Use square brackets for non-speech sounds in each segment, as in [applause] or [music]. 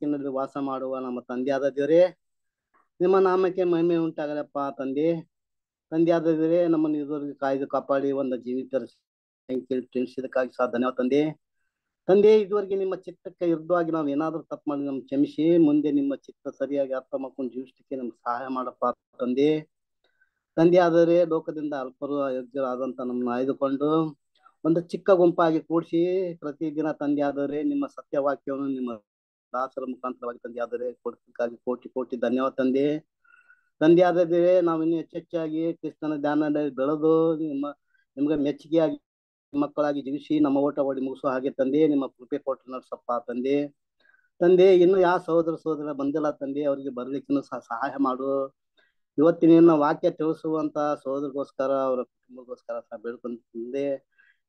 ಬೆಳಕಿನಲ್ಲಿ ವಾಸ ಮಾಡುವ ನಮ್ಮ ತಂದೆಯಾದ ದೇವರೇ ನಿಮ್ಮ ನಾಮಕ್ಕೆ ಮಹಿಮೆ ಉಂಟಾಗಲಪ್ಪ ತಂದೆ ತಂದೆಯಾದ ದೇವರೇ ನಮ್ಮನ್ನು ಇದುವರೆಗೆ ಕಾಯ್ದು ಕಾಪಾಡಿ ಒಂದು ಜೀವಿತ ತಿಳಿಸಿದಕ್ಕಾಗಿ ಸಹ ಧನ್ಯವಾದ ತಂದೆ ತಂದೆ ಇದುವರೆಗೆ ನಿಮ್ಮ ಚಿತ್ತಕ್ಕೆ ವಿರುದ್ಧವಾಗಿ ನಾವು ಏನಾದರೂ ತಪ್ಪು ಮಾಡಿ ನಮ್ಗೆ ಕ್ಷಮಿಸಿ ಮುಂದೆ ನಿಮ್ಮ ಚಿತ್ತ ಸರಿಯಾಗಿ ಅರ್ಥ ಮಾಡ್ಕೊಂಡು ಜೀವಿಸಲಿಕ್ಕೆ ನಮ್ಗೆ ಸಹಾಯ ಮಾಡಪ್ಪ ತಂದೆ ತಂದೆ ಆದರೆ ಲೋಕದಿಂದ ಅಲ್ಪರು ಯೋಗ್ಯರಾದಂತ ನಮ್ಮನ್ನ ಆಯ್ದುಕೊಂಡು ಒಂದು ಚಿಕ್ಕ ಗುಂಪಾಗಿ ಕೂಡಿಸಿ ಪ್ರತಿದಿನ ತಂದೆ ಆದರೆ ನಿಮ್ಮ ಸತ್ಯವಾಕ್ಯವನ್ನು ನಿಮ್ಮ ದಾಸರ ಮುಖಾಂತರವಾಗಿ ತಂದೆ ಆದರೆ ಕೋಟಿ ಕೋಟಿ ಧನ್ಯವಾದ ತಂದೆ ತಂದೆ ಆದ್ರೆ ನಾವು ಇನ್ನು ಹೆಚ್ಚೆಚ್ಚಾಗಿ ಕೃಷ್ಣನ ಧ್ಯಾನ ಬೆಳೆದು ನಿಮ್ಮ ನಿಮ್ಗೆ ಮೆಚ್ಚುಗೆ ಆಗಿ ಮಕ್ಕಳಾಗಿ ಜೀವಿಸಿ ನಮ್ಮ ಓಟ ಓಡಿ ಮುಗಿಸೋ ಹಾಗೆ ತಂದೆ ನಿಮ್ಮ ಕೃಪೆ ಕೊಟ್ಟು ನಡ್ಸಪ್ಪ ತಂದೆ ತಂದೆ ಇನ್ನು ಯಾವ ಸಹೋದರ ಸಹೋದರ ಬಂದಿಲ್ಲ ತಂದೆ ಅವರಿಗೆ ಸಹ ಸಹಾಯ ಮಾಡು ಇವತ್ತಿನ ವಾಕ್ಯ ತಿಳಿಸುವಂತ ಸಹೋದರಿಗೋಸ್ಕರ ಅವರ ಕುಟುಂಬಗೋಸ್ಕರ ಬೇಡ್ಕೊಂಡ್ ತಂದೆ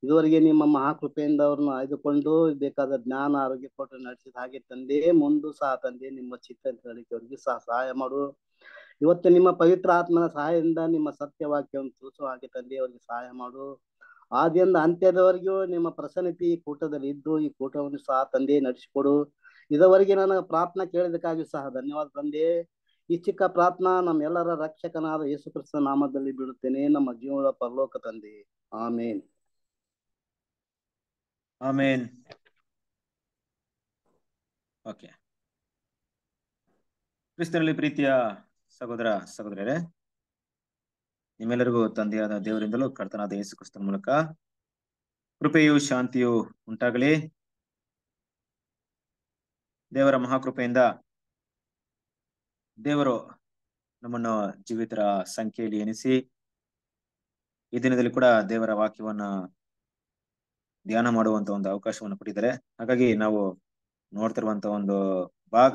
ಇದುವರೆಗೆ ನಿಮ್ಮ ಮಹಾಕೃಪೆಯಿಂದ ಅವ್ರನ್ನ ಆಯ್ದುಕೊಂಡು ಬೇಕಾದ ಜ್ಞಾನ ಆರೋಗ್ಯ ಕೊಟ್ಟು ನಡೆಸಿದ ಹಾಗೆ ತಂದೆ ಮುಂದು ಸಹ ತಂದೆ ನಿಮ್ಮ ಚಿತ್ತ ನಡಿಕೆಯವರಿಗೆ ಸಹ ಸಹಾಯ ಮಾಡು ಇವತ್ತು ನಿಮ್ಮ ಪವಿತ್ರ ಆತ್ಮನ ಸಹಾಯದಿಂದ ನಿಮ್ಮ ಸತ್ಯವಾಕ್ಯವನ್ನು ತಿಳಿಸುವ ಹಾಗೆ ತಂದೆ ಅವರಿಗೆ ಸಹಾಯ ಮಾಡು ಆದಿಯಿಂದ ಅಂತ್ಯದವರೆಗೂ ನಿಮ್ಮ ಪ್ರಸನ್ನತಿ ಈ ಕೂಟದಲ್ಲಿ ಇದ್ದು ಈ ಕೂಟವನ್ನು ಸಹ ತಂದೆ ನಡೆಸಿಕೊಡು ಇದುವರೆಗೆ ನನ್ನ ಪ್ರಾರ್ಥನೆ ಕೇಳಿದಕ್ಕಾಗಿ ಸಹ ಧನ್ಯವಾದ ತಂದೆ ಈ ಚಿಕ್ಕ ಪ್ರಾರ್ಥನಾ ನಮ್ಮೆಲ್ಲರ ರಕ್ಷಕನಾದ ಯೇಸುಕ್ರಿಸ್ತ ನಾಮದಲ್ಲಿ ಬಿಡುತ್ತೇನೆ ನಮ್ಮ ಜೀವನ ಪರಲೋಕ ತಂದೆ ಆಮೇನ್ ಆಮೇನ್ ಓಕೆ ಕ್ರಿಸ್ತನಲ್ಲಿ ಪ್ರೀತಿಯ ಸಹೋದರ ಸಹೋದರರೇ ನಿಮ್ಮೆಲ್ಲರಿಗೂ ತಂದೆಯಾದ ದೇವರಿಂದಲೂ ಕರ್ತನಾದ ಯೇಸು ಕ್ರಿಸ್ತನ ಮೂಲಕ ಕೃಪೆಯು ಶಾಂತಿಯು ಉಂಟಾಗಲಿ ದೇವರ ಮಹಾಕೃಪೆಯಿಂದ ದೇವರು ನಮ್ಮನ್ನು ಜೀವಿತರ ಸಂಖ್ಯೆಯಲ್ಲಿ ಎನಿಸಿ ಈ ದಿನದಲ್ಲಿ ಕೂಡ ದೇವರ ವಾಕ್ಯವನ್ನು ಧ್ಯಾನ ಮಾಡುವಂತ ಒಂದು ಅವಕಾಶವನ್ನು ಕೊಟ್ಟಿದ್ದಾರೆ ಹಾಗಾಗಿ ನಾವು ನೋಡ್ತಿರುವಂತ ಒಂದು ಭಾಗ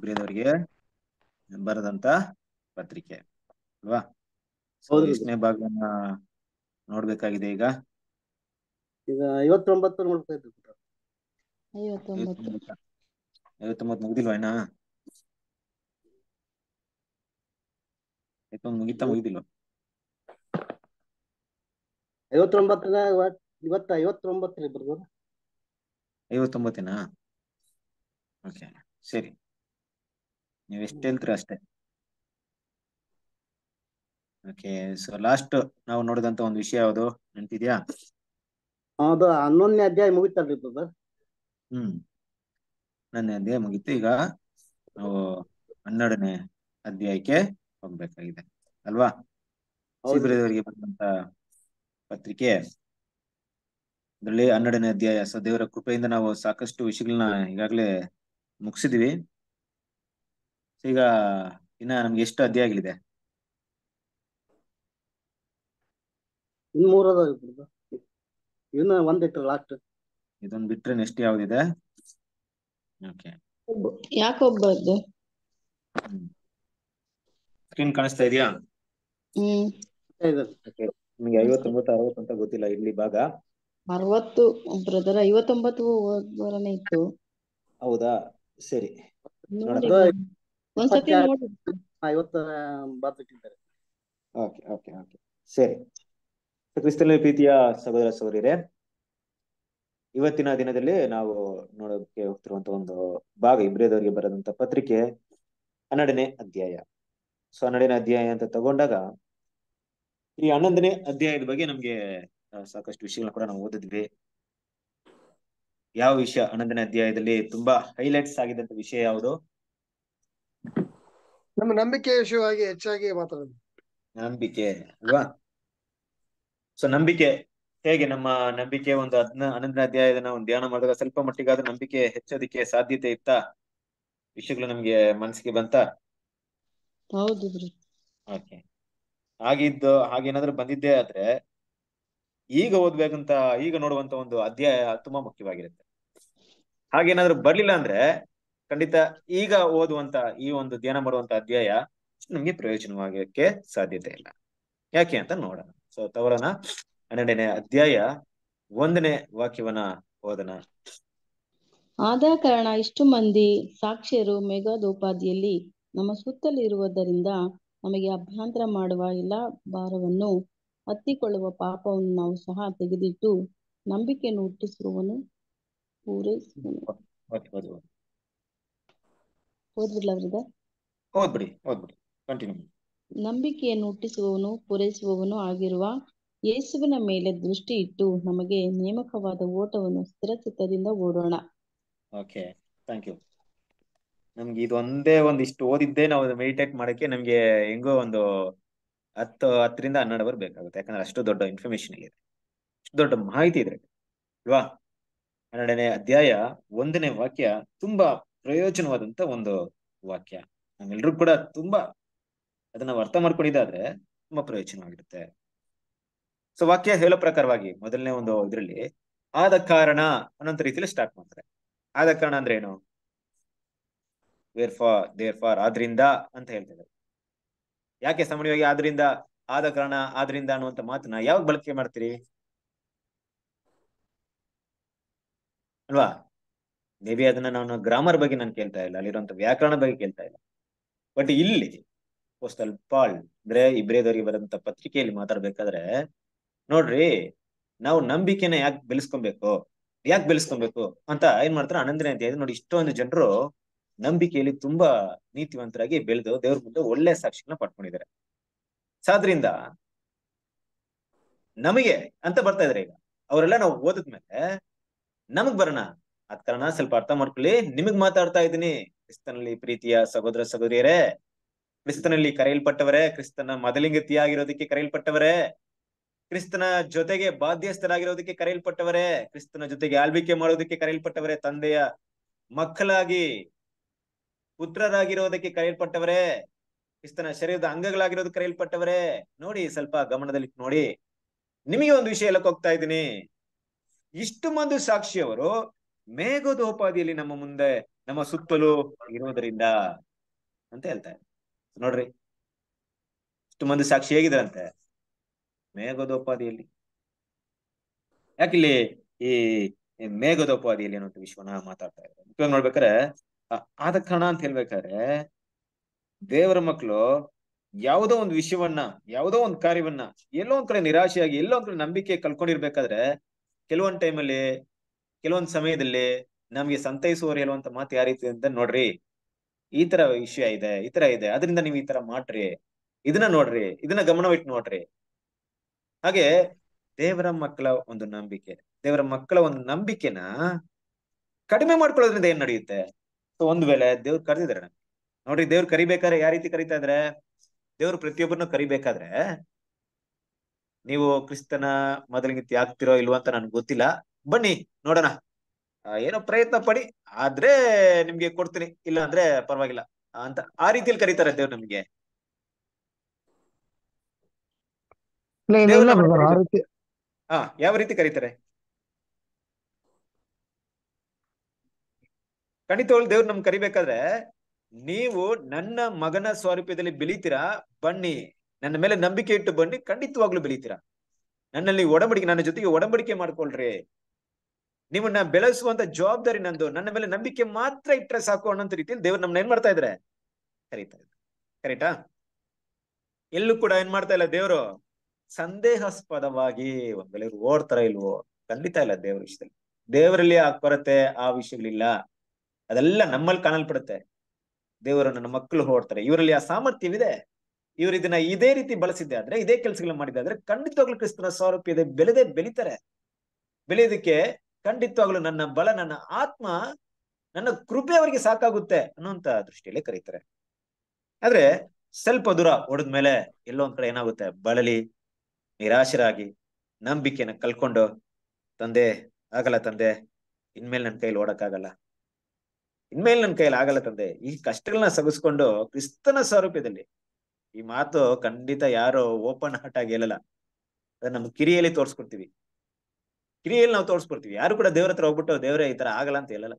ಬರೆದವರಿಗೆ ಬರದಂತ ಪತ್ರಿಕೆ ಅಲ್ವಾ ಎಷ್ಟನೇ ಭಾಗವನ್ನ ನೋಡ್ಬೇಕಾಗಿದೆ ಈಗ ಈಗ ಐವತ್ತೊಂಬತ್ತು ಮುಗಿದಿಲ್ವಾ ಏನ ಐವತ್ತೊಂದು ಮುಗಿತಾ ಮುಗಿದಿಲ್ವಾ ಐವತ್ತೊಂಬತ್ತು ಇವತ್ತು ಐವತ್ತೊಂಬತ್ತು ರೀ ಬರ್ಬೋದು ಐವತ್ತೊಂಬತ್ತೇನಾ ಓಕೆ ಸರಿ ನೀವು ಎಷ್ಟು ಹೇಳ್ತೀರ ಅಷ್ಟೇ ಓಕೆ ಸೊ ಲಾಸ್ಟ್ ನಾವು ನೋಡಿದಂತ ಒಂದು ವಿಷಯ ಯಾವುದು ನೆನಪಿದ್ಯಾ ಅದು ಹನ್ನೊಂದನೇ ಅಧ್ಯಾಯ ಮುಗಿತಲ್ರಿ ಬ್ರದರ್ ಹ್ಮ್ ಹನ್ನೊಂದನೇ ಅಧ್ಯಾಯ ಮುಗೀತು ಈಗ ನಾವು ಹನ್ನೆರಡನೇ ಅಧ್ಯಾಯಕ್ಕೆ ಹೋಗ್ಬೇಕಾಗಿದೆ ಅಲ್ವಾ ಶಿಬಿರದವರಿಗೆ ಬಂದಂತ ಪತ್ರಿಕೆ ಇದರಲ್ಲಿ ಹನ್ನೆರಡನೇ ಅಧ್ಯಾಯ ಸೊ ದೇವರ ಕೃಪೆಯಿಂದ ನಾವು ಸಾಕಷ್ಟು ವಿಷಯಗಳನ್ನ ಈಗಾಗಲೇ ಮುಗಿಸಿದ್ವಿ ಈಗ ಇನ್ನ ನಮ್ಗೆ ಎಷ್ಟು ಅಧ್ಯಾಯಗಳಿದೆ ಒಂದ್ ಬಿಟ್ರೆ ಲಾಸ್ಟ್ ಇದೊಂದ್ ಬಿಟ್ರೆ ನೆಕ್ಸ್ಟ್ ಯಾವ್ದಿದೆ ಓಕೆ ಸ್ಕ್ರೀನ್ ಕಾಣಿಸ್ತಾ ಇದೆಯಾ ನಿಮ್ಗೆ ಐವತ್ತೊಂಬತ್ತು ಅರವತ್ತು ಅಂತ ಗೊತ್ತಿಲ್ಲ ಇಲ್ಲಿ ಭಾಗ ಅರವತ್ತು ಬ್ರದರ್ ಐವತ್ತೊಂಬತ್ತು ಇತ್ತು ಹೌದಾ ಸರಿ ಓಕೆ ಓಕೆ ಸರಿ ಕ್ರಿಸ್ತನ ಪ್ರೀತಿಯ ಸಹೋದರ ಸಹೋದರಿಯರೇ ಇವತ್ತಿನ ದಿನದಲ್ಲಿ ನಾವು ನೋಡೋಕೆ ಹೋಗ್ತಿರುವಂತ ಒಂದು ಭಾಗ ಇಬ್ರಿಯದವರಿಗೆ ಬರೆದಂತ ಪತ್ರಿಕೆ ಹನ್ನೆರಡನೇ ಅಧ್ಯಾಯ ಸೊ ಹನ್ನೆರಡನೇ ಅಧ್ಯಾಯ ಅಂತ ತಗೊಂಡಾಗ ಈ ಹನ್ನೊಂದನೇ ಅಧ್ಯಾಯದ ಬಗ್ಗೆ ನಮ್ಗೆ ಸಾಕಷ್ಟು ವಿಷಯಗಳನ್ನ ಕೂಡ ನಾವು ಓದಿದ್ವಿ ಯಾವ ವಿಷಯ ಹನ್ನೊಂದನೇ ಅಧ್ಯಾಯದಲ್ಲಿ ತುಂಬಾ ಹೈಲೈಟ್ಸ್ ಆಗಿದ್ದಂತ ವಿಷಯ ಯಾವುದು ನಮ್ಮ ನಂಬಿಕೆ ವಿಷಯವಾಗಿ ಹೆಚ್ಚಾಗಿ ಮಾತಾಡೋದು ನಂಬಿಕೆ ಅಲ್ವಾ ಸೊ ನಂಬಿಕೆ ಹೇಗೆ ನಮ್ಮ ನಂಬಿಕೆ ಒಂದು ಹದ್ನ ಹನ್ನೊಂದನೇ ಅಧ್ಯಾಯದ ನಾವು ಧ್ಯಾನ ಮಾಡಿದಾಗ ಸ್ವಲ್ಪ ಮಟ್ಟಿಗಾದ್ರೆ ನಂಬಿಕೆ ಹೆಚ್ಚೋದಿಕ್ಕೆ ಸಾಧ್ಯತೆ ಇತ್ತಾ ವಿಷಯಗಳು ನಮ್ಗೆ ಮನಸ್ಸಿಗೆ ಬಂತ ಹೌದು ಹಾಗೆ ಹಾಗಿದ್ದು ಹಾಗೇನಾದ್ರೂ ಬಂದಿದ್ದೇ ಆದ್ರೆ ಈಗ ಓದ್ಬೇಕಂತ ಈಗ ನೋಡುವಂತ ಒಂದು ಅಧ್ಯಾಯ ತುಂಬಾ ಮುಖ್ಯವಾಗಿರುತ್ತೆ ಹಾಗೇನಾದ್ರೂ ಬರ್ಲಿಲ್ಲ ಅಂದ್ರೆ ಖಂಡಿತ ಈಗ ಓದುವಂತ ಈ ಒಂದು ಧ್ಯಾನ ಮಾಡುವಂತ ಅಧ್ಯಾಯ ನಮ್ಗೆ ಪ್ರಯೋಜನವಾಗಕ್ಕೆ ಸಾಧ್ಯತೆ ಇಲ್ಲ ಯಾಕೆ ಅಂತ ನೋಡೋಣ ಸೊ ತವರನ ಹನ್ನೆರಡನೇ ಅಧ್ಯಾಯ ಒಂದನೇ ವಾಕ್ಯವನ್ನ ಓದನ ಆದ ಕಾರಣ ಇಷ್ಟು ಮಂದಿ ಸಾಕ್ಷ್ಯರು ಮೇಘದೋಪಾದಿಯಲ್ಲಿ ನಮ್ಮ ಸುತ್ತಲಿರುವುದರಿಂದ ನಮಗೆ ಅಭ್ಯಂತರ ಮಾಡುವ ಎಲ್ಲಾ ಭಾರವನ್ನು ಹತ್ತಿಕೊಳ್ಳುವ ಪಾಪವನ್ನು ನಾವು ಸಹ ತೆಗೆದಿಟ್ಟು ನಂಬಿಕೆಯನ್ನು ಹುಟ್ಟಿಸಿರುವನು ಪೂರೈಸುವನು ಓದ್ಬಿಡಿ ಓದ್ಬಿಡಿ ನಂಬಿಕೆಯನ್ನು ಹುಟ್ಟಿಸುವವನು ಪೂರೈಸುವವನು ಆಗಿರುವ ಯೇಸುವಿನ ಮೇಲೆ ದೃಷ್ಟಿ ಇಟ್ಟು ನಮಗೆ ನೇಮಕವಾದ ಓಟವನ್ನು ಸ್ಥಿರಚಿತ್ತದಿಂದ ಓಡೋಣ ಓಕೆ ಥ್ಯಾಂಕ್ ಯು ನಮ್ಗೆ ಇದೊಂದೇ ಒಂದಿಷ್ಟು ಓದಿದ್ದೇ ನಾವು ಮೆಡಿಟೇಟ್ ಮಾಡಕ್ಕೆ ನಮ್ಗೆ ಹೆಂಗೋ ಒಂದು ಹತ್ತು ಹತ್ತರಿಂದ ಹನ್ನೆರಡು ಅವರ್ ಬೇಕಾಗುತ್ತೆ ಯಾಕಂದ್ರೆ ಅಷ್ಟು ದೊಡ್ಡ ಇನ್ಫಾರ್ಮೇಶನ್ ಇದೆ ಅಷ್ಟು ದೊಡ್ಡ ಮಾಹಿತಿ ಇದ್ರೆ ಅಲ್ವಾ ಹನ್ನೆರಡನೇ ಅಧ್ಯಾಯ ಒಂದನೇ ವಾಕ್ಯ ತುಂಬಾ ಪ್ರಯೋಜನವಾದಂತ ಒಂದು ವಾಕ್ಯ ನಾವೆಲ್ಲರೂ ಕೂಡ ತುಂಬಾ ಅದನ್ನ ಅರ್ಥ ಮಾಡ್ಕೊಂಡಿದ್ದಾದ್ರೆ ತುಂಬಾ ಪ್ರಯೋಜನವಾಗಿರುತ್ತೆ ಸೊ ವಾಕ್ಯ ಹೇಳೋ ಪ್ರಕಾರವಾಗಿ ಮೊದಲನೇ ಒಂದು ಇದರಲ್ಲಿ ಆದ ಕಾರಣ ಅನ್ನೋಂತ ರೀತಿಯಲ್ಲಿ ಸ್ಟಾರ್ಟ್ ಮಾಡ್ತಾರೆ ಆದ ಕಾರಣ ಅಂದ್ರೆ ಏನು ವೇರ್ ಫಾರ್ ದೇರ್ ಫಾರ್ ಆದ್ರಿಂದ ಅಂತ ಹೇಳ್ತಿದ್ದಾರೆ ಯಾಕೆ ಸಾಮಾನ್ಯವಾಗಿ ಆದ್ರಿಂದ ಆದ ಕಾರಣ ಆದ್ರಿಂದ ಅನ್ನುವಂತ ಮಾತನ್ನ ಯಾವಾಗ ಬಳಕೆ ಮಾಡ್ತೀರಿ ಅಲ್ವಾ ಮೇಬಿ ಅದನ್ನ ನಾನು ಗ್ರಾಮರ್ ಬಗ್ಗೆ ನಾನು ಕೇಳ್ತಾ ಇಲ್ಲ ಅಲ್ಲಿರುವಂತ ವ್ಯಾಕರಣ ಬಗ್ಗೆ ಕೇಳ್ತಾ ಇಲ್ಲ ಬಟ್ ಇಲ್ಲಿ ಪೋಸ್ಟಲ್ ಪಾಲ್ ಅಂದ್ರೆ ಇಬ್ರೇದವರಿಗೆ ಬರಂತ ಪತ್ರಿಕೆಯಲ್ಲಿ ಮಾತಾಡ್ಬೇಕಾದ್ರೆ ನೋಡ್ರಿ ನಾವು ನಂಬಿಕೆನ ಯಾಕೆ ಬೆಳೆಸ್ಕೊಬೇಕು ಯಾಕೆ ಬೆಳೆಸ್ಕೊಬೇಕು ಅಂತ ಏನ್ ಮಾಡ್ತಾರೆ ಅನಂದ್ರೆ ಅಂತ ನೋಡಿ ಇಷ್ಟೊಂದು ಜನರು ನಂಬಿಕೆಯಲ್ಲಿ ತುಂಬಾ ನೀತಿವಂತರಾಗಿ ಬೆಳೆದು ದೇವ್ರ ಮುಂದೆ ಒಳ್ಳೆ ಸಾಕ್ಷಿಗಳನ್ನ ಪಡ್ಕೊಂಡಿದ್ದಾರೆ ಸಾದ್ರಿಂದ ನಮಗೆ ಅಂತ ಬರ್ತಾ ಇದಾರೆ ಈಗ ಅವರೆಲ್ಲ ನಾವು ಓದಿದ್ಮೇಲೆ ನಮಗ್ ಬರೋಣ ಅದ್ ಕಾರಣ ಸ್ವಲ್ಪ ಅರ್ಥ ಮಾಡ್ಕೊಳ್ಳಿ ನಿಮಗ್ ಮಾತಾಡ್ತಾ ಇದ್ದೀನಿ ಕ್ರಿಸ್ತನಲ್ಲಿ ಪ್ರೀತಿಯ ಸಹೋದರ ಸಹೋದರಿಯರೇ ಕ್ರಿಸ್ತನಲ್ಲಿ ಕರೆಯಲ್ಪಟ್ಟವರೇ ಕ್ರಿಸ್ತನ ಮದಲಿಂಗತಿಯಾಗಿರೋದಕ್ಕೆ ಕರೆಯಲ್ಪಟ್ಟವರೇ ಕ್ರಿಸ್ತನ ಜೊತೆಗೆ ಬಾಧ್ಯಸ್ಥರಾಗಿರೋದಕ್ಕೆ ಕರೆಯಲ್ಪಟ್ಟವರೇ ಕ್ರಿಸ್ತನ ಜೊತೆಗೆ ಆಳ್ವಿಕೆ ಮಾಡೋದಕ್ಕೆ ಕರೆಯಲ್ಪಟ್ಟವರೇ ತಂದೆಯ ಮಕ್ಕಳಾಗಿ ಪುತ್ರರಾಗಿರೋದಕ್ಕೆ ಕರೆಯಲ್ಪಟ್ಟವರೇ ಕ್ರಿಸ್ತನ ಶರೀರದ ಅಂಗಗಳಾಗಿರೋದು ಕರೆಯಲ್ಪಟ್ಟವರೇ ನೋಡಿ ಸ್ವಲ್ಪ ಗಮನದಲ್ಲಿ ನೋಡಿ ನಿಮಗೆ ಒಂದು ವಿಷಯ ಎಲ್ಲಕ್ಕೆ ಹೋಗ್ತಾ ಇದ್ದೀನಿ ಇಷ್ಟು ಮಂದು ಸಾಕ್ಷಿಯವರು ಮೇಘದೋಪಾದಿಯಲ್ಲಿ ನಮ್ಮ ಮುಂದೆ ನಮ್ಮ ಸುತ್ತಲೂ ಇರೋದರಿಂದ ಅಂತ ಹೇಳ್ತಾರೆ ನೋಡ್ರಿ ಇಷ್ಟು ಮಂದಿ ಸಾಕ್ಷಿ ಹೇಗಿದ್ರಂತೆ ಮೇಘದೋಪಾದಿಯಲ್ಲಿ ಯಾಕಿಲ್ಲಿ ಈ ಮೇಘದೋಪಾದಿಯಲ್ಲಿ ಅಂತ ವಿಶ್ವನ ಮಾತಾಡ್ತಾ ಇದ್ದಾರೆ ಮುಖ್ಯವಾಗಿ ನೋಡ್ಬೇಕಾರೆ ಆದ ಕಾರಣ ಅಂತ ಹೇಳ್ಬೇಕಾದ್ರೆ ದೇವರ ಮಕ್ಕಳು ಯಾವುದೋ ಒಂದು ವಿಷಯವನ್ನ ಯಾವುದೋ ಒಂದು ಕಾರ್ಯವನ್ನ ಎಲ್ಲೋ ಒಂದ್ ಕಡೆ ನಿರಾಶೆಯಾಗಿ ಎಲ್ಲೋ ಒಂದ್ ಕಡೆ ನಂಬಿಕೆ ಕಲ್ಕೊಂಡಿರ್ಬೇಕಾದ್ರೆ ಕೆಲವೊಂದ್ ಟೈಮಲ್ಲಿ ಕೆಲವೊಂದ್ ಸಮಯದಲ್ಲಿ ನಮ್ಗೆ ಸಂತೈಸುವವರು ಹೇಳುವಂತ ಮಾತು ಯಾವ ರೀತಿ ಅಂತ ನೋಡ್ರಿ ಈ ತರ ವಿಷಯ ಇದೆ ಈ ತರ ಇದೆ ಅದರಿಂದ ನೀವು ಈ ತರ ಮಾಡ್ರಿ ಇದನ್ನ ನೋಡ್ರಿ ಇದನ್ನ ಗಮನವಿಟ್ಟು ನೋಡ್ರಿ ಹಾಗೆ ದೇವರ ಮಕ್ಕಳ ಒಂದು ನಂಬಿಕೆ ದೇವರ ಮಕ್ಕಳ ಒಂದು ನಂಬಿಕೆನ ಕಡಿಮೆ ಮಾಡ್ಕೊಳ್ಳೋದ್ರಿಂದ ಏನ್ ನಡೆಯುತ್ತೆ ಒಂದ್ ವೇಳೆ ದೇವ್ರು ಕರೆದಿದ್ರೆ ನೋಡ್ರಿ ದೇವ್ರು ಕರಿಬೇಕಾದ್ರೆ ಯಾವ ರೀತಿ ಕರಿತಾ ಇದ್ರೆ ದೇವ್ರು ಪ್ರತಿಯೊಬ್ಬರನ್ನು ಕರಿಬೇಕಾದ್ರೆ ನೀವು ಕ್ರಿಸ್ತನ ಮೊದಲಿಗೆ ತ್ಯಾಗ್ತಿರೋ ಇಲ್ವೋ ಅಂತ ನನ್ಗೆ ಗೊತ್ತಿಲ್ಲ ಬನ್ನಿ ನೋಡೋಣ ಏನೋ ಪ್ರಯತ್ನ ಪಡಿ ಆದ್ರೆ ನಿಮ್ಗೆ ಕೊಡ್ತೀನಿ ಇಲ್ಲ ಅಂದ್ರೆ ಪರವಾಗಿಲ್ಲ ಅಂತ ಆ ರೀತಿಯಲ್ಲಿ ಕರೀತಾರೆ ದೇವ್ರು ನಮ್ಗೆ ಯಾವ ರೀತಿ ಕರೀತಾರೆ ಖಂಡಿತವಾಗ್ಲು ದೇವ್ರು ನಮ್ಗೆ ಕರಿಬೇಕಾದ್ರೆ ನೀವು ನನ್ನ ಮಗನ ಸ್ವರೂಪದಲ್ಲಿ ಬೆಳೀತೀರಾ ಬನ್ನಿ ನನ್ನ ಮೇಲೆ ನಂಬಿಕೆ ಇಟ್ಟು ಬನ್ನಿ ಖಂಡಿತವಾಗ್ಲು ಬೆಳೀತೀರಾ ನನ್ನಲ್ಲಿ ಒಡಂಬಡಿಕೆ ನನ್ನ ಜೊತೆಗೆ ಒಡಂಬಡಿಕೆ ಮಾಡ್ಕೊಳ್ರಿ ನಿಮ್ಮನ್ನ ಬೆಳೆಸುವಂತ ಜವಾಬ್ದಾರಿ ನಂದು ನನ್ನ ಮೇಲೆ ನಂಬಿಕೆ ಮಾತ್ರ ಇಟ್ಟರೆ ಸಾಕು ಅನ್ನೋಂತ ರೀತಿಯಲ್ಲಿ ದೇವ್ರು ನಮ್ನ ಏನ್ ಮಾಡ್ತಾ ಇದ್ರೆ ಕರೀತಾ ಇದ್ರು ಕರೆಕ್ಟಾ ಎಲ್ಲೂ ಕೂಡ ಏನ್ ಮಾಡ್ತಾ ಇಲ್ಲ ದೇವ್ರು ಸಂದೇಹಾಸ್ಪದವಾಗಿ ಒಂದ್ ಓಡ್ತಾರ ಇಲ್ವೋ ಖಂಡಿತ ಇಲ್ಲ ದೇವ್ರ ವಿಷಯದಲ್ಲಿ ದೇವರಲ್ಲಿ ಆ ಕೊರತೆ ಆ ವಿಷಯಗಳಿಲ್ಲ ಅದೆಲ್ಲ ನಮ್ಮಲ್ಲಿ ಕಾಣಲ್ಪಡುತ್ತೆ ದೇವರು ನನ್ನ ಮಕ್ಕಳು ಹೋಡ್ತಾರೆ ಇವರಲ್ಲಿ ಆ ಸಾಮರ್ಥ್ಯವಿದೆ ಇವರು ಇದನ್ನ ಇದೇ ರೀತಿ ಬಳಸಿದ್ದೆ ಆದ್ರೆ ಇದೇ ಕೆಲಸಗಳನ್ನ ಮಾಡಿದ್ದೆ ಆದ್ರೆ ಖಂಡಿತವಾಗ್ಲು ಕ್ರಿಸ್ತನ ಇದೆ ಬೆಳೆದೇ ಬೆಳಿತಾರೆ ಬೆಳೆಯೋದಕ್ಕೆ ಖಂಡಿತವಾಗ್ಲು ನನ್ನ ಬಲ ನನ್ನ ಆತ್ಮ ನನ್ನ ಕೃಪೆ ಅವರಿಗೆ ಸಾಕಾಗುತ್ತೆ ಅನ್ನುವಂತ ದೃಷ್ಟಿಯಲ್ಲಿ ಕರೀತಾರೆ ಆದ್ರೆ ಸ್ವಲ್ಪ ದೂರ ಮೇಲೆ ಎಲ್ಲೋ ಒಂದ್ ಕಡೆ ಏನಾಗುತ್ತೆ ಬಳಲಿ ನಿರಾಶರಾಗಿ ನಂಬಿಕೆನ ಕಲ್ಕೊಂಡು ತಂದೆ ಆಗಲ್ಲ ತಂದೆ ಇನ್ಮೇಲೆ ನನ್ನ ಕೈಲಿ ಓಡಕ್ಕಾಗಲ್ಲ ಇನ್ಮೇಲೆ ನನ್ನ ಕೈಯಲ್ಲಿ ಆಗಲ್ಲ ತಂದೆ ಈ ಕಷ್ಟಗಳನ್ನ ಸಗಿಸ್ಕೊಂಡು ಕ್ರಿಸ್ತನ ಸ್ವರೂಪದಲ್ಲಿ ಈ ಮಾತು ಖಂಡಿತ ಯಾರು ಓಪನ್ ಹಾರ್ಟ್ ಆಗಿ ಹೇಳಲ್ಲ ಅದನ್ನ ನಮ್ಮ ಕಿರಿಯಲ್ಲಿ ತೋರಿಸ್ಕೊಡ್ತೀವಿ ಕಿರಿಯಲ್ಲಿ ನಾವು ತೋರಿಸ್ಕೊಡ್ತೀವಿ ಯಾರು ಕೂಡ ದೇವ್ರ ಹತ್ರ ಹೋಗ್ಬಿಟ್ಟು ದೇವ್ರ ಈ ತರ ಆಗಲ್ಲ ಅಂತ ಹೇಳಲ್ಲ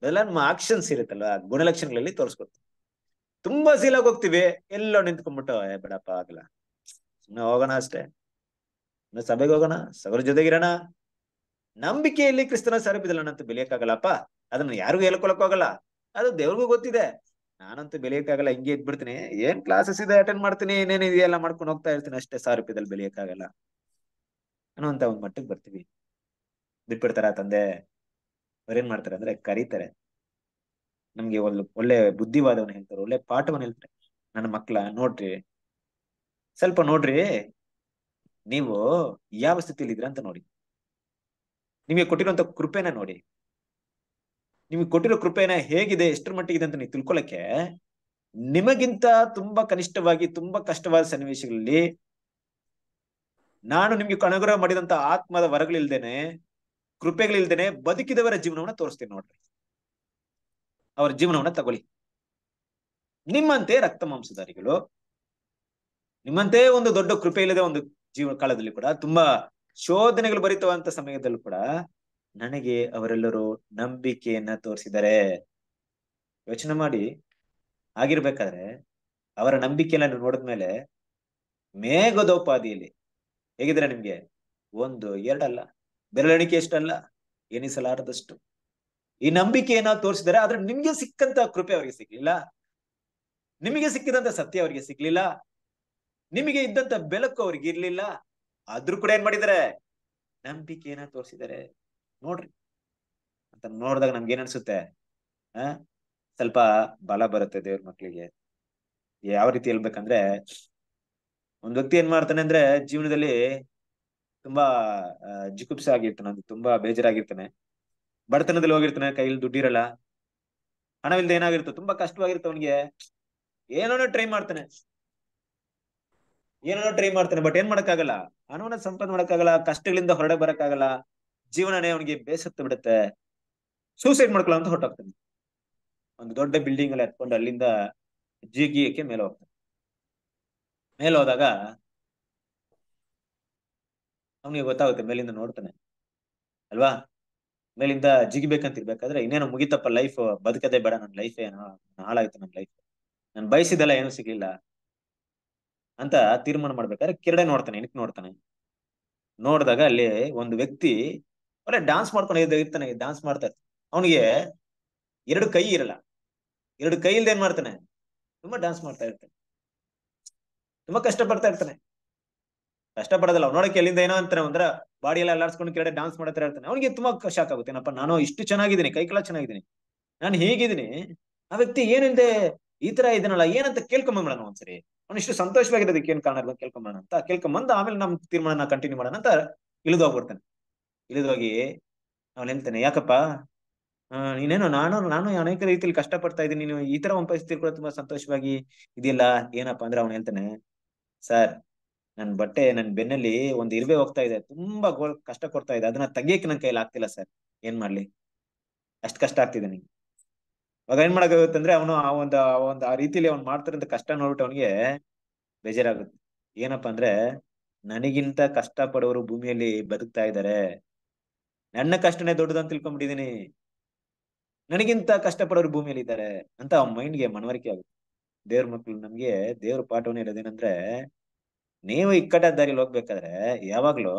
ಅದೆಲ್ಲ ನಮ್ಮ ಆಕ್ಷನ್ಸ್ ಇರುತ್ತಲ್ವಾ ಗುಣಲಕ್ಷಣಗಳಲ್ಲಿ ತೋರಿಸ್ಕೊಡ್ತೀವಿ ತುಂಬಾ ಸೀಲಾಗಿ ಹೋಗ್ತಿವಿ ಎಲ್ಲೋ ನಿಂತ್ಕೊಂಡ್ಬಿಟ್ಟು ಬೇಡಪ್ಪ ಆಗಲ್ಲ ಸುಮ್ಮನೆ ಹೋಗೋಣ ಅಷ್ಟೇ ಸಭೆಗೆ ಹೋಗೋಣ ಸಗರ ಜೊತೆಗಿರೋಣ ನಂಬಿಕೆಯಲ್ಲಿ ಕ್ರಿಸ್ತನ ಸರಬಿದಲ್ಲ ಅಂತ ಬೆಳೆಯಕ್ಕಾಗಲ್ಲಪ್ಪ ಅದನ್ನ ಯಾರಿಗೂ ಹೇಳ್ಕೊಳಕ್ ಹೋಗಲ್ಲ ಅದು ದೇವ್ರಿಗೂ ಗೊತ್ತಿದೆ ನಾನಂತೂ ಬೆಳೆಯಕ್ಕಾಗಲ್ಲ ಹಿಂಗೆ ಇದ್ಬಿಡ್ತೀನಿ ಏನ್ ಕ್ಲಾಸಸ್ ಇದೆ ಅಟೆಂಡ್ ಮಾಡ್ತೀನಿ ಏನೇನ್ ಇದೆಯಲ್ಲ ಮಾಡ್ಕೊಂಡು ಹೋಗ್ತಾ ಇರ್ತೀನಿ ಅಷ್ಟೇ ಸಾವಿರ ರೂಪಾಯಿದಲ್ಲಿ ಬೆಳೆಯಕ್ಕಾಗಲ್ಲ ಅನ್ನೋಂತ ಒಂದ್ ಮಟ್ಟಕ್ಕೆ ಬರ್ತೀವಿ ಬಿಟ್ಬಿಡ್ತಾರ ತಂದೆ ಅವ್ರೇನ್ ಮಾಡ್ತಾರೆ ಅಂದ್ರೆ ಕರೀತಾರೆ ನಮ್ಗೆ ಒಂದು ಒಳ್ಳೆ ಬುದ್ಧಿವಾದವನ್ನ ಹೇಳ್ತಾರೆ ಒಳ್ಳೆ ಪಾಠವನ್ನ ಹೇಳ್ತಾರೆ ನನ್ನ ಮಕ್ಕಳ ನೋಡ್ರಿ ಸ್ವಲ್ಪ ನೋಡ್ರಿ ನೀವು ಯಾವ ಸ್ಥಿತಿಯಲ್ಲಿ ಇದ್ರ ಅಂತ ನೋಡಿ ನಿಮಗೆ ಕೊಟ್ಟಿರುವಂತ ಕೃಪೆನ ನೋಡಿ ನಿಮಗೆ ಕೊಟ್ಟಿರೋ ಕೃಪೆನ ಹೇಗಿದೆ ಎಷ್ಟರ ಮಟ್ಟಿಗೆ ಅಂತ ನೀವು ತಿಳ್ಕೊಳಕ್ಕೆ ನಿಮಗಿಂತ ತುಂಬಾ ಕನಿಷ್ಠವಾಗಿ ತುಂಬಾ ಕಷ್ಟವಾದ ಸನ್ನಿವೇಶಗಳಲ್ಲಿ ನಾನು ನಿಮ್ಗೆ ಅನುಗ್ರಹ ಮಾಡಿದಂತ ಆತ್ಮದ ವರಗಳಿಲ್ದೇನೆ ಕೃಪೆಗಳಿಲ್ದೇನೆ ಬದುಕಿದವರ ಜೀವನವನ್ನ ತೋರಿಸ್ತೀನಿ ನೋಡ್ರಿ ಅವರ ಜೀವನವನ್ನ ತಗೊಳ್ಳಿ ನಿಮ್ಮಂತೆ ರಕ್ತ ಮಾಂಸಧಾರಿಗಳು ನಿಮ್ಮಂತೆ ಒಂದು ದೊಡ್ಡ ಕೃಪೆ ಇಲ್ಲದೆ ಒಂದು ಜೀವನ ಕಾಲದಲ್ಲಿ ಕೂಡ ತುಂಬಾ ಶೋಧನೆಗಳು ಬರಿತವಂತ ಸಮಯದಲ್ಲೂ ಕೂಡ ನನಗೆ ಅವರೆಲ್ಲರೂ ನಂಬಿಕೆಯನ್ನ ತೋರಿಸಿದರೆ ಯೋಚನೆ ಮಾಡಿ ಆಗಿರ್ಬೇಕಾದ್ರೆ ಅವರ ನಂಬಿಕೆಯನ್ನ ನೋಡಿದ್ಮೇಲೆ ಮೇಘದೋಪಾದಿಯಲ್ಲಿ ಹೇಗಿದ್ರೆ ನಿಮ್ಗೆ ಒಂದು ಎರಡಲ್ಲ ಬೆರಳೆಣಿಕೆ ಎಷ್ಟಲ್ಲ ಎನಿಸಲಾರದಷ್ಟು ಈ ನಂಬಿಕೆಯನ್ನ ತೋರಿಸಿದರೆ ಆದ್ರೆ ನಿಮ್ಗೆ ಸಿಕ್ಕಂತ ಕೃಪೆ ಅವರಿಗೆ ಸಿಗ್ಲಿಲ್ಲ ನಿಮಗೆ ಸಿಕ್ಕಿದಂತ ಸತ್ಯ ಅವರಿಗೆ ಸಿಗ್ಲಿಲ್ಲ ನಿಮಗೆ ಇದ್ದಂತ ಬೆಳಕು ಅವ್ರಿಗೆ ಇರ್ಲಿಲ್ಲ ಆದ್ರೂ ಕೂಡ ಏನ್ ಮಾಡಿದರೆ ನಂಬಿಕೆಯನ್ನ ತೋರಿಸಿದರೆ ನೋಡ್ರಿ ಅಂತ ನೋಡಿದಾಗ ನಮ್ಗೆ ಏನ್ ಅನ್ಸುತ್ತೆ ಆ ಸ್ವಲ್ಪ ಬಲ ಬರುತ್ತೆ ದೇವ್ರ ಮಕ್ಳಿಗೆ ಯಾವ ರೀತಿ ಹೇಳ್ಬೇಕಂದ್ರೆ ಒಂದ್ ವ್ಯಕ್ತಿ ಏನ್ ಮಾಡ್ತಾನೆ ಅಂದ್ರೆ ಜೀವನದಲ್ಲಿ ತುಂಬಾ ಜಿಗುಪ್ಸೆ ಆಗಿರ್ತಾನೆ ಅಂದ್ರೆ ತುಂಬಾ ಬೇಜಾರಾಗಿರ್ತಾನೆ ಬಡತನದಲ್ಲಿ ಹೋಗಿರ್ತಾನೆ ಕೈಯಲ್ಲಿ ದುಡ್ಡಿರಲ್ಲ ಹಣವಿಲ್ಲದೆ ಏನಾಗಿರ್ತ ತುಂಬಾ ಕಷ್ಟವಾಗಿರುತ್ತೆ ಅವನಿಗೆ ಏನೋ ಟ್ರೈ ಮಾಡ್ತಾನೆ ಏನೋ ಟ್ರೈ ಮಾಡ್ತಾನೆ ಬಟ್ ಏನ್ ಮಾಡಕ್ಕಾಗಲ್ಲ ಹಣವನ್ನ ಸಂಪಾದನೆ ಮಾಡಕ್ಕಾಗಲ್ಲ ಕಷ್ಟಗಳಿಂದ ಹೊರಡೆ ಬರಕ್ಕಾಗಲ್ಲ ಜೀವನನೇ ಅವನಿಗೆ ಬೇಸತ್ತು ಬಿಡುತ್ತೆ ಸೂಸೈಡ್ ಮಾಡ್ಕೊಳ್ಳೋ ಅಂತ ಹೊರಟಾಗ್ತಾನೆ ಒಂದು ದೊಡ್ಡ ಬಿಲ್ಡಿಂಗ್ ಅಲ್ಲಿ ಎತ್ಕೊಂಡು ಅಲ್ಲಿಂದ ಜಿಗಿಯಕ್ಕೆ ಮೇಲೆ ಹೋಗ್ತಾನೆ ಮೇಲೆ ಹೋದಾಗ ಅವನಿಗೆ ಗೊತ್ತಾಗುತ್ತೆ ಮೇಲಿಂದ ನೋಡ್ತಾನೆ ಅಲ್ವಾ ಮೇಲಿಂದ ಜಿಗಿಬೇಕಂತಿರ್ಬೇಕಾದ್ರೆ ಇನ್ನೇನು ಮುಗಿತಪ್ಪ ಲೈಫ್ ಬದುಕದೆ ಬೇಡ ನನ್ನ ಲೈಫ್ ಏನೋ ಹಾಳಾಯ್ತು ನನ್ನ ಲೈಫ್ ನಾನು ಬಯಸಿದೆಲ್ಲ ಏನು ಸಿಗ್ಲಿಲ್ಲ ಅಂತ ತೀರ್ಮಾನ ಮಾಡ್ಬೇಕಾದ್ರೆ ಕಿರಡೆ ನೋಡ್ತಾನೆ ಇಣಕ್ ನೋಡ್ತಾನೆ ನೋಡಿದಾಗ ಅಲ್ಲಿ ಒಂದು ವ್ಯಕ್ತಿ ಒಳ್ಳೆ ಡಾನ್ಸ್ ಮಾಡ್ಕೊಂಡು ಇರ್ತಾನೆ ಮಾಡ್ತಾ ಮಾಡ್ತಾರೆ ಅವನಿಗೆ ಎರಡು ಕೈ ಇರಲ್ಲ ಎರಡು ಕೈ ಇಲ್ದ ಏನ್ ಮಾಡ್ತಾನೆ ತುಂಬಾ ಡಾನ್ಸ್ ಮಾಡ್ತಾ ಇರ್ತಾನೆ ತುಂಬಾ ಕಷ್ಟ ಪಡ್ತಾ ಇರ್ತಾನೆ ಕಷ್ಟ ಪಡೋದಲ್ಲ ನೋಡಕ್ಕೆ ಎಲ್ಲಿಂದ ಏನೋ ಅಂತಾನೆ ಅಂದ್ರೆ ಬಾಡಿ ಎಲ್ಲ ಅಲ್ಲಾಡ್ಸ್ಕೊಂಡು ಕೆಳಗಡೆ ಡಾನ್ಸ್ ಮಾಡ್ತಾ ಇರ್ತಾನೆ ಅವನಿಗೆ ತುಂಬಾ ಶಾಕ್ ಆಗುತ್ತೆ ಏನಪ್ಪ ನಾನು ಇಷ್ಟು ಚೆನ್ನಾಗಿದ್ದೀನಿ ಕೈ ಚೆನ್ನಾಗಿದ್ದೀನಿ ನಾನು ಹೀಗಿದ್ದೀನಿ ಆ ವ್ಯಕ್ತಿ ಏನಿದೆ ಈ ತರ ಇದನ್ನಲ್ಲ ಏನಂತ ನಾನು ಒಂದ್ಸರಿ ಅವ್ನು ಇಷ್ಟು ಸಂತೋಷವಾಗಿರೋದಕ್ಕೆ ಏನ್ ಕಾರಣ ಕೇಳ್ಕೊಂಬ ಅಂತ ಕೇಳ್ಕೊಂಬಂದು ಆಮೇಲೆ ನಮ್ ತೀರ್ಮಾನ ಕಂಟಿನ್ಯೂ ಮಾಡೋಣ ಅಂತ ಇಳಿದೋಗ್ಬಿಡ್ತಾನೆ ಇಳಿದೋಗಿ ಅವನು ಹೇಳ್ತಾನೆ ಯಾಕಪ್ಪ ನೀನೇನೋ ನಾನು ನಾನು ಅನೇಕ ರೀತಿಯಲ್ಲಿ ಕಷ್ಟಪಡ್ತಾ ಇದ್ದೀನಿ ನೀನು ಈ ತರ ಪರಿಸ್ಥಿತಿ ಕೂಡ ತುಂಬಾ ಸಂತೋಷವಾಗಿ ಇದಿಲ್ಲ ಏನಪ್ಪಾ ಅಂದ್ರೆ ಅವನು ಹೇಳ್ತಾನೆ ಸರ್ ನನ್ ಬಟ್ಟೆ ನನ್ ಬೆನ್ನಲ್ಲಿ ಒಂದ್ ಇರುವೆ ಹೋಗ್ತಾ ಇದೆ ತುಂಬಾ ಗೋಲ್ ಕಷ್ಟ ಕೊಡ್ತಾ ಇದೆ ಅದನ್ನ ತೆಗಿಯಕ್ಕೆ ನನ್ ಕೈಯಲ್ಲಿ ಆಗ್ತಿಲ್ಲ ಸರ್ ಏನ್ ಮಾಡ್ಲಿ ಅಷ್ಟ್ ಕಷ್ಟ ಆಗ್ತಿದೆ ನಿಂಗೆ ಅವಾಗ ಏನ್ ಅಂದ್ರೆ ಅವನು ಆ ಒಂದು ಆ ಒಂದು ಆ ರೀತಿಲಿ ಅವ್ನು ಮಾಡ್ತಾರಂತ ಕಷ್ಟ ನೋಡ್ಬಿಟ್ಟು ಅವನಿಗೆ ಬೇಜಾರಾಗುತ್ತೆ ಏನಪ್ಪಾ ಅಂದ್ರೆ ನನಗಿಂತ ಕಷ್ಟ ಪಡೋರು ಭೂಮಿಯಲ್ಲಿ ಬದುಕ್ತಾ ಇದ್ದಾರೆ ನನ್ನ ಕಷ್ಟನೇ ದೊಡ್ಡದಂತ ತಿಳ್ಕೊಂಡ್ಬಿಟ್ಟಿದೀನಿ ನನಗಿಂತ ಕಷ್ಟಪಡೋರು ಭೂಮಿಯಲ್ಲಿ ಇದ್ದಾರೆ ಅಂತ ಮೈಂಡ್ಗೆ ಮನವರಿಕೆ ಆಗುತ್ತೆ ದೇವ್ರ ಮಕ್ಳು ನಮ್ಗೆ ದೇವ್ರ ಪಾಠವನ್ನು ಇರೋದೇನಂದ್ರೆ ನೀವು ಇಕ್ಕಟ್ಟ ದಾರಿ ಹೋಗ್ಬೇಕಾದ್ರೆ ಯಾವಾಗ್ಲೂ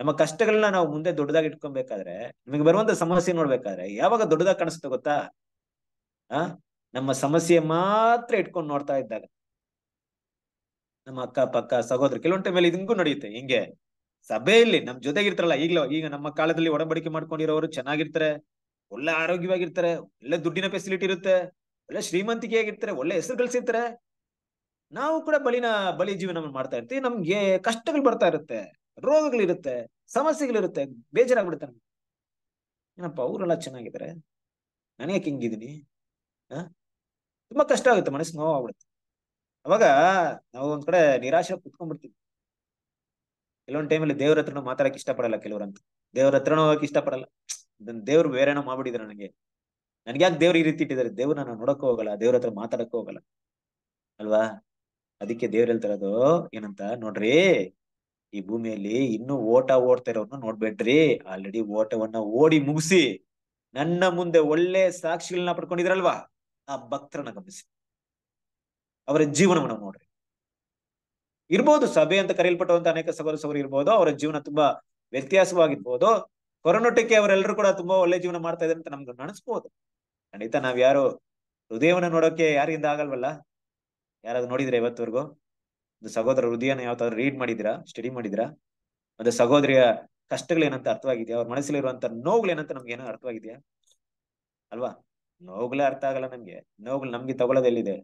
ನಮ್ಮ ಕಷ್ಟಗಳನ್ನ ನಾವು ಮುಂದೆ ದೊಡ್ಡದಾಗಿ ಇಟ್ಕೊಬೇಕಾದ್ರೆ ನಿಮಗೆ ಬರುವಂತ ಸಮಸ್ಯೆ ನೋಡ್ಬೇಕಾದ್ರೆ ಯಾವಾಗ ದೊಡ್ಡದಾಗಿ ಕಾಣಿಸ್ತ ಗೊತ್ತಾ ಆ ನಮ್ಮ ಸಮಸ್ಯೆ ಮಾತ್ರ ಇಟ್ಕೊಂಡು ನೋಡ್ತಾ ಇದ್ದಾಗ ನಮ್ಮ ಅಕ್ಕ ಪಕ್ಕ ಸಹೋದರ ಕೆಲವೊಂದು ಟೈಮಲ್ಲಿ ಇದಂಗೂ ನಡೆಯುತ್ತೆ ಹಿಂಗೆ ಸಭೆಯಲ್ಲಿ ನಮ್ ಜೊತೆಗಿರ್ತಾರಲ್ಲ ಈಗಲೂ ಈಗ ನಮ್ಮ ಕಾಲದಲ್ಲಿ ಒಡಂಬಡಿಕೆ ಮಾಡ್ಕೊಂಡಿರೋರು ಚೆನ್ನಾಗಿರ್ತಾರೆ ಒಳ್ಳೆ ಆರೋಗ್ಯವಾಗಿರ್ತಾರೆ ಒಳ್ಳೆ ದುಡ್ಡಿನ ಫೆಸಿಲಿಟಿ ಇರುತ್ತೆ ಒಳ್ಳೆ ಶ್ರೀಮಂತಿಕೆಯಾಗಿರ್ತಾರೆ ಒಳ್ಳೆ ಹೆಸರು ಗಳಿಸಿರ್ತಾರೆ ನಾವು ಕೂಡ ಬಲಿನ ಬಲಿ ಜೀವನವನ್ನು ಮಾಡ್ತಾ ಇರ್ತೀವಿ ನಮ್ಗೆ ಕಷ್ಟಗಳು ಬರ್ತಾ ಇರುತ್ತೆ ರೋಗಗಳಿರುತ್ತೆ ಸಮಸ್ಯೆಗಳಿರುತ್ತೆ ಬೇಜಾರಾಗ್ಬಿಡುತ್ತೆ ನಮ್ಗೆ ಏನಪ್ಪ ಅವರೆಲ್ಲ ಚೆನ್ನಾಗಿದ್ದಾರೆ ನಾನು ಯಾಕೆ ಹಿಂಗಿದ್ದೀನಿ ತುಂಬಾ ಕಷ್ಟ ಆಗುತ್ತೆ ಮನಸ್ಸು ನೋವಾಗ್ಬಿಡುತ್ತೆ ಅವಾಗ ನಾವು ಒಂದ್ ಕಡೆ ನಿರಾಶೆ ಕುತ್ಕೊಂಡ್ಬಿಡ್ತೀವಿ ಕೆಲವೊಂದು ಟೈಮಲ್ಲಿ ದೇವ್ರ ಹತ್ರನೂ ಮಾತಾಡಕ್ ಇಷ್ಟಪಡಲ್ಲ ಕೆಲವರಂತ ದೇವ್ರ ಹತ್ರನೂ ಹೋಗಕ್ ಇಷ್ಟಪಡಲ್ಲ ದೇವ್ರು ಬೇರೆನೋ ಮಾಡ್ಬಿಟ್ಟಿದ್ರೆ ನನಗೆ ನನ್ಗೆ ಯಾಕೆ ದೇವ್ರ ಈ ರೀತಿ ಇಟ್ಟಿದ್ದಾರೆ ದೇವ್ರ ನಾನು ನೋಡಕ್ ಹೋಗಲ್ಲ ದೇವ್ರ ಹತ್ರ ಮಾತಾಡಕ್ ಹೋಗಲ್ಲ ಅಲ್ವಾ ಅದಕ್ಕೆ ದೇವ್ರ ಹೇಳ್ತಾರದು ಏನಂತ ನೋಡ್ರಿ ಈ ಭೂಮಿಯಲ್ಲಿ ಇನ್ನು ಓಟ ಓಡ್ತಾ ಇರೋರ್ನ ನೋಡ್ಬೇಡ್ರಿ ಆಲ್ರೆಡಿ ಓಟವನ್ನ ಓಡಿ ಮುಗಿಸಿ ನನ್ನ ಮುಂದೆ ಒಳ್ಳೆ ಸಾಕ್ಷಿಗಳನ್ನ ಪಡ್ಕೊಂಡಿದ್ರಲ್ವಾ ಆ ಭಕ್ತರನ್ನ ಗಮನಿಸಿ ಅವರ ಜೀವನವನ್ನ ನೋಡ್ರಿ ಇರ್ಬೋದು ಸಭೆ ಅಂತ ಕರೆಯಲ್ಪಟ್ಟುವಂತ ಅನೇಕ ಸಭರು ಸಭರು ಇರ್ಬೋದು ಅವರ ಜೀವನ ತುಂಬಾ ವ್ಯತ್ಯಾಸವಾಗಿರ್ಬೋದು ಕೊರೊನೊಟ್ಟಕ್ಕೆ ಅವರೆಲ್ಲರೂ ಕೂಡ ತುಂಬಾ ಒಳ್ಳೆ ಜೀವನ ಮಾಡ್ತಾ ಇದ್ದಾರೆ ಅಂತ ನಮ್ಗೆ ಅನಿಸ್ಬೋದು ಖಂಡಿತ ನಾವ್ ಯಾರು ಹೃದಯವನ್ನ ನೋಡೋಕೆ ಯಾರಿಂದ ಆಗಲ್ವಲ್ಲ ಯಾರಾದ್ರೂ ನೋಡಿದ್ರೆ ಇವತ್ತವರೆಗೂ ಒಂದು ಸಹೋದರ ಹೃದಯನ ಯಾವತ್ತಾದ್ರು ರೀಡ್ ಮಾಡಿದಿರಾ ಸ್ಟಡಿ ಮಾಡಿದಿರಾ ಒಂದು ಸಹೋದರಿಯ ಕಷ್ಟಗಳೇನಂತ ಅರ್ಥವಾಗಿದೆಯಾ ಅವ್ರ ಮನಸ್ಸಲ್ಲಿರುವಂತ ಏನಂತ ನಮ್ಗೆ ಏನೋ ಅರ್ಥವಾಗಿದೆಯಾ ಅಲ್ವಾ ನೋವುಗಳೇ ಅರ್ಥ ಆಗಲ್ಲ ನಮ್ಗೆ ನೋವುಗಳು ನಮ್ಗೆ ತಗೊಳ್ಳೋದೆಲ್ಲಿದೆ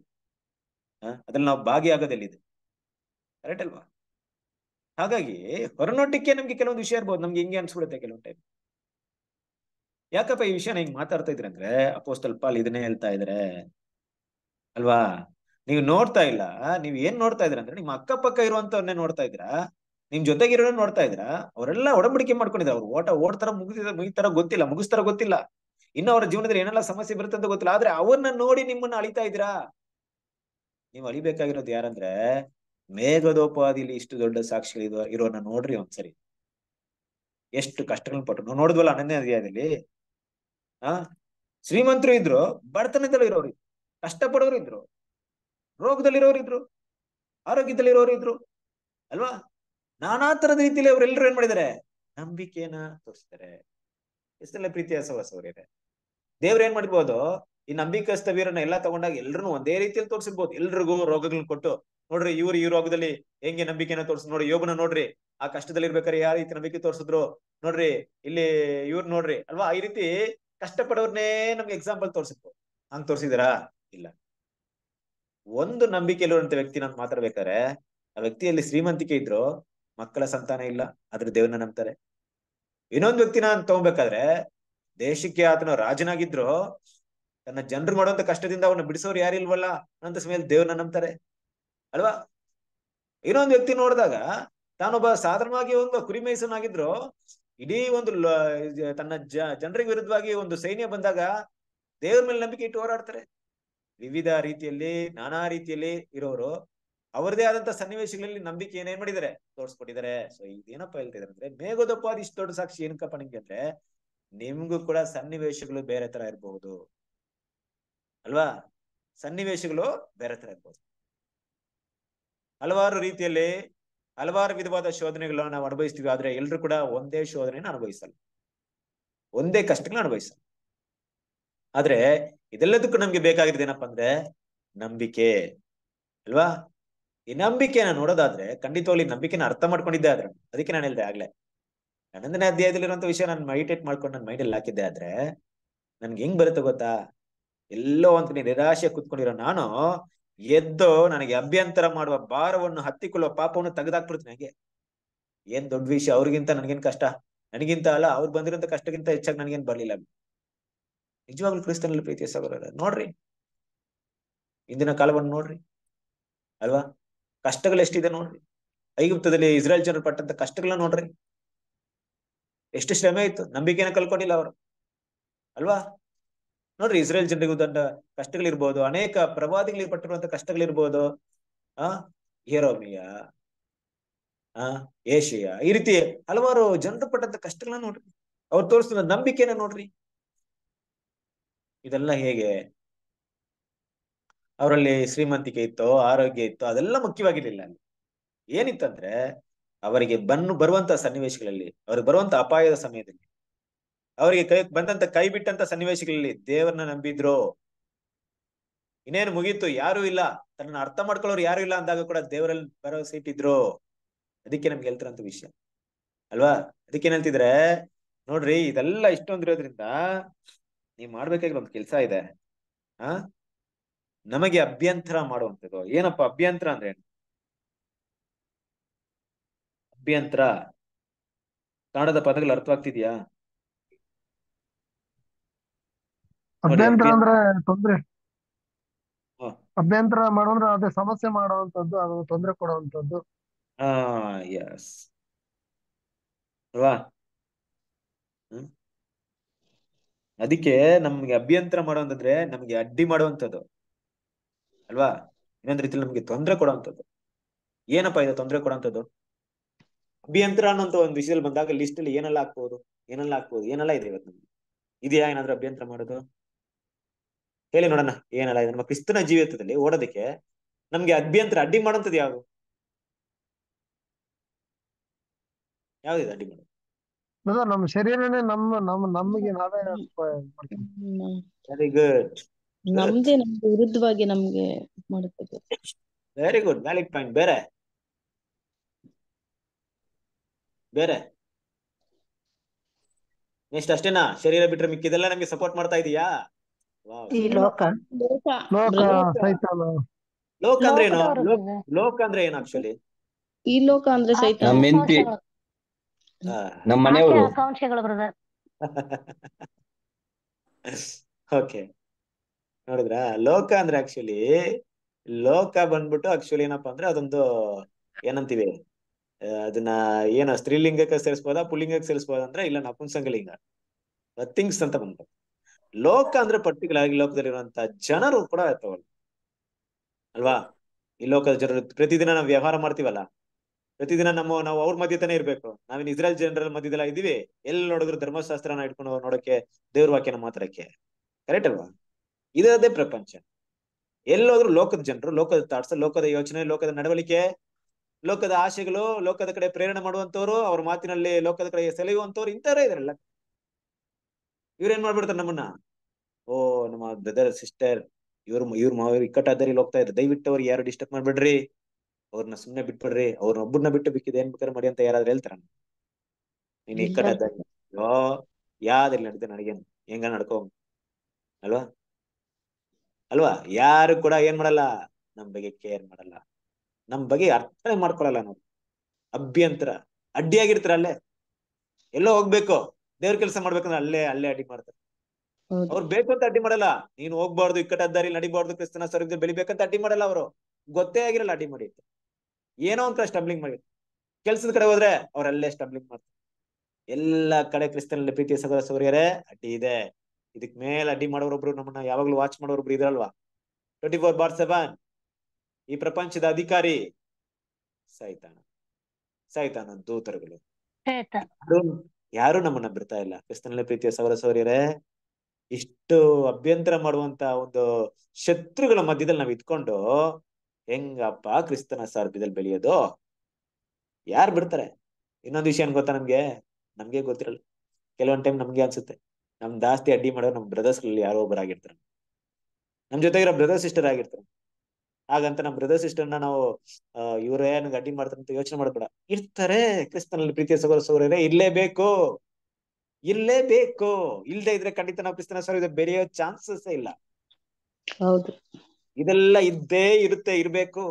ಅದ್ರಲ್ಲಿ ನಾವು ಭಾಗಿಯಾಗೋದೆಲ್ಲಿದೆ ಕರೆಕ್ಟ್ ಅಲ್ವಾ ಹಾಗಾಗಿ ಹೊರನೋಟಕ್ಕೆ ನಮ್ಗೆ ಕೆಲವೊಂದು ವಿಷಯ ಇರ್ಬೋದು ನಮ್ಗೆ ಹಿಂಗೆ ಅನ್ಸ್ಬಿಡುತ್ತೆ ಕೆಲವೊಂದು ಟೈಮ್ ಯಾಕಪ್ಪ ಈ ವಿಷಯನ ಹಿಂಗ್ ಮಾತಾಡ್ತಾ ಇದ್ರೆ ಅಂದ್ರೆ ಅಪೋಸ್ಟಲ್ ಪಾಲ್ ಇದನ್ನೇ ಹೇಳ್ತಾ ಇದ್ರೆ ಅಲ್ವಾ ನೀವು ನೋಡ್ತಾ ಇಲ್ಲ ನೀವ್ ಏನ್ ನೋಡ್ತಾ ಇದ್ರ ಅಂದ್ರೆ ನಿಮ್ಮ ಅಕ್ಕಪಕ್ಕ ಇರುವಂತವನ್ನೇ ನೋಡ್ತಾ ಇದ್ರಾ ನಿಮ್ ಜೊತೆಗಿರೋನ್ ನೋಡ್ತಾ ಇದ್ರ ಅವರೆಲ್ಲ ಒಡಂಬಡಿಕೆ ಮಾಡ್ಕೊಂಡಿದ್ರು ಅವ್ರು ಓಟ ಓಡ್ತಾರ ಮುಗಿದ ಮುಗಿತಾರ ಗೊತ್ತಿಲ್ಲ ಮುಗಿಸ್ತಾರ ಗೊತ್ತಿಲ್ಲ ಇನ್ನು ಅವ್ರ ಜೀವನದಲ್ಲಿ ಏನೆಲ್ಲ ಸಮಸ್ಯೆ ಬರುತ್ತೆ ಅಂತ ಗೊತ್ತಿಲ್ಲ ಆದ್ರೆ ಅವ್ರನ್ನ ನೋಡಿ ನಿಮ್ಮನ್ನ ಅಳಿತಾ ಇದ್ದೀರಾ ನೀವು ಅಳಿಬೇಕಾಗಿರೋದು ಯಾರಂದ್ರೆ ಮೇಘದೋಪಾದಿಲಿ ಇಷ್ಟು ದೊಡ್ಡ ಸಾಕ್ಷಿಗಳು ಇರೋನ ನೋಡ್ರಿ ಒಂದ್ಸರಿ ಎಷ್ಟು ಕಷ್ಟಗಳನ್ನ ಪಟ್ಟು ನಾವು ನೋಡಿದ್ವಲ್ಲ ಅನನ್ಯ ಅಧ್ಯಾಯದಲ್ಲಿ ಆ ಶ್ರೀಮಂತರು ಇದ್ರು ಬಡತನದಲ್ಲಿ ಇರೋರು ಕಷ್ಟಪಡೋರು ಇದ್ರು ರೋಗದಲ್ಲಿರೋರು ಇದ್ರು ಇರೋರು ಇದ್ರು ಅಲ್ವಾ ನಾನಾ ತರದ ರೀತಿಯಲ್ಲಿ ಅವರೆಲ್ಲರೂ ಏನ್ ಮಾಡಿದ್ದಾರೆ ನಂಬಿಕೆನ ತೋರಿಸ್ತಾರೆ ಎಷ್ಟೆಲ್ಲ ಪ್ರೀತಿಯ ಸಹವಾಸ ಇದೆ ದೇವ್ರ ಏನ್ ಮಾಡಿರ್ಬೋದು ಈ ನಂಬಿಕಸ್ತ ವೀರನ್ನ ಎಲ್ಲಾ ತಗೊಂಡಾಗ ಎಲ್ರು ಒಂದೇ ರೀತಿಯಲ್ಲಿ ತೋರಿಸಿರ್ಬೋದು ಎಲ್ರಿಗೂ ರೋಗಗಳನ್ನ ಕೊಟ್ಟು ನೋಡ್ರಿ ಇವ್ರು ಈ ರೋಗದಲ್ಲಿ ಹೆಂಗೆ ನಂಬಿಕೆನ ತೋರಿಸ್ ನೋಡಿ ಯೋಬನ ನೋಡ್ರಿ ಆ ಕಷ್ಟದಲ್ಲಿ ಇರ್ಬೇಕಾರೆ ಯಾವ ರೀತಿ ನಂಬಿಕೆ ತೋರಿಸಿದ್ರು ನೋಡ್ರಿ ಇಲ್ಲಿ ಇವ್ರು ನೋಡ್ರಿ ಅಲ್ವಾ ಈ ರೀತಿ ಕಷ್ಟಪಡೋರ್ನೇ ನಮ್ಗೆ ಎಕ್ಸಾಂಪಲ್ ತೋರಿಸಿರ್ಬೋದು ಹಂಗ್ ತೋರಿಸಿದಿರಾ ಇಲ್ಲ ಒಂದು ನಂಬಿಕೆ ಇರುವಂತ ವ್ಯಕ್ತಿ ನಾನು ಮಾತಾಡ್ಬೇಕಾರೆ ಆ ವ್ಯಕ್ತಿಯಲ್ಲಿ ಶ್ರೀಮಂತಿಕೆ ಇದ್ರು ಮಕ್ಕಳ ಸಂತಾನ ಇಲ್ಲ ಆದ್ರೆ ದೇವ್ರನ್ನ ನಂಬ್ತಾರೆ ಇನ್ನೊಂದು ವ್ಯಕ್ತಿನ ತಗೊಬೇಕಾದ್ರೆ ದೇಶಕ್ಕೆ ಆತನ ರಾಜನಾಗಿದ್ರು ತನ್ನ ಜನರು ಮಾಡುವಂತ ಕಷ್ಟದಿಂದ ಅವನ್ನ ಬಿಡಿಸೋರು ಇಲ್ವಲ್ಲ ಅನ್ನಂತ ಸಮಯದಲ್ಲಿ ದೇವ್ರನ್ನ ನಂಬ್ತಾರೆ ಅಲ್ವಾ ಏನೋ ಒಂದು ವ್ಯಕ್ತಿ ನೋಡಿದಾಗ ತಾನೊಬ್ಬ ಸಾಧಾರಣವಾಗಿ ಒಂದು ಮೈಸೂನಾಗಿದ್ರು ಇಡೀ ಒಂದು ತನ್ನ ಜ ಜನರಿಗೆ ವಿರುದ್ಧವಾಗಿ ಒಂದು ಸೈನ್ಯ ಬಂದಾಗ ದೇವ್ರ ಮೇಲೆ ನಂಬಿಕೆ ಇಟ್ಟು ಹೋರಾಡ್ತಾರೆ ವಿವಿಧ ರೀತಿಯಲ್ಲಿ ನಾನಾ ರೀತಿಯಲ್ಲಿ ಇರೋರು ಅವರದೇ ಆದಂತ ಸನ್ನಿವೇಶಗಳಲ್ಲಿ ನಂಬಿಕೆ ಏನೇನ್ ಮಾಡಿದ್ದಾರೆ ತೋರಿಸ್ಕೊಟ್ಟಿದ್ದಾರೆ ಸೊ ಇದೇನಪ್ಪ ಹೇಳ್ತಿದಾರೆ ಅಂದ್ರೆ ಅದು ಇಷ್ಟು ದೊಡ್ಡ ಸಾಕ್ಷಿ ಏನಕ್ಕಪ್ಪ ನಿಮ್ಗೆ ಅಂದ್ರೆ ನಿಮ್ಗೂ ಕೂಡ ಸನ್ನಿವೇಶಗಳು ಬೇರೆ ತರ ಇರಬಹುದು ಅಲ್ವಾ ಸನ್ನಿವೇಶಗಳು ಬೇರೆ ತರ ಇರ್ಬೋದು ಹಲವಾರು ರೀತಿಯಲ್ಲಿ ಹಲವಾರು ವಿಧವಾದ ಶೋಧನೆಗಳನ್ನ ನಾವು ಅನುಭವಿಸ್ತೀವಿ ಆದ್ರೆ ಎಲ್ರು ಕೂಡ ಒಂದೇ ಶೋಧನೆಯನ್ನು ಅನುಭವಿಸಲ್ಲ ಒಂದೇ ಕಷ್ಟಗಳನ್ನ ಅನುಭವಿಸಲ್ಲ ಆದ್ರೆ ಇದೆಲ್ಲದಕ್ಕೂ ನಮ್ಗೆ ಬೇಕಾಗಿರೋದು ಏನಪ್ಪಾ ಅಂದ್ರೆ ನಂಬಿಕೆ ಅಲ್ವಾ ಈ ನಂಬಿಕೆನ ನೋಡೋದಾದ್ರೆ ಖಂಡಿತವಾಗ್ಲಿ ನಂಬಿಕೆನ ಅರ್ಥ ಮಾಡ್ಕೊಂಡಿದ್ದೆ ಆದ್ರೆ ಅದಕ್ಕೆ ನಾನು ಹೇಳ್ದೆ ಆಗ್ಲೇ ಹನ್ನೊಂದನೇ ಇರುವಂತ ವಿಷಯ ನಾನು ಮೆಡಿಟೇಟ್ ಮಾಡ್ಕೊಂಡು ನನ್ನ ಮೈಂಡಲ್ಲಿ ಹಾಕಿದ್ದೆ ಆದ್ರೆ ನನ್ಗೆ ಹೆಂಗ್ ಬರುತ್ತೆ ಗೊತ್ತಾ ಎಲ್ಲೋ ಅಂತ ನಿರಾಶೆ ಕುತ್ಕೊಂಡಿರೋ ನಾನು ಎದ್ದು ನನಗೆ ಅಭ್ಯಂತರ ಮಾಡುವ ಭಾರವನ್ನು ಹತ್ತಿಕೊಳ್ಳುವ ಪಾಪವನ್ನು ತೆಗೆದಾಕ್ಬಿಡ್ತೀನಿ ನನಗೆ ಏನ್ ದೊಡ್ಡ ವಿಷಯ ಅವ್ರಿಗಿಂತ ನನ್ಗೇನ್ ಕಷ್ಟ ನನಗಿಂತ ಅಲ್ಲ ಅವ್ರು ಬಂದಿರೋ ಕಷ್ಟಕ್ಕಿಂತ ಹೆಚ್ಚಾಗಿ ನನಗೇನ್ ಬರ್ಲಿಲ್ಲ ನಿಜವಾಗ್ಲೂ ಕ್ರಿಸ್ತನಲ್ಲಿ ಪ್ರೀತಿಯ ಸಹೋದರ ನೋಡ್ರಿ ಇಂದಿನ ಕಾಲವನ್ನು ನೋಡ್ರಿ ಅಲ್ವಾ ಕಷ್ಟಗಳು ಎಷ್ಟಿದೆ ನೋಡ್ರಿ ಐಗುಪ್ತದಲ್ಲಿ ಇಸ್ರೇಲ್ ಜನರು ಪಟ್ಟಂತ ಕಷ್ಟಗಳನ್ನ ನೋಡ್ರಿ ಎಷ್ಟು ಶ್ರಮೆ ಇತ್ತು ನಂಬಿಕೆನ ಕಲ್ಕೊಂಡಿಲ್ಲ ಅವರು ಅಲ್ವಾ ನೋಡ್ರಿ ಇಸ್ರೇಲ್ ಜನರಿಗೂ ದೊಡ್ಡ ಕಷ್ಟಗಳಿರ್ಬೋದು ಅನೇಕ ಪ್ರವಾದಿಗಳಿಗೆ ಪಟ್ಟಿರುವಂತ ಕಷ್ಟಗಳಿರ್ಬೋದು ಆ ಏರೋಮಿಯ ಆ ಏಷ್ಯಾ ಈ ರೀತಿ ಹಲವಾರು ಜನರು ಪಟ್ಟಂತ ಕಷ್ಟಗಳನ್ನ ನೋಡ್ರಿ ಅವ್ರು ತೋರಿಸ್ತಿರೋ ನಂಬಿಕೆನ ನೋಡ್ರಿ ಇದೆಲ್ಲ ಹೇಗೆ ಅವರಲ್ಲಿ ಶ್ರೀಮಂತಿಕೆ ಇತ್ತು ಆರೋಗ್ಯ ಇತ್ತು ಅದೆಲ್ಲ ಮುಖ್ಯವಾಗಿರ್ಲಿಲ್ಲ ಅಲ್ಲಿ ಏನಿತ್ತಂದ್ರೆ ಅವರಿಗೆ ಬನ್ನು ಬರುವಂತ ಸನ್ನಿವೇಶಗಳಲ್ಲಿ ಅವ್ರಿಗೆ ಬರುವಂತ ಅಪಾಯದ ಸಮಯದಲ್ಲಿ ಅವರಿಗೆ ಕೈ ಬಂದಂತ ಕೈ ಬಿಟ್ಟಂತ ಸನ್ನಿವೇಶಗಳಲ್ಲಿ ದೇವರನ್ನ ನಂಬಿದ್ರು ಇನ್ನೇನು ಮುಗೀತು ಯಾರು ಇಲ್ಲ ತನ್ನ ಅರ್ಥ ಮಾಡ್ಕೊಳ್ಳೋರು ಯಾರು ಇಲ್ಲ ಅಂದಾಗ ಕೂಡ ದೇವರಲ್ಲಿ ಭರವಸೆ ಇಟ್ಟಿದ್ರು ಅದಕ್ಕೆ ನಮ್ಗೆ ಹೇಳ್ತಾರಂತ ವಿಷಯ ಅಲ್ವಾ ಅದಕ್ಕೆ ಹೇಳ್ತಿದ್ರೆ ನೋಡ್ರಿ ಇದೆಲ್ಲ ಇಷ್ಟೊಂದಿರೋದ್ರಿಂದ ನೀವ್ ಮಾಡ್ಬೇಕಾಗಿರೋ ಒಂದು ಕೆಲ್ಸ ಇದೆ ಆ ನಮಗೆ ಅಭ್ಯಂತರ ಮಾಡುವಂಥದ್ದು ಏನಪ್ಪ ಅಭ್ಯಂತರ ಅಂದ್ರೆ ಅಭ್ಯಂತರ ಕನ್ನಡದ ಪದಗಳು ಅರ್ಥವಾಗ್ತಿದ್ಯಾ ಅಭ್ಯಂತರ ಅಂದ್ರೆ ತೊಂದ್ರೆ ಅಭ್ಯಂತರ ಮಾಡೋಂದ್ರೆ ಅದೇ ಸಮಸ್ಯೆ ಮಾಡುವಂತದ್ದು ಅದು ತೊಂದರೆ ಕೊಡುವಂತದ್ದು ಆ ಎಸ್ ಅಲ್ವಾ ಅದಕ್ಕೆ ನಮ್ಗೆ ಅಭ್ಯಂತರ ಮಾಡುವಂತಂದ್ರೆ ನಮ್ಗೆ ಅಡ್ಡಿ ಮಾಡುವಂತದ್ದು ಅಲ್ವಾ ಇನ್ನೊಂದ್ ರೀತಿಯಲ್ಲಿ ನಮ್ಗೆ ತೊಂದರೆ ಕೊಡುವಂತದ್ದು ಏನಪ್ಪಾ ಇದು ತೊಂದರೆ ಕೊಡುವಂತದ್ದು ಅಭ್ಯಂತರ ಅಂತ ಒಂದು ವಿಷಯದಲ್ಲಿ ಬಂದಾಗ ಲಿಸ್ಟ್ ಅಲ್ಲಿ ಏನೆಲ್ಲ ಹಾಕ್ಬಹುದು ಏನೆಲ್ಲ ಹಾಕ್ಬಹುದು ಏನೆಲ್ಲ ಇದೆ ಇವತ್ತು ನಮ್ಗೆ ಇದೆಯಾ ಏನಾದ್ರೂ ಅಭ್ಯಂತರ ಮಾಡೋದು ಹೇಳಿ ನೋಡೋಣ ಏನೆಲ್ಲ ಇದೆ ನಮ್ಮ ಕ್ರಿಸ್ತನ ಜೀವಿತದಲ್ಲಿ ಓಡೋದಕ್ಕೆ ನಮ್ಗೆ ಅಭ್ಯಂತರ ಅಡ್ಡಿ ಮಾಡೋಂಥದ್ದು ಯಾವುದು ಯಾವ್ದಿದೆ ಅಡ್ಡಿ ಮಾಡೋದು ನಮ್ಮ ಶರೀರನೇ ನಮ್ಮ ನಮಗೆ ನಾವೇ ವೆರಿ ಗುಡ್ ನಮ್ದೇ ನಮ್ಗೆ ವಿರುದ್ಧವಾಗಿ ನಮ್ಗೆ ಮಾಡುತ್ತದೆ ವೆರಿ ಗುಡ್ ವ್ಯಾಲಿಡ್ ಪಾಯಿಂಟ್ ಬೇರೆ ಬೇರೆ ನೆಕ್ಸ್ಟ್ ಅಷ್ಟೇನಾ ಶರೀರ ಬಿಟ್ರೆ ಮಿಕ್ಕಿದೆಲ್ಲ ನಮ್ಗೆ ಸಪೋರ್ಟ್ ಮಾಡ್ತಾ ಇದೀಯಾ ಲೋಕ ಅಂದ್ರೆ ಏನು ಲೋಕ ಅಂದ್ರೆ ಏನು ಆಕ್ಚುಲಿ ಈ ಲೋಕ ಅಂದ್ರೆ ಸೈತಾನ ನಮ್ಮ ಮನೆಯವರು ಬ್ರದರ್ ಓಕೆ [laughs] ನೋಡಿದ್ರಾ ಲೋಕ ಅಂದ್ರೆ ಆಕ್ಚುಲಿ ಲೋಕ ಬಂದ್ಬಿಟ್ಟು ಆಕ್ಚುಲಿ ಏನಪ್ಪಾ ಅಂದ್ರೆ ಅದೊಂದು ಏನಂತೀವಿ ಅದನ್ನ ಏನ ಸ್ತ್ರೀಲಿಂಗಕ್ಕೆ ಸೇರಿಸ್ಬೋದ ಪುಲ್ಲಿಂಗಕ್ಕೆ ಸೇರಿಸ್ಬೋದ ಅಂದ್ರೆ ಇಲ್ಲ ನಪುಂಸಂಗಲಿಂಗ ಥಿಂಗ್ಸ್ ಅಂತ ಬಂತು ಲೋಕ ಅಂದ್ರೆ ಪರ್ಟಿಕ್ಯುಲರ್ ಆಗಿ ಲೋಕದಲ್ಲಿರುವಂತ ಜನರು ಕೂಡ ಇರ್ತಾವಲ್ಲ ಅಲ್ವಾ ಈ ಲೋಕದ ಜನರು ಪ್ರತಿದಿನ ನಾವು ವ್ಯವಹಾರ ಮಾಡ್ತೀವಲ್ಲ ಪ್ರತಿದಿನ ನಮ್ಮ ನಾವು ಅವ್ರ ಮಧ್ಯತಾನೆ ಇರ್ಬೇಕು ನಾವಿನ್ ಇಸ್ರೇಲ್ ಜನರ ಮಧ್ಯದಲ್ಲ ಇದೀವಿ ಎಲ್ಲಿ ನೋಡಿದ್ರು ಧರ್ಮಶಾಸ್ತ್ರನ ಇಟ್ಕೊಂಡು ನೋಡಕ್ಕೆ ದೇವ್ರ ವಾಕ್ಯನ ಮಾತ್ರಕ್ಕೆ ಕರೆಕ್ಟ್ ಅಲ್ವಾ ಇದರದೇ ಪ್ರಪಂಚ ಎಲ್ಲೋದ್ರು ಲೋಕದ ಜನರು ಲೋಕದ ಥಾಟ್ಸ್ ಲೋಕದ ಯೋಚನೆ ಲೋಕದ ನಡವಳಿಕೆ ಲೋಕದ ಆಶೆಗಳು ಲೋಕದ ಕಡೆ ಪ್ರೇರಣೆ ಮಾಡುವಂತವ್ರು ಅವ್ರ ಮಾತಿನಲ್ಲಿ ಲೋಕದ ಕಡೆ ಸೆಳೆಯುವಂತವ್ರು ಇಂಥವ್ರೇ ಇದ್ರಲ್ಲ ಇವ್ರೇನ್ ಮಾಡ್ಬಿಡ್ತಾರೆ ನಮ್ಮನ್ನ ಓ ನಮ್ಮ ಬ್ರದರ್ ಸಿಸ್ಟರ್ ಇವ್ರ ಇವ್ರ ಇಕ್ಕಟ್ಟಾದರಿಗೆ ಹೋಗ್ತಾ ಇದ್ರು ದಯವಿಟ್ಟು ಅವ್ರಿಗೆ ಯಾರು ಡಿಸ್ಟರ್ಬ್ ಮಾಡ್ಬಿಡ್ರಿ ಅವ್ರನ್ನ ಸುಮ್ನೆ ಬಿಟ್ಬಿಡ್ರಿ ಅವ್ರನ್ನ ಒಬ್ಬರನ್ನ ಬಿಟ್ಟು ಬಿಕ್ಕಿದ ಏನ್ ಬೇಕಾದ್ರೆ ಮಾಡಿ ಅಂತ ಯಾರಾದ್ರೂ ಹೇಳ್ತಾರ ನೀನ್ ಓ ಯೋ ಯಾವ್ದಿಲ್ಲ ನಡೀತ ನನಗೇನು ಹೆಂಗ ನಡ್ಕೋ ಅಲ್ವಾ ಅಲ್ವಾ ಯಾರು ಕೂಡ ಏನ್ ಮಾಡಲ್ಲ ನಮ್ ಬಗ್ಗೆ ಕೇರ್ ಮಾಡಲ್ಲ ನಮ್ ಬಗ್ಗೆ ಅರ್ಥನೇ ಮಾಡ್ಕೊಳಲ್ಲ ನಾವು ಅಭ್ಯಂತರ ಅಡ್ಡಿಯಾಗಿರ್ತಾರ ಅಲ್ಲೇ ಎಲ್ಲೋ ಹೋಗ್ಬೇಕು ದೇವ್ರ ಕೆಲಸ ಮಾಡ್ಬೇಕಂದ್ರೆ ಅಲ್ಲೇ ಅಲ್ಲೇ ಅಡ್ಡಿ ಮಾಡ್ತಾರೆ ಅವ್ರು ಬೇಕು ಅಂತ ಅಡ್ಡಿ ಮಾಡಲ್ಲ ನೀನ್ ಹೋಗ್ಬಾರ್ದು ಇಕ್ಕಟ್ಟ ದಾರಿ ನಡಿಬಾರ್ದು ಕ್ರಿಸ್ತನ ಸ್ವರ್ಗದಲ್ಲಿ ಬೆಳಿಬೇಕಂತ ಅಡ್ಡಿ ಮಾಡಲ್ಲ ಅವರು ಗೊತ್ತೇ ಆಗಿರಲ್ಲ ಅಡ್ಡಿ ಮಾಡಿ ಏನೋ ಅಂತ ಸ್ಟಂಬ್ಲಿಂಗ್ ಮಾಡಿ ಕೆಲ್ಸದ ಕಡೆ ಹೋದ್ರೆ ಅವ್ರಲ್ಲೇ ಸ್ಟಂಬ್ಲಿಂಗ್ ಮಾಡ್ತಾರೆ ಎಲ್ಲಾ ಕಡೆ ಕ್ರಿಸ್ತನಲ್ಲಿ ಪ್ರೀತಿಯ ಸಹೋದರ ಸಹೋದರಿಯರೇ ಅಡ್ಡಿ ಇದೆ ಇದಕ್ ಮೇಲೆ ಅಡ್ಡಿ ಮಾಡೋರೊಬ್ರು ನಮ್ಮನ್ನ ಯಾವಾಗ್ಲೂ ವಾಚ್ ಮಾಡೋರೊಬ್ರು ಇದ್ರಲ್ವಾ ಟ್ವೆಂಟಿ ಫೋರ್ ಬಾರ್ ಸೆವೆನ್ ಈ ಪ್ರಪಂಚದ ಅಧಿಕಾರಿ ಸೈತಾನ ಸೈತಾನ ದೂತರುಗಳು ಯಾರು ನಮ್ಮನ್ನ ಬಿಡ್ತಾ ಇಲ್ಲ ಕ್ರಿಸ್ತನಲ್ಲಿ ಪ್ರೀತಿಯ ಸೌರ ಸೌರ್ಯರೇ ಇಷ್ಟು ಅಭ್ಯಂತರ ಮಾಡುವಂತ ಒಂದು ಶತ್ರುಗಳ ಮಧ್ಯದಲ್ಲಿ ನಾವ್ ಇದ್ಕೊಂಡು ಹೆಂಗಪ್ಪ ಕ್ರಿಸ್ತನ ಸಾರಥ್ಯದಲ್ಲಿ ಬೆಳೆಯೋದು ಯಾರು ಬಿಡ್ತಾರೆ ಇನ್ನೊಂದು ವಿಷಯ ಏನ್ ಗೊತ್ತಾ ನಮ್ಗೆ ನಮ್ಗೆ ಗೊತ್ತಿರಲ್ಲ ಕೆಲವೊಂದ್ ಟೈಮ್ ನಮ್ಗೆ ಅನ್ಸುತ್ತೆ ನಮ್ ಜಾಸ್ತಿ ಅಡ್ಡಿ ಮಾಡೋ ನಮ್ ಬ್ರದರ್ಸ್ ಯಾರೋ ಒಬ್ಬರಾಗಿರ್ತಾರೆ ನಮ್ ಜೊತೆಗಿರೋ ಬ್ರದರ್ ಸಿಸ್ಟರ್ ಆಗಿರ್ತಾರೆ ಹಾಗಂತ ನಮ್ಮ ಬ್ರದರ್ ಸಿಸ್ಟರ್ನ ನಾವು ಇವರೇ ನನ್ಗೆ ಅಡ್ಡಿ ಮಾಡ್ತಾರೆ ಅಂತ ಯೋಚನೆ ಮಾಡ್ಬೇಡ ಇರ್ತಾರೆ ಕ್ರಿಸ್ತನಲ್ಲಿ ಪ್ರೀತಿಯ ಇಲ್ಲೇ ಬೇಕು ಇಲ್ಲೇ ಬೇಕು ಇಲ್ಲದೆ ಇದ್ರೆ ಖಂಡಿತ ನಾವು ಕ್ರಿಸ್ತನ ಸರ್ ಬೆರೆಯೋ ಚಾನ್ಸಸ್ ಇಲ್ಲ ಹೌದು ಇದೆಲ್ಲ ಇದ್ದೇ ಇರುತ್ತೆ ಇರ್ಬೇಕು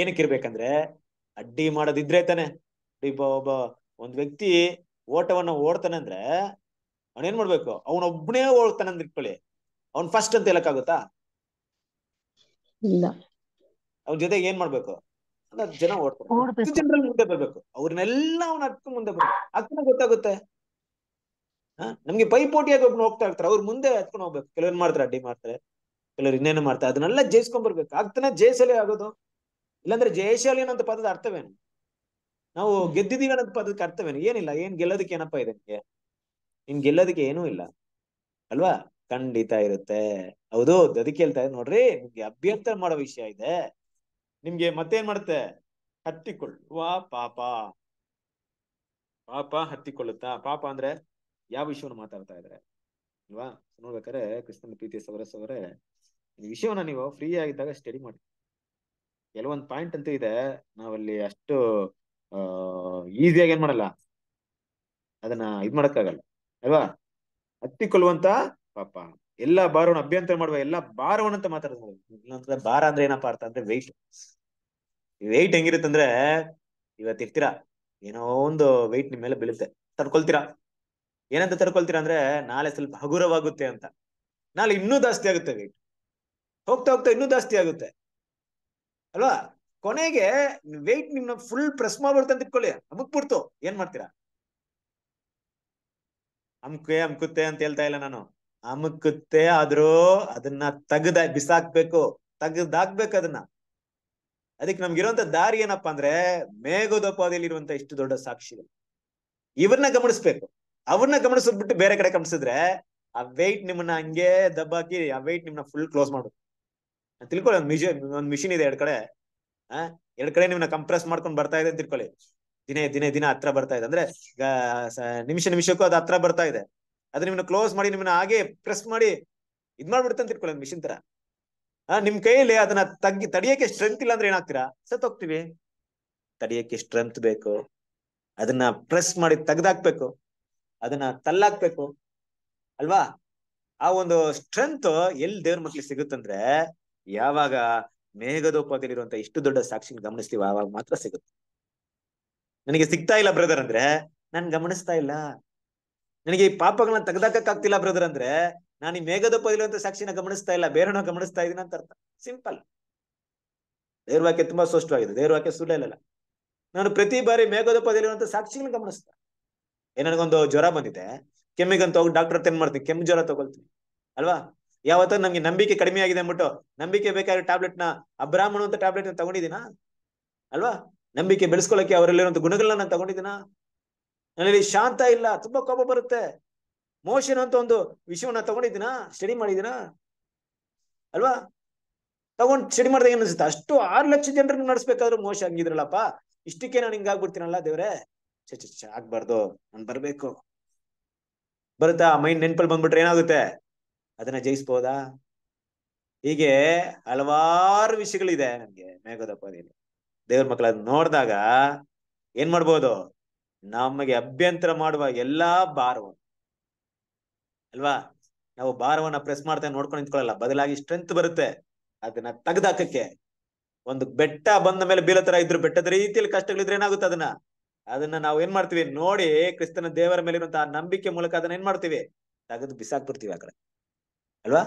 ಏನಕ್ಕೆ ಇರ್ಬೇಕಂದ್ರೆ ಅಡ್ಡಿ ಮಾಡೋದಿದ್ರೆ ತಾನೆ ಒಬ್ಬ ಒಬ್ಬ ಒಂದ್ ವ್ಯಕ್ತಿ ಓಟವನ್ನ ಓಡ್ತಾನೆ ಅಂದ್ರೆ ಅವನೇನ್ ಮಾಡ್ಬೇಕು ಅವನೊಬ್ನೇ ಓಡ್ತಾನೆ ಅಂದ್ರೆ ಇಟ್ಕೊಳ್ಳಿ ಅವ್ನ್ ಫಸ್ಟ್ ಅಂತ ಆಗುತ್ತಾ ಇಲ್ಲ ಅವ್ರ ಜೊತೆಗೆ ಏನ್ ಮಾಡ್ಬೇಕು ಜನ ಓಡ್ತಾರೆ ಜನರಲ್ ಮುಂದೆ ಬರ್ಬೇಕು ಅವ್ರನ್ನೆಲ್ಲ ಅವ್ನ ಹತ್ತು ಮುಂದೆ ಬರ್ಬೇಕು ಅಕ್ಕನ ಗೊತ್ತಾಗುತ್ತೆ ನಮ್ಗೆ ಪೈಪೋಟಿಯಾಗಿ ಒಬ್ನ ಹೋಗ್ತಾ ಇರ್ತಾರೆ ಅವ್ರ ಮುಂದೆ ಹತ್ಕೊಂಡು ಹೋಗ್ಬೇಕು ಕೆಲವೇನ್ ಮಾಡ್ತಾರೆ ಅಡ್ಡಿ ಮಾಡ್ತಾರೆ ಕೆಲವ್ರು ಇನ್ನೇನು ಮಾಡ್ತಾರೆ ಅದನ್ನೆಲ್ಲ ಜಯಿಸ್ಕೊಂಡ್ ಬರ್ಬೇಕು ಆಗ್ತಾನೆ ಜಯಶಾಲಿ ಆಗೋದು ಇಲ್ಲಾಂದ್ರೆ ಜಯಶಾಲಿ ಅನ್ನೋ ಪದದ ಅರ್ಥವೇನು ನಾವು ಗೆದ್ದಿದೀವಿ ಅನ್ನೋದ್ ಪದಕ್ಕೆ ಅರ್ಥವೇನು ಏನಿಲ್ಲ ಏನ್ ಗೆಲ್ಲೋದಕ್ಕೆ ಏನಪ್ಪಾ ಇದೆ ನಿಮ್ಗೆ ನಿನ್ ಗೆಲ್ಲೋದಕ್ಕೆ ಏನೂ ಇಲ್ಲ ಅಲ್ವಾ ಖಂಡಿತ ಇರುತ್ತೆ ಹೌದು ಅದಕ್ಕೆ ಹೇಳ್ತಾ ಇದೆ ನೋಡ್ರಿ ನಿಮ್ಗೆ ಅಭ್ಯಂತರ ಮಾಡೋ ವಿಷಯ ಇದೆ ನಿಮ್ಗೆ ಮತ್ತೇನ್ ಮಾಡುತ್ತೆ ಹತ್ತಿಕೊಳ್ಳುವ ಪಾಪ ಪಾಪ ಹತ್ತಿಕೊಳ್ಳುತ್ತಾ ಪಾಪ ಅಂದ್ರೆ ಯಾವ ವಿಷಯವನ್ನು ಮಾತಾಡ್ತಾ ಇದ್ರೆ ಅಲ್ವಾ ನೋಡ್ಬೇಕಾದ್ರೆ ಕ್ರಿಸ್ತನ ಪ್ರೀತಿ ಸವರಸ್ ಅವರೇ ಈ ವಿಷಯವನ್ನ ನೀವು ಫ್ರೀ ಆಗಿದ್ದಾಗ ಸ್ಟಡಿ ಮಾಡಿ ಕೆಲವೊಂದ್ ಪಾಯಿಂಟ್ ಅಂತೂ ಇದೆ ನಾವಲ್ಲಿ ಅಷ್ಟು ಈಸಿಯಾಗಿ ಏನ್ ಮಾಡಲ್ಲ ಅದನ್ನ ಇದ್ ಮಾಡಕ್ಕಾಗಲ್ಲ ಅಲ್ವಾ ಹತ್ತಿಕೊಳ್ಳುವಂತ ಪಾಪ ಎಲ್ಲ ಭಾರವನ್ನು ಅಭ್ಯಂತರ ಮಾಡುವ ಎಲ್ಲ ಭಾರವನ್ನಂತ ಮಾತಾಡ್ತಾರೆ ಭಾರ ಅಂದ್ರೆ ಏನಪ್ಪಾ ಅರ್ಥ ಅಂದ್ರೆ ವೆಯ್ಟ್ ವೆಯ್ಟ್ ಹೆಂಗಿರುತ್ತಂದ್ರೆ ಇವತ್ತು ಇರ್ತೀರಾ ಏನೋ ಒಂದು ವೆಯ್ಟ್ ನಿಮ್ ಮೇಲೆ ಬೀಳುತ್ತೆ ತಡ್ಕೊಳ್ತೀರಾ ಏನಂತ ತಡ್ಕೊಳ್ತೀರಾ ಅಂದ್ರೆ ನಾಳೆ ಸ್ವಲ್ಪ ಹಗುರವಾಗುತ್ತೆ ಅಂತ ನಾಳೆ ಇನ್ನೂ ಜಾಸ್ತಿ ಆಗುತ್ತೆ ವೆಯ್ಟ್ ಹೋಗ್ತಾ ಹೋಗ್ತಾ ಇನ್ನೂ ಜಾಸ್ತಿ ಆಗುತ್ತೆ ಅಲ್ವಾ ಕೊನೆಗೆ ವೆಯ್ಟ್ ನಿಮ್ನ ಫುಲ್ ಪ್ರೆಸ್ ಮಾಡ್ಬಿಡ್ತು ಅಂತ ಇಟ್ಕೊಳ್ಳಿ ಅಮುಕ್ ಬಿಡ್ತು ಏನ್ ಮಾಡ್ತೀರಾ ಅಮ್ಕೆ ಅಮ್ಕುತ್ತೆ ಅಂತ ಹೇಳ್ತಾ ಇಲ್ಲ ನಾನು ಅಮುಕುತ್ತೆ ಆದ್ರೂ ಅದನ್ನ ತಗದ ಬಿಸಾಕ್ಬೇಕು ತಗದಾಕ್ಬೇಕು ಅದನ್ನ ಅದಕ್ಕೆ ನಮ್ಗಿರುವಂತ ದಾರಿ ಏನಪ್ಪಾ ಅಂದ್ರೆ ಮೇಘದೋಪಾದಿಯಲ್ಲಿ ಇರುವಂತ ಇಷ್ಟು ದೊಡ್ಡ ಸಾಕ್ಷಿಗಳು ಇವ್ರನ್ನ ಗಮನಿಸ್ಬೇಕು ಅವ್ರನ್ನ ಗಮನಿಸ್ಬಿಟ್ಟು ಬೇರೆ ಕಡೆ ಗಮನಿಸಿದ್ರೆ ಆ ವೆಯ್ಟ್ ನಿಮ್ಮನ್ನ ಹಂಗೆ ದಬ್ಬಾಕಿ ಆ ವೆಯ್ಟ್ ನಿಮ್ಮನ್ನ ಫುಲ್ ಕ್ಲೋಸ್ ಮಾಡುದು ತಿಳ್ಕೊಳ್ಳಿ ಒಂದು ಮಿಷಿನ್ ಒಂದ್ ಮಿಷಿನ್ ಇದೆ ಎರಡ್ ಕಡೆ ಆ ಎರಡ್ ಕಡೆ ನಿಮ್ಮನ್ನ ಕಂಪ್ರೆಸ್ ಮಾಡ್ಕೊಂಡು ಬರ್ತಾ ಇದೆ ಅಂತ ತಿಳ್ಕೊಳ್ಳಿ ದಿನೇ ದಿನೇ ದಿನ ಹತ್ರ ಬರ್ತಾ ಇದೆ ಅಂದ್ರೆ ನಿಮಿಷ ನಿಮಿಷಕ್ಕೂ ಅದು ಹತ್ರ ಬರ್ತಾ ಇದೆ ಅದು ನಿಮ್ಮನ್ನ ಕ್ಲೋಸ್ ಮಾಡಿ ನಿಮ್ಮನ್ನ ಹಾಗೆ ಪ್ರೆಸ್ ಮಾಡಿ ಇದ್ ಮಾಡ್ಬಿಡುತ್ತೆ ಅಂತ ತಿಳ್ಕೊಳ್ಳಿ ಮಿಷಿನ್ ತರ ನಿಮ್ ಕೈಯಲ್ಲಿ ಅದನ್ನ ತಗ್ಗಿ ತಡಿಯಕ್ಕೆ ಸ್ಟ್ರೆಂತ್ ಇಲ್ಲ ಅಂದ್ರೆ ಏನಾಗ್ತೀರಾ ಸತ್ತೋಗ್ತೀವಿ ತಡಿಯಕ್ಕೆ ಸ್ಟ್ರೆಂತ್ ಬೇಕು ಅದನ್ನ ಪ್ರೆಸ್ ಮಾಡಿ ತೆಗ್ದಾಕ್ಬೇಕು ಅದನ್ನ ತಲ್ಲಾಕ್ಬೇಕು ಅಲ್ವಾ ಆ ಒಂದು ಸ್ಟ್ರೆಂತ್ ಎಲ್ ದೇವ್ರ ಮಕ್ಳಿಗೆ ಸಿಗುತ್ತಂದ್ರೆ ಯಾವಾಗ ಮೇಘದೋಪದಲ್ಲಿರುವಂತ ಇಷ್ಟು ದೊಡ್ಡ ಸಾಕ್ಷಿನ ಗಮನಿಸ್ತೀವಿ ಆವಾಗ ಮಾತ್ರ ಸಿಗುತ್ತೆ ನನಗೆ ಸಿಗ್ತಾ ಇಲ್ಲ ಬ್ರದರ್ ಅಂದ್ರೆ ನಾನು ಗಮನಿಸ್ತಾ ಇಲ್ಲ ನನಗೆ ಈ ಪಾಪಗಳನ್ನ ತೆಗೆದಾಕಕ್ಕಾಗ್ತಿಲ್ಲ ಬ್ರದರ್ ಅಂದ್ರೆ ನಾನು ಈ ಮೇಘದ ಪೈಲು ಸಾಕ್ಷಿನ ಗಮನಿಸ್ತಾ ಇಲ್ಲ ಬೇರೆನ ಗಮನಿಸ್ತಾ ಇದೀನ ಅಂತ ಅರ್ಥ ಸಿಂಪಲ್ ದೇವ್ರ ತುಂಬಾ ಸ್ಪಷ್ಟವಾಗಿದೆ ದೇವ್ರ ಸುಳ್ಳಲ್ಲ ನಾನು ಪ್ರತಿ ಬಾರಿ ಮೇಘದ ಪದಲ್ಲಿರುವಂತ ಸಾಕ್ಷಿಗಳನ್ನ ಗಮನಿಸ್ತಾ ಏ ನನಗೊಂದು ಜ್ವರ ಬಂದಿದೆ ಕೆಮ್ಮಿಗಂತ ಹೋಗಿ ಡಾಕ್ಟರ್ ತೆನ್ ಮಾಡ್ತೀನಿ ಕೆಮ್ಮು ಜ್ವರ ತಗೊಳ್ತೀನಿ ಅಲ್ವಾ ಯಾವತ್ತ ನಮ್ಗೆ ನಂಬಿಕೆ ಕಡಿಮೆ ಆಗಿದೆ ಅಂದ್ಬಿಟ್ಟು ನಂಬಿಕೆ ಬೇಕಾದ್ರೆ ಟ್ಯಾಬ್ಲೆಟ್ ನ ಅಬ್ರಾಹ್ಮಣ ಅಂತ ಟ್ಯಾಬ್ಲೆಟ್ ನ ತಗೊಂಡಿದ್ದೀನಾ ಅಲ್ವಾ ನಂಬಿಕೆ ಬೆಳೆಸ್ಕೊಳ್ಳೋಕೆ ಅವರಲ್ಲಿರುವಂತ ಗುಣಗಳನ್ನ ನಾನು ತಗೊಂಡಿದ್ದೀನಾ ನನಗೆ ಶಾಂತ ಇಲ್ಲ ತುಂಬಾ ಕೋಪ ಬರುತ್ತೆ ಮೋಷನ್ ಅಂತ ಒಂದು ವಿಷಯವನ್ನ ತಗೊಂಡಿದ್ದೀನಾ ಸ್ಟಡಿ ಮಾಡಿದ್ದೀನಾ ಅಲ್ವಾ ತಗೊಂಡ್ ಸ್ಟಡಿ ಮಾಡಿದಾಗ ಏನ್ ಅನ್ಸುತ್ತೆ ಅಷ್ಟು ಆರು ಲಕ್ಷ ಜನರನ್ನು ನಡೆಸ್ಬೇಕಾದ್ರೂ ಮೋಶ ಹಂಗಿದ್ರಲ್ಲಪ್ಪ ಇಷ್ಟಕ್ಕೆ ನಾನು ಹಿಂಗಾಗ್ಬಿಡ್ತೀನಲ್ಲ ದೇವ್ರೆ ಚ ಆಗ್ಬಾರ್ದು ನಾನು ಬರ್ಬೇಕು ಬರುತ್ತಾ ಮೈಂಡ್ ನೆನ್ಪಲ್ಲಿ ಬಂದ್ಬಿಟ್ರೆ ಏನಾಗುತ್ತೆ ಅದನ್ನ ಜಯಿಸ್ಬೋದಾ ಹೀಗೆ ಹಲವಾರು ವಿಷಯಗಳಿದೆ ನನ್ಗೆ ಮೇಘದ ದೇವರ ದೇವ್ರ ಮಕ್ಕಳನ್ನ ನೋಡಿದಾಗ ಏನ್ ಮಾಡ್ಬೋದು ನಮಗೆ ಅಭ್ಯಂತರ ಮಾಡುವ ಎಲ್ಲಾ ಭಾರವನ್ನು ಅಲ್ವಾ ನಾವು ಭಾರವನ್ನ ಪ್ರೆಸ್ ಮಾಡ್ತಾ ನೋಡ್ಕೊಂಡು ನಿಂತ್ಕೊಳ್ಳಲ್ಲ ಬದಲಾಗಿ ಸ್ಟ್ರೆಂತ್ ಬರುತ್ತೆ ಅದನ್ನ ತೆಗ್ದಾಕಕ್ಕೆ ಒಂದು ಬೆಟ್ಟ ಬಂದ ಮೇಲೆ ಬೀಳೋ ತರ ಇದ್ರು ಬೆಟ್ಟದ ರೀತಿಯಲ್ಲಿ ಕಷ್ಟಗಳಿದ್ರೆ ಏನಾಗುತ್ತೆ ಅದನ್ನ ಅದನ್ನ ನಾವು ಏನ್ ಮಾಡ್ತೀವಿ ನೋಡಿ ಕ್ರಿಸ್ತನ ದೇವರ ಮೇಲೆ ಇರುವಂತಹ ನಂಬಿಕೆ ಮೂಲಕ ಅದನ್ನ ಏನ್ ಮಾಡ್ತೀವಿ ತೆಗೆದು ಬಿಸಾಕ್ಬಿಡ್ತೀವಿ ಆ ಕಡೆ ಅಲ್ವಾ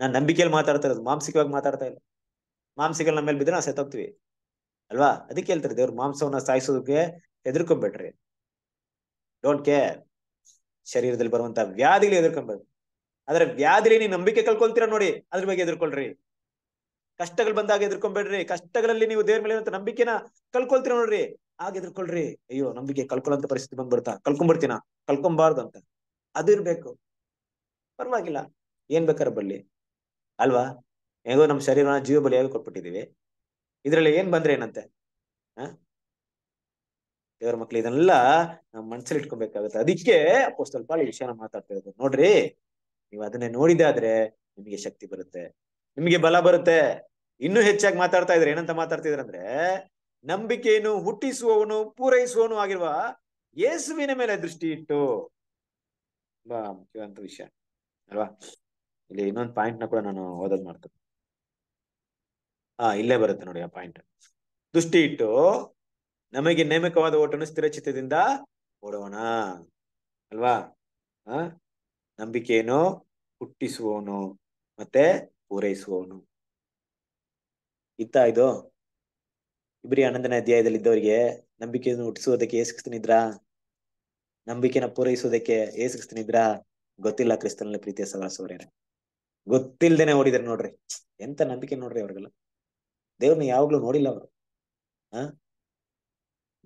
ನಾನ್ ನಂಬಿಕೆಯಲ್ಲಿ ಮಾತಾಡ್ತಾ ಇರೋದು ಮಾಂಸಿಕವಾಗಿ ಮಾತಾಡ್ತಾ ಇಲ್ಲ ಮಾಂಸಿಕಲ್ ನಮ್ಮ ಮೇಲೆ ಬಿದ್ರೆ ನಾವು ಸೆತ್ತೋಗ್ತೀವಿ ಅಲ್ವಾ ಅದಕ್ಕೆ ಹೇಳ್ತಾರೆ ದೇವ್ರ ಮಾಂಸವನ್ನ ಸಾಯಿಸೋದಕ್ಕೆ ಹೆದರ್ಕೊಂಬೇಡ್ರಿ ಡೋಂಟ್ ಕೇರ್ ಶರೀರದಲ್ಲಿ ಬರುವಂತ ವ್ಯಾಧಿಲಿ ಎದುರ್ಕೊಂಬೋದು ಆದ್ರೆ ವ್ಯಾಧಿಲಿ ನೀವು ನಂಬಿಕೆ ಕಳ್ಕೊಳ್ತೀರಾ ನೋಡಿ ಅದ್ರ ಬಗ್ಗೆ ಎದುರ್ಕೊಳ್ರಿ ಕಷ್ಟಗಳು ಬಂದಾಗ ಎದುರ್ಕೊಂಬೇಡ್ರಿ ಕಷ್ಟಗಳಲ್ಲಿ ನೀವು ದೇವ್ರ ಮೇಲೆ ನಂಬಿಕೆನ ಕಳ್ಕೊಳ್ತೀರ ನೋಡ್ರಿ ಆಗ ಎದುರ್ಕೊಳ್ರಿ ಅಯ್ಯೋ ನಂಬಿಕೆ ಕಳ್ಕೊಳ್ಳೋಂತ ಪರಿಸ್ಥಿತಿ ಬಂದ್ಬಿಡ್ತಾ ಕಳ್ಕೊಂಡ್ಬಿಡ್ತೀನ ಕಳ್ಕೊಂಬಾರ್ದು ಅಂತ ಅದಿರ್ಬೇಕು ಪರವಾಗಿಲ್ಲ ಏನ್ ಬೇಕಾರ ಬರ್ಲಿ ಅಲ್ವಾ ಹೇಗೋ ನಮ್ಮ ಶರೀರನ ಜೀವ ಬಲಿಯಾಗಿ ಕೊಟ್ಬಿಟ್ಟಿದೀವಿ ಇದ್ರಲ್ಲಿ ಏನ್ ಬಂದ್ರೆ ಏನಂತೆ ಹ ದೇವರ ಮಕ್ಳು ಇದನ್ನೆಲ್ಲ ನಮ್ಮ ಮನ್ಸಲ್ಲಿ ಇಟ್ಕೊಬೇಕಾಗುತ್ತೆ ಅದಕ್ಕೆ ಅಪೋಸ್ತಲ್ ಪಾಲ್ ಈ ವಿಷಯನ ಮಾತಾಡ್ತಾ ಇರೋದು ನೋಡ್ರಿ ನೀವು ಅದನ್ನೇ ನೋಡಿದಾದ್ರೆ ನಿಮಗೆ ಶಕ್ತಿ ಬರುತ್ತೆ ನಿಮಗೆ ಬಲ ಬರುತ್ತೆ ಇನ್ನೂ ಹೆಚ್ಚಾಗಿ ಮಾತಾಡ್ತಾ ಇದ್ರೆ ಏನಂತ ಅಂದ್ರೆ ನಂಬಿಕೆಯನ್ನು ಹುಟ್ಟಿಸುವವನು ಪೂರೈಸುವವನು ಆಗಿರುವ ಯೇಸುವಿನ ಮೇಲೆ ದೃಷ್ಟಿ ಇಟ್ಟು ತುಂಬಾ ಮುಖ್ಯವಾದಂತ ವಿಷಯ ಅಲ್ವಾ ಇಲ್ಲಿ ಇನ್ನೊಂದು ಪಾಯಿಂಟ್ ನ ಕೂಡ ನಾನು ಓದೋದ್ ಮಾಡ್ತೇನೆ ಹಾ ಇಲ್ಲೇ ಬರುತ್ತೆ ನೋಡಿ ಆ ಪಾಯಿಂಟ್ ದೃಷ್ಟಿ ಇಟ್ಟು ನಮಗೆ ನೇಮಕವಾದ ಓಟನ್ನು ಸ್ಥಿರಚಿತ್ತದಿಂದ ಓಡೋಣ ಅಲ್ವಾ ಆ ನಂಬಿಕೆಯನ್ನು ಹುಟ್ಟಿಸುವವನು ಮತ್ತೆ ಪೂರೈಸುವವನು ಇತ್ತ ಇದು ಇಬ್ರಿ ಅನಂದನ ಅಧ್ಯಾಯದಲ್ಲಿ ಇದ್ದವರಿಗೆ ನಂಬಿಕೆಯನ್ನು ಹುಟ್ಟಿಸುವುದಕ್ಕೆ ಏಸ್ಕ್ಸ್ತಿನಿದ್ರಾ ನಂಬಿಕೆನ ಪೂರೈಸೋದಕ್ಕೆ ಏಸ್ಕ್ಸ್ತಿನಿದ್ರಾ ಗೊತ್ತಿಲ್ಲ ಕ್ರಿಸ್ತನಲ್ಲಿ ಪ್ರೀತಿಯ ಸವಾಸವರೇನೆ ಗೊತ್ತಿಲ್ದೇನೆ ಓಡಿದಾರೆ ನೋಡ್ರಿ ಎಂತ ನಂಬಿಕೆ ನೋಡ್ರಿ ಅವ್ರಿಗೆಲ್ಲ ದೇವ್ರನ್ನ ಯಾವಾಗ್ಲೂ ನೋಡಿಲ್ಲ ಅವರು ಹಾ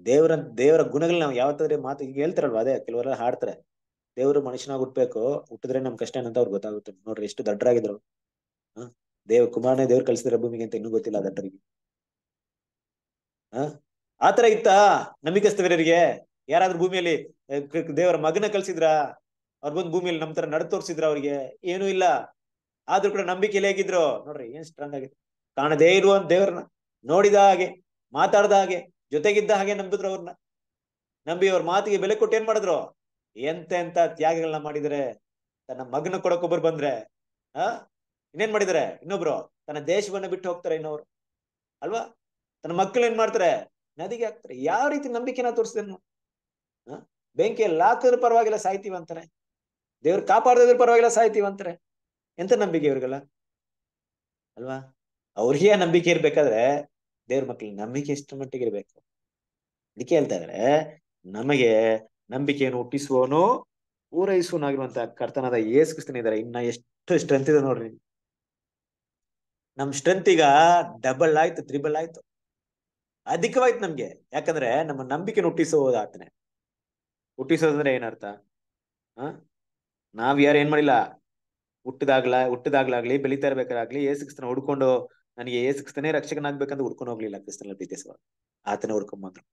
ದೇವರ ದೇವರ ಗುಣಗಳನ್ನ ನಾವು ಯಾವತ್ತಾದ್ರೆ ಮಾತು ಈಗ ಹೇಳ್ತಾರಲ್ವಾ ಅದೇ ಕೆಲವರೆಲ್ಲ ಹಾಡ್ತಾರೆ ದೇವರು ಮನುಷ್ಯನಾಗ್ ಹುಟ್ಬೇಕು ಹುಟ್ಟಿದ್ರೆ ನಮ್ ಕಷ್ಟ ಏನಂತ ಅವ್ರಿಗೆ ಗೊತ್ತಾಗುತ್ತೆ ನೋಡ್ರಿ ಎಷ್ಟು ದಡ್ಡರಾಗಿದ್ರು ಹ ದೇವ ಕುಮಾರನೇ ದೇವ್ರು ಕಲಿಸಿದ್ರ ಭೂಮಿಗೆ ಅಂತ ಇನ್ನೂ ಗೊತ್ತಿಲ್ಲ ದಡ್ಡರಿಗೆ ಹ ಆತರ ಇತ್ತ ನಂಬಿಕಸ್ತವರಿಗೆ ಯಾರಾದ್ರೂ ಭೂಮಿಯಲ್ಲಿ ದೇವರ ಮಗನ ಕಲ್ಸಿದ್ರ ಅವ್ರ ಬಂದು ಭೂಮಿಯಲ್ಲಿ ನಮ್ ತರ ನಡ್ ತೋರ್ಸಿದ್ರ ಅವ್ರಿಗೆ ಏನೂ ಇಲ್ಲ ಆದ್ರೂ ಕೂಡ ನಂಬಿಕೆಲಿ ಹೇಗಿದ್ರು ನೋಡ್ರಿ ಏನ್ ಸ್ಟ್ರಾಂಗ್ ಆಗಿದೆ ಕಾಣದೇ ಇರುವಂತ ದೇವ್ರನ್ನ ನೋಡಿದ ಹಾಗೆ ಮಾತಾಡ್ದ ಹಾಗೆ ಜೊತೆಗಿದ್ದ ಹಾಗೆ ನಂಬಿದ್ರು ಅವ್ರನ್ನ ನಂಬಿ ಅವ್ರ ಮಾತಿಗೆ ಬೆಲೆ ಕೊಟ್ಟು ಏನ್ ಮಾಡಿದ್ರು ಎಂತೆಂತ ತ್ಯಾಗಗಳನ್ನ ಮಾಡಿದ್ರೆ ತನ್ನ ಮಗನ ಕೊಡಕ್ಕೊಬ್ಬರು ಬಂದ್ರೆ ಆ ಇನ್ನೇನ್ ಮಾಡಿದರೆ ಇನ್ನೊಬ್ರು ತನ್ನ ದೇಶವನ್ನ ಬಿಟ್ಟು ಹೋಗ್ತಾರೆ ಇನ್ನೊಬ್ರು ಅಲ್ವಾ ತನ್ನ ಮಕ್ಕಳು ಏನ್ ಮಾಡ್ತಾರೆ ನದಿಗೆ ಹಾಕ್ತಾರೆ ಯಾವ ರೀತಿ ನಂಬಿಕೆನ ತೋರಿಸಿದೆ ಬೆಂಕಿಯಲ್ಲಿ ಹಾಕಿದ್ರು ಪರವಾಗಿಲ್ಲ ಸಾಯ್ತೀವಿ ಅಂತಾರೆ ದೇವ್ರ ಕಾಪಾಡದ್ರ ಪರವಾಗಿಲ್ಲ ಸಾಯ್ತೀವಿ ಅಂತಾರೆ ಎಂತ ನಂಬಿಕೆ ಇವ್ರಿಗೆಲ್ಲ ಅಲ್ವಾ ಅವ್ರಿಗೆ ನಂಬಿಕೆ ಇರ್ಬೇಕಾದ್ರೆ ದೇವ್ರ ಮಕ್ಕಳು ನಂಬಿಕೆ ಎಷ್ಟು ಮಟ್ಟಿಗೆ ಇರಬೇಕು ಅದಕ್ಕೆ ಹೇಳ್ತಾ ಇದ್ರೆ ನಮಗೆ ನಂಬಿಕೆಯನ್ನು ಹುಟ್ಟಿಸುವವನು ಕರ್ತನದ ಕರ್ತನಾದ ಏಸ್ ಇದ್ದಾರೆ ಇನ್ನ ಎಷ್ಟು ಸ್ಟ್ರೆಂತ್ ಇದೆ ನೋಡ್ರಿ ನಮ್ ಸ್ಟ್ರೆಂತ್ ಈಗ ಡಬಲ್ ಆಯ್ತು ತ್ರಿಬಲ್ ಆಯ್ತು ಅಧಿಕವಾಯ್ತು ನಮ್ಗೆ ಯಾಕಂದ್ರೆ ನಮ್ಮ ನಂಬಿಕೆ ಹುಟ್ಟಿಸೋದು ಆತನೆ ಹುಟ್ಟಿಸೋದಂದ್ರೆ ಏನರ್ಥ ಹ ನಾವ್ ಯಾರು ಏನ್ ಮಾಡಿಲ್ಲ ಹುಟ್ಟದಾಗ್ಲಾ ಹುಟ್ಟದಾಗ್ಲಾಗ್ಲಿ ಬೆಳಿತಾ ಇರ್ಬೇಕಾಗ್ಲಿ ಏಸು ಕ್ರಿಸ್ತನ ಹುಡ್ಕೊಂಡು ನನಗೆ ಏಸುಕ್ತನೇ ರಕ್ಷಕನಾಗ್ಬೇಕಂತ ಹುಡ್ಕೊಂಡು ಹೋಗ್ಲಿಲ್ಲ ಕ್ರಿಸ್ತನ ಪ್ರೀತಿಸುವ ಆತನ ಹುಡ್ಕೊಂಡ್ ಬಂದ್ರು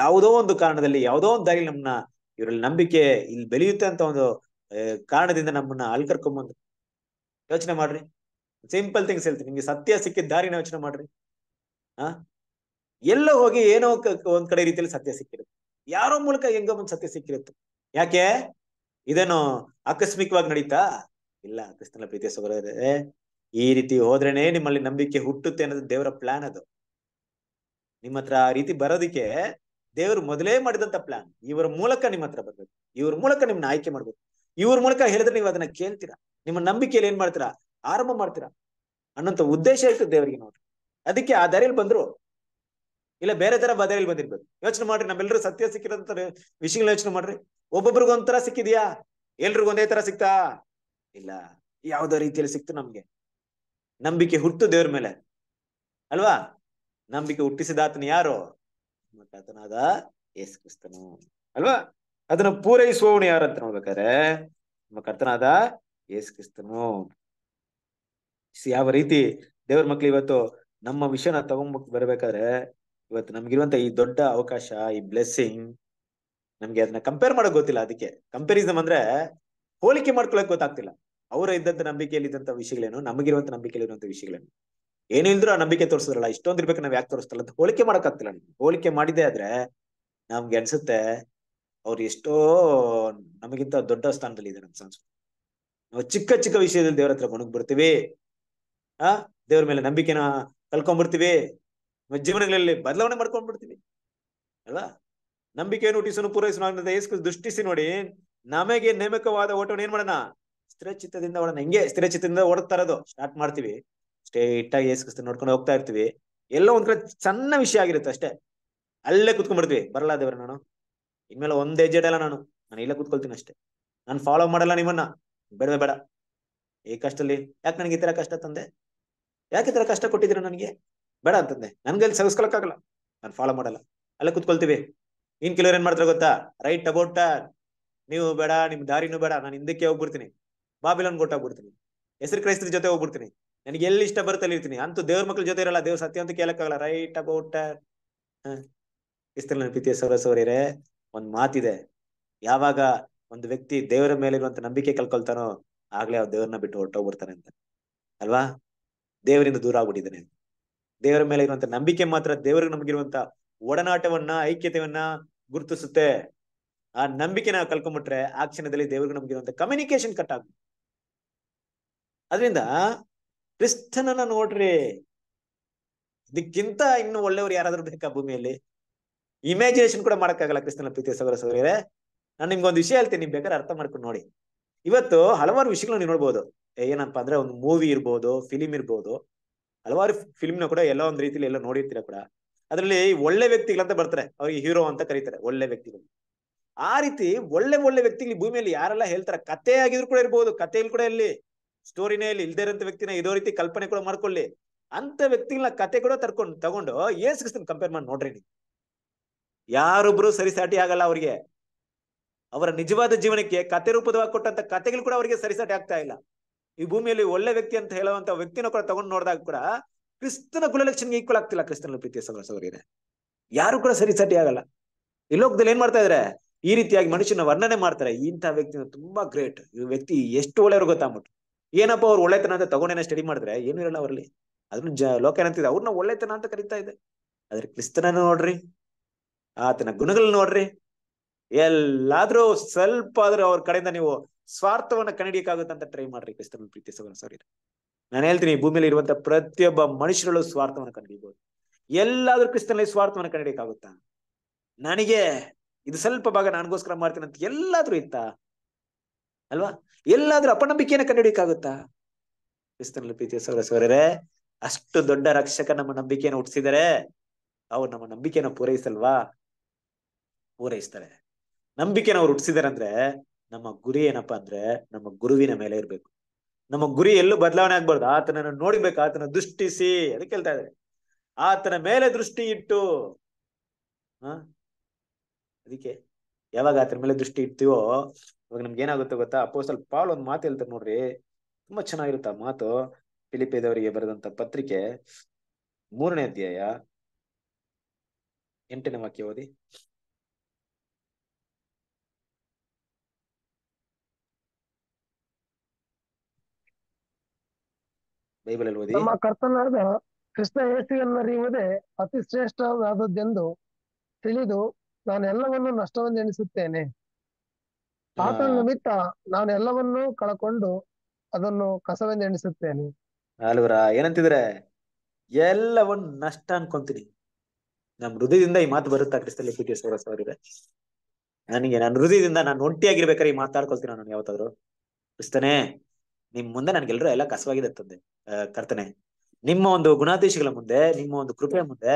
ಯಾವುದೋ ಒಂದು ಕಾರಣದಲ್ಲಿ ಯಾವುದೋ ಒಂದು ದಾರಿ ನಮ್ಮನ್ನ ಇವರಲ್ಲಿ ನಂಬಿಕೆ ಇಲ್ಲಿ ಬೆಳೆಯುತ್ತೆ ಅಂತ ಒಂದು ಕಾರಣದಿಂದ ನಮ್ಮನ್ನ ಅಲ್ ಕರ್ಕೊಂಡ್ಬಂದ್ರು ಯೋಚನೆ ಮಾಡ್ರಿ ಸಿಂಪಲ್ ಥಿಂಗ್ಸ್ ಹೇಳ್ತೀನಿ ನಿಮ್ಗೆ ಸತ್ಯ ಸಿಕ್ಕಿದ ದಾರಿನ ಯೋಚನೆ ಮಾಡ್ರಿ ಆ ಎಲ್ಲ ಹೋಗಿ ಏನೋ ಒಂದ್ ಕಡೆ ರೀತಿಯಲ್ಲಿ ಸತ್ಯ ಸಿಕ್ಕಿರುತ್ತೆ ಯಾರೋ ಮೂಲಕ ಹೆಂಗ ಒಂದು ಸತ್ಯ ಸಿಕ್ಕಿರುತ್ತೆ ಯಾಕೆ ಇದೇನು ಆಕಸ್ಮಿಕವಾಗಿ ನಡೀತಾ ಇಲ್ಲ ಕ್ರಿಸ್ತನ ಪ್ರೀತಿಯ ಸೋದರೇ ಈ ರೀತಿ ಹೋದ್ರೇನೆ ನಿಮ್ಮಲ್ಲಿ ನಂಬಿಕೆ ಹುಟ್ಟುತ್ತೆ ಅನ್ನೋದು ದೇವರ ಪ್ಲಾನ್ ಅದು ನಿಮ್ಮ ಹತ್ರ ಆ ರೀತಿ ಬರೋದಿಕ್ಕೆ ದೇವರು ಮೊದಲೇ ಮಾಡಿದಂತ ಪ್ಲಾನ್ ಇವರ ಮೂಲಕ ನಿಮ್ಮ ಹತ್ರ ಬರ್ಬೇಕು ಇವ್ರ ಮೂಲಕ ನಿಮ್ನ ಆಯ್ಕೆ ಮಾಡ್ಬೇಕು ಇವ್ರ ಮೂಲಕ ಹೇಳಿದ್ರೆ ನೀವು ಅದನ್ನ ಕೇಳ್ತೀರಾ ನಿಮ್ಮ ನಂಬಿಕೆಯಲ್ಲಿ ಏನ್ ಮಾಡ್ತೀರಾ ಆರಂಭ ಮಾಡ್ತೀರಾ ಅನ್ನೋಂತ ಉದ್ದೇಶ ಇರ್ತದೆ ದೇವರಿಗೆ ನೋಡ್ರಿ ಅದಕ್ಕೆ ಆ ದಾರಿಯಲ್ಲಿ ಬಂದ್ರು ಇಲ್ಲ ಬೇರೆ ತರ ಬದಾರಿಯಲ್ಲಿ ಬಂದಿರ್ಬೇಕು ಯೋಚನೆ ಮಾಡ್ರಿ ನಮ್ಮೆಲ್ಲರೂ ಸತ್ಯ ಸಿಕ್ಕಿರೋ ವಿಷಯಗಳನ್ನ ಯೋಚನೆ ಮಾಡ್ರಿ ತರ ಸಿಕ್ಕಿದ್ಯಾ ಎಲ್ರಿಗೂ ಒಂದೇ ತರ ಸಿಕ್ತಾ ಇಲ್ಲ ಯಾವ್ದೋ ರೀತಿಯಲ್ಲಿ ಸಿಕ್ತು ನಮ್ಗೆ ನಂಬಿಕೆ ಹುಟ್ಟು ದೇವ್ರ ಮೇಲೆ ಅಲ್ವಾ ನಂಬಿಕೆ ಹುಟ್ಟಿಸಿದ ಆತನ ಯಾರು ಆತನಾದ ಯೇಸು ಕ್ರಿಸ್ತನು ಅಲ್ವಾ ಅದನ್ನ ಪೂರೈಸುವವನು ಯಾರು ಅಂತ ನೋಡ್ಬೇಕಾದ್ರೆ ನಮ್ಮ ಕರ್ತನಾದ ಯೇಸು ಕ್ರಿಸ್ತನು ಯಾವ ರೀತಿ ದೇವ್ರ ಮಕ್ಳು ಇವತ್ತು ನಮ್ಮ ವಿಷಯನ ತಗೊಂಬಕ್ ಬರ್ಬೇಕಾದ್ರೆ ಇವತ್ತು ನಮ್ಗಿರುವಂತ ಈ ದೊಡ್ಡ ಅವಕಾಶ ಈ ಬ್ಲೆಸ್ಸಿಂಗ್ ನಮ್ಗೆ ಅದನ್ನ ಕಂಪೇರ್ ಮಾಡೋಕ್ ಗೊತ್ತಿಲ್ಲ ಅದಕ್ಕೆ ಕಂಪೇರಿಸಮ್ ಅಂದ್ರೆ ಹೋಲಿಕೆ ಮಾಡ್ಕೊಳಕ್ ಗೊತ್ತಾಗ್ತಿಲ್ಲ ಅವರ ಇದ್ದಂತ ನಂಬಿಕೆಯಲ್ಲಿ ಇದ್ದಂತ ವಿಷಯಗಳೇನು ನಮಗಿರುವಂತ ನಂಬಿಕೆಯಲ್ಲಿರುವಂತ ವಿಷಯಗಳೇನು ಏನಿಲ್ದ್ರೂ ಆ ನಂಬಿಕೆ ತೋರಿಸಿದ್ರಲ್ಲ ಇಷ್ಟೊಂದಿರ್ಬೇಕು ನಾವ್ ಯಾಕೆ ತೋರಿಸ್ತಲ್ಲ ಅಂತ ಹೋಲಿಕೆ ಮಾಡಕ್ಕಾಗ್ತಿಲ್ಲ ನಮ್ಗೆ ಹೋಲಿಕೆ ಮಾಡಿದೆ ಆದ್ರೆ ನಮ್ಗೆ ಅನ್ಸುತ್ತೆ ಅವ್ರು ಎಷ್ಟೋ ನಮಗಿಂತ ದೊಡ್ಡ ಸ್ಥಾನದಲ್ಲಿ ಇದೆ ನಮ್ ಸಂಸ್ಕೃತಿ ನಾವು ಚಿಕ್ಕ ಚಿಕ್ಕ ವಿಷಯದಲ್ಲಿ ದೇವ್ರ ಹತ್ರ ಮುಣಗ್ ಬರ್ತೀವಿ ಆ ದೇವ್ರ ಮೇಲೆ ನಂಬಿಕೆನ ಕಲ್ಕೊಂಡ್ಬಿಡ್ತೀವಿ ಜೀವನಗಳಲ್ಲಿ ಬದಲಾವಣೆ ಮಾಡ್ಕೊಂಡ್ಬಿಡ್ತೀವಿ ಅಲ್ವಾ ನಂಬಿಕೆಯನ್ನು ಹುಟ್ಟಿಸನು ಪೂರೈಸನು ಅನ್ನದ ದೃಷ್ಟಿಸಿ ನೋಡಿ ನಮಗೆ ನೇಮಕವಾದ ಓಟವನ್ನು ಏನ್ ಮಾಡೋಣ ಸ್ಥಿರಚಿತ್ತದಿಂದ ಅವಳನ್ನ ಹೆಂಗೆ ಸ್ಥಿರಚಿತ್ತದಿಂದ ಇರೋದು ಸ್ಟಾರ್ಟ್ ಮಾಡ್ತೀವಿ ಸ್ಟೇಟ್ ಆಗಿ ಏಸ್ಕಸ್ತ ನೋಡ್ಕೊಂಡು ಹೋಗ್ತಾ ಇರ್ತೀವಿ ಎಲ್ಲೋ ಒಂದ್ ಕಡೆ ಸಣ್ಣ ವಿಷಯ ಆಗಿರುತ್ತೆ ಅಷ್ಟೇ ಅಲ್ಲೇ ಕುತ್ಕೊಂಡ್ಬಿಡ್ತೀವಿ ಬರಲ್ಲ ದೇವ್ರ ನಾನು ಇನ್ಮೇಲೆ ಒಂದ್ ಹೆಜ್ಜೆ ಇಡಲ್ಲ ನಾನು ನಾನು ಇಲ್ಲೇ ಕುತ್ಕೊಳ್ತೀನಿ ಅಷ್ಟೇ ನಾನು ಫಾಲೋ ಮಾಡಲ್ಲ ನಿಮ್ಮನ್ನ ಬೇಡವೇ ಬೇಡ ಈ ಕಷ್ಟದಲ್ಲಿ ಯಾಕೆ ನನಗೆ ಈ ತರ ಕಷ್ಟ ತಂದೆ ಯಾಕೆ ಈ ತರ ಕಷ್ಟ ಕೊಟ್ಟಿದ್ರು ನನಗೆ ಬೇಡ ಅಂತಂದೆ ನನ್ಗಲ್ಲಿ ಸಹಿಸ್ಕೊಳಕ್ಕಾಗಲ್ಲ ನಾನು ಫಾಲೋ ಮಾಡಲ್ಲ ಅಲ್ಲೇ ಕುತ್ಕೊಳ್ತೀವಿ ಇನ್ ಕೆಲವ್ರು ಏನ್ ಮಾಡ್ತಾರೆ ಗೊತ್ತಾ ರೈಟ್ ಅಬೌಟ್ ನೀವು ಬೇಡ ನಿಮ್ ದಾರಿನೂ ಬೇಡ ನಾನು ಹಿಂದಕ್ಕೆ ಹೋಗ್ಬಿಡ್ತೀನಿ ಬಾಬಿಲನ್ ಗೊತ್ತಾಗ್ಬಿಡ್ತೀನಿ ಹೆಸರು ಕ್ರೈಸ್ತರ ಜೊತೆ ಹೋಗ್ಬಿಡ್ತೀನಿ ನನಗೆ ಎಲ್ಲಿ ಇಷ್ಟ ಬರುತ್ತೆ ಇರ್ತೀನಿ ಅಂತೂ ದೇವ್ರ ಮಕ್ಳ ಜೊತೆ ಇರಲ್ಲ ದೇವ್ರ ಸತ್ಯ ಅಂತ ಕೇಳಕ್ಕಾಗಲ್ಲ ರೈಟ್ ಅಬೌಟ್ ಇಸ್ತ್ರ ಪ್ರೀತಿಯ ಸೌರಸವರಿರೇ ಒಂದ್ ಮಾತಿದೆ ಯಾವಾಗ ಒಂದು ವ್ಯಕ್ತಿ ದೇವರ ಮೇಲೆ ಇರುವಂತ ನಂಬಿಕೆ ಕಲ್ಕೊಳ್ತಾನೋ ಆಗ್ಲೇ ಅವ್ರು ದೇವ್ರನ್ನ ಬಿಟ್ಟು ಹೊರಟೋಗ್ಬಿಡ್ತಾನೆ ಅಂತ ಅಲ್ವಾ ದೇವರಿಂದ ದೂರ ಆಗ್ಬಿಟ್ಟಿದ್ದಾನೆ ದೇವರ ಮೇಲೆ ಇರುವಂತ ನಂಬಿಕೆ ಮಾತ್ರ ದೇವರಿಗೆ ನಮಗಿರುವಂತ ಒಡನಾಟವನ್ನ ಐಕ್ಯತೆಯನ್ನ ಗುರುತಿಸುತ್ತೆ ಆ ನಂಬಿಕೆ ನಾವು ಕಲ್ಕೊಂಬಿಟ್ರೆ ಆ ಕ್ಷಣದಲ್ಲಿ ದೇವರಿಗೆ ನಮಗಿರುವಂತ ಕಮ್ಯುನಿಕೇಶನ್ ಕಟ್ ಆಗ್ಬಿಟ್ಟು ಅದರಿಂದ ಕ್ರಿಸ್ತನನ್ನ ನೋಡ್ರಿ ಇದಕ್ಕಿಂತ ಇನ್ನು ಒಳ್ಳೆಯವರು ಯಾರಾದ್ರೂ ಬೇಕಾ ಭೂಮಿಯಲ್ಲಿ ಇಮ್ಯಾಜಿನೇಷನ್ ಕೂಡ ಮಾಡಕ್ಕಾಗಲ್ಲ ಕ್ರಿಸ್ತನ ಪ್ರೀತಿ ಸಹೋದರ ಸಹೋದರಿಯರೇ ನಾನು ಒಂದು ವಿಷಯ ಹೇಳ್ತೀನಿ ನಿಮ್ ಬೇಕಾದ್ರೆ ಅರ್ಥ ಮಾಡ್ಕೊಂಡು ನೋಡಿ ಇವತ್ತು ಹಲವಾರು ವಿಷಯಗಳು ನೀವು ನೋಡ್ಬೋದು ಏನಪ್ಪಾ ಅಂದ್ರೆ ಒಂದು ಮೂವಿ ಇರ್ಬೋದು ಫಿಲಿಮ್ ಇರ್ಬೋದು ಹಲವಾರು ಫಿಲ್ಮ್ನ ಕೂಡ ಎಲ್ಲ ಒಂದು ರೀತಿಯಲ್ಲಿ ಎಲ್ಲ ನೋಡಿರ್ತೀರ ಕೂಡ ಅದರಲ್ಲಿ ಒಳ್ಳೆ ವ್ಯಕ್ತಿಗಳಂತ ಬರ್ತಾರೆ ಅವ್ರಿಗೆ ಹೀರೋ ಅಂತ ಕರೀತಾರೆ ಒಳ್ಳೆ ವ್ಯಕ್ತಿಗಳು ಆ ರೀತಿ ಒಳ್ಳೆ ಒಳ್ಳೆ ವ್ಯಕ್ತಿಗಳು ಭೂಮಿಯಲ್ಲಿ ಯಾರೆಲ್ಲ ಹೇಳ್ತಾರೆ ಕತೆ ಆಗಿದ್ರು ಕೂಡ ಇರ್ಬೋದು ಕತೆಯಲ್ಲಿ ಕೂಡ ಇಲ್ಲಿ ಸ್ಟೋರಿನೇ ಇಲ್ಲಿ ಇಲ್ದೇ ಇರೋ ವ್ಯಕ್ತಿನ ಇದೋ ರೀತಿ ಕಲ್ಪನೆ ಕೂಡ ಮಾಡ್ಕೊಳ್ಳಿ ಅಂತ ವ್ಯಕ್ತಿಗಳನ್ನ ಕತೆ ಕೂಡ ತರ್ಕೊಂಡು ತಗೊಂಡು ಏನ್ ಕ್ರಿಸ್ತನ್ ಕಂಪೇರ್ ಮಾಡಿ ನೋಡ್ರಿ ನೀವು ಯಾರೊಬ್ರು ಸರಿಸಾಟಿ ಆಗಲ್ಲ ಅವ್ರಿಗೆ ಅವರ ನಿಜವಾದ ಜೀವನಕ್ಕೆ ಕತೆ ರೂಪದವಾಗಿ ಕೊಟ್ಟಂತ ಕತೆಗಳು ಕೂಡ ಅವರಿಗೆ ಸರಿಸಾಟಿ ಆಗ್ತಾ ಇಲ್ಲ ಈ ಭೂಮಿಯಲ್ಲಿ ಒಳ್ಳೆ ವ್ಯಕ್ತಿ ಅಂತ ಹೇಳುವಂತ ವ್ಯಕ್ತಿನ ಕೂಡ ತಗೊಂಡು ನೋಡಿದಾಗ ಕೂಡ ಕ್ರಿಸ್ತನ ಗುಣಲಕ್ಷಣಿಗೆ ಈಕ್ವಲ್ ಆಗ್ತಿಲ್ಲ ಕ್ರಿಸ್ತನ ಪ್ರೀತಿಯ ಸಹೋದರರಿಗೆ ಯಾರು ಕೂಡ ಸರಿಸಾಟಿ ಆಗಲ್ಲ ಈ ಲೋಕದಲ್ಲಿ ಏನ್ ಮಾಡ್ತಾ ಇದ್ರೆ ಈ ರೀತಿಯಾಗಿ ಮನುಷ್ಯನ ವರ್ಣನೆ ಮಾಡ್ತಾರೆ ಇಂಥ ವ್ಯಕ್ತಿನ ತುಂಬಾ ಗ್ರೇಟ್ ಈ ವ್ಯಕ್ತಿ ಎಷ್ಟು ಒಳ್ಳೆಯವರು ಗೊತ್ತಾಗ್ಬಿಟ್ಟು ಏನಪ್ಪ ಅವ್ರು ಒಳ್ಳೆತನ ಅಂತ ತಗೊಂಡೇನೆ ಸ್ಟಡಿ ಮಾಡಿದ್ರೆ ಏನು ಇರಲ್ಲ ಅವ್ರಲ್ಲಿ ಅದನ್ನು ಜ ಲೋಕ ಏನಂತಿದೆ ಅವ್ರನ್ನ ಒಳ್ಳೆತನ ಅಂತ ಕರಿತಾ ಇದೆ ಆದ್ರೆ ಕ್ರಿಸ್ತನ ನೋಡ್ರಿ ಆತನ ಗುಣಗಳನ್ನ ನೋಡ್ರಿ ಎಲ್ಲಾದ್ರೂ ಸ್ವಲ್ಪ ಆದ್ರೂ ಅವ್ರ ಕಡೆಯಿಂದ ನೀವು ಸ್ವಾರ್ಥವನ್ನ ಅಂತ ಟ್ರೈ ಮಾಡ್ರಿ ಕ್ರಿಸ್ತನ ಪ್ರೀತಿ ಸಾರಿ ನಾನು ಹೇಳ್ತೀನಿ ಈ ಭೂಮಿಯಲ್ಲಿ ಇರುವಂತ ಪ್ರತಿಯೊಬ್ಬ ಮನುಷ್ಯರಲ್ಲೂ ಸ್ವಾರ್ಥವನ್ನ ಕಂಡಿಬಹುದು ಎಲ್ಲಾದ್ರೂ ಕ್ರಿಸ್ತನಲ್ಲಿ ಸ್ವಾರ್ಥವನ್ನ ಕಂಡಿಡಿಯಕ್ಕಾಗುತ್ತಾ ನನಗೆ ಇದು ಸ್ವಲ್ಪ ಭಾಗ ನನಗೋಸ್ಕರ ಮಾಡ್ತೀನಿ ಅಂತ ಎಲ್ಲಾದ್ರೂ ಇತ್ತಾ ಅಲ್ವಾ ಎಲ್ಲಾದ್ರೂ ಅಪನಂಬಿಕೆಯನ್ನ ಕಂಡುಹಿಡಿಯಕ್ಕಾಗುತ್ತಾ ಕ್ರಿಸ್ತನಲ್ಲಿ ಪ್ರೀತಿಯ ಸೌರ ಸೌರರೇ ಅಷ್ಟು ದೊಡ್ಡ ರಕ್ಷಕ ನಮ್ಮ ನಂಬಿಕೆಯನ್ನು ಹುಟ್ಟಿಸಿದರೆ ಅವ್ರು ನಮ್ಮ ನಂಬಿಕೆಯನ್ನು ಪೂರೈಸಲ್ವಾ ಪೂರೈಸ್ತಾರೆ ನಂಬಿಕೆನ ಅವ್ರು ಹುಟ್ಟಿಸಿದಾರೆ ಅಂದ್ರೆ ನಮ್ಮ ಗುರಿ ಏನಪ್ಪಾ ಅಂದ್ರೆ ನಮ್ಮ ಗುರುವಿನ ಮೇಲೆ ಇರ್ಬೇಕು ನಮ್ಮ ಗುರಿ ಎಲ್ಲೂ ಬದಲಾವಣೆ ಆಗ್ಬಾರ್ದು ಆತನನ್ನು ನೋಡಿಬೇಕು ಆತನ ದೃಷ್ಟಿಸಿ ಅದಕ್ಕೆ ಹೇಳ್ತಾ ಇದ್ದಾರೆ ಆತನ ಮೇಲೆ ದೃಷ್ಟಿ ಇಟ್ಟು ಹ ಅದಕ್ಕೆ ಯಾವಾಗ ಆತನ ಮೇಲೆ ದೃಷ್ಟಿ ಇಡ್ತೀವೋ ಇವಾಗ ನಮ್ಗೆ ಏನಾಗುತ್ತೆ ಗೊತ್ತಾ ಅಪೋಸಲ್ ಪಾಲ್ ಒಂದ್ ಮಾತು ಹೇಳ್ತಾರೆ ನೋಡ್ರಿ ತುಂಬಾ ಚೆನ್ನಾಗಿರುತ್ತಾ ಆ ಮಾತು ಪಿಲಿಪಿದವರಿಗೆ ಬರೆದಂತ ಪತ್ರಿಕೆ ಮೂರನೇ ಅಧ್ಯಾಯ ಎಂಟನೇ ವಾಕ್ಯ ಓದಿ ಬೈಬಲ್ ಅಲ್ಲಿ ಓದಿ ನಮ್ಮ ಕರ್ತನಾದ ಕೃಷ್ಣ ಯೇಸುವಿನರಿಯುವುದೇ ಅತಿ ಶ್ರೇಷ್ಠವಾದದ್ದೆಂದು ತಿಳಿದು ನಾನು ಎಲ್ಲವನ್ನೂ ನಷ್ಟವೆಂದು ಎಣಿಸುತ್ತೇನೆ ಆತನ ನಿಮಿತ್ತ ನಾನು ಎಲ್ಲವನ್ನೂ ಕಳಕೊಂಡು ಅದನ್ನು ಕಸವೆಂದು ಎಣಿಸುತ್ತೇನೆ ಅಲ್ವರ ಏನಂತಿದ್ರೆ ಎಲ್ಲವನ್ನ ನಷ್ಟ ಅನ್ಕೊಂತೀನಿ ನಮ್ ಹೃದಯದಿಂದ ಈ ಮಾತು ಬರುತ್ತಾ ಕ್ರಿಸ್ತಲ್ಲಿ ಪಿ ಟಿ ಅವರಿಗೆ ನನಗೆ ನನ್ನ ಹೃದಯದಿಂದ ನಾನು ಒಂಟಿಯಾಗಿರ್ಬೇಕಾರೆ ಈ ಮಾತಾಡ್ಕೊಳ್ತೀನಿ ನಾನು ಯಾವತ್ತಾದ್ರು ಕ್ರಿಸ್ತನೇ ನಿಮ್ ಮುಂದೆ ನನ್ಗೆಲ್ರು ಎಲ್ಲ ಕಸವಾಗಿದೆ ತಂದೆ ಕರ್ತನೆ ನಿಮ್ಮ ಒಂದು ಗುಣಾದೇಶಿಗಳ ಮುಂದೆ ನಿಮ್ಮ ಒಂದು ಕೃಪೆಯ ಮುಂದೆ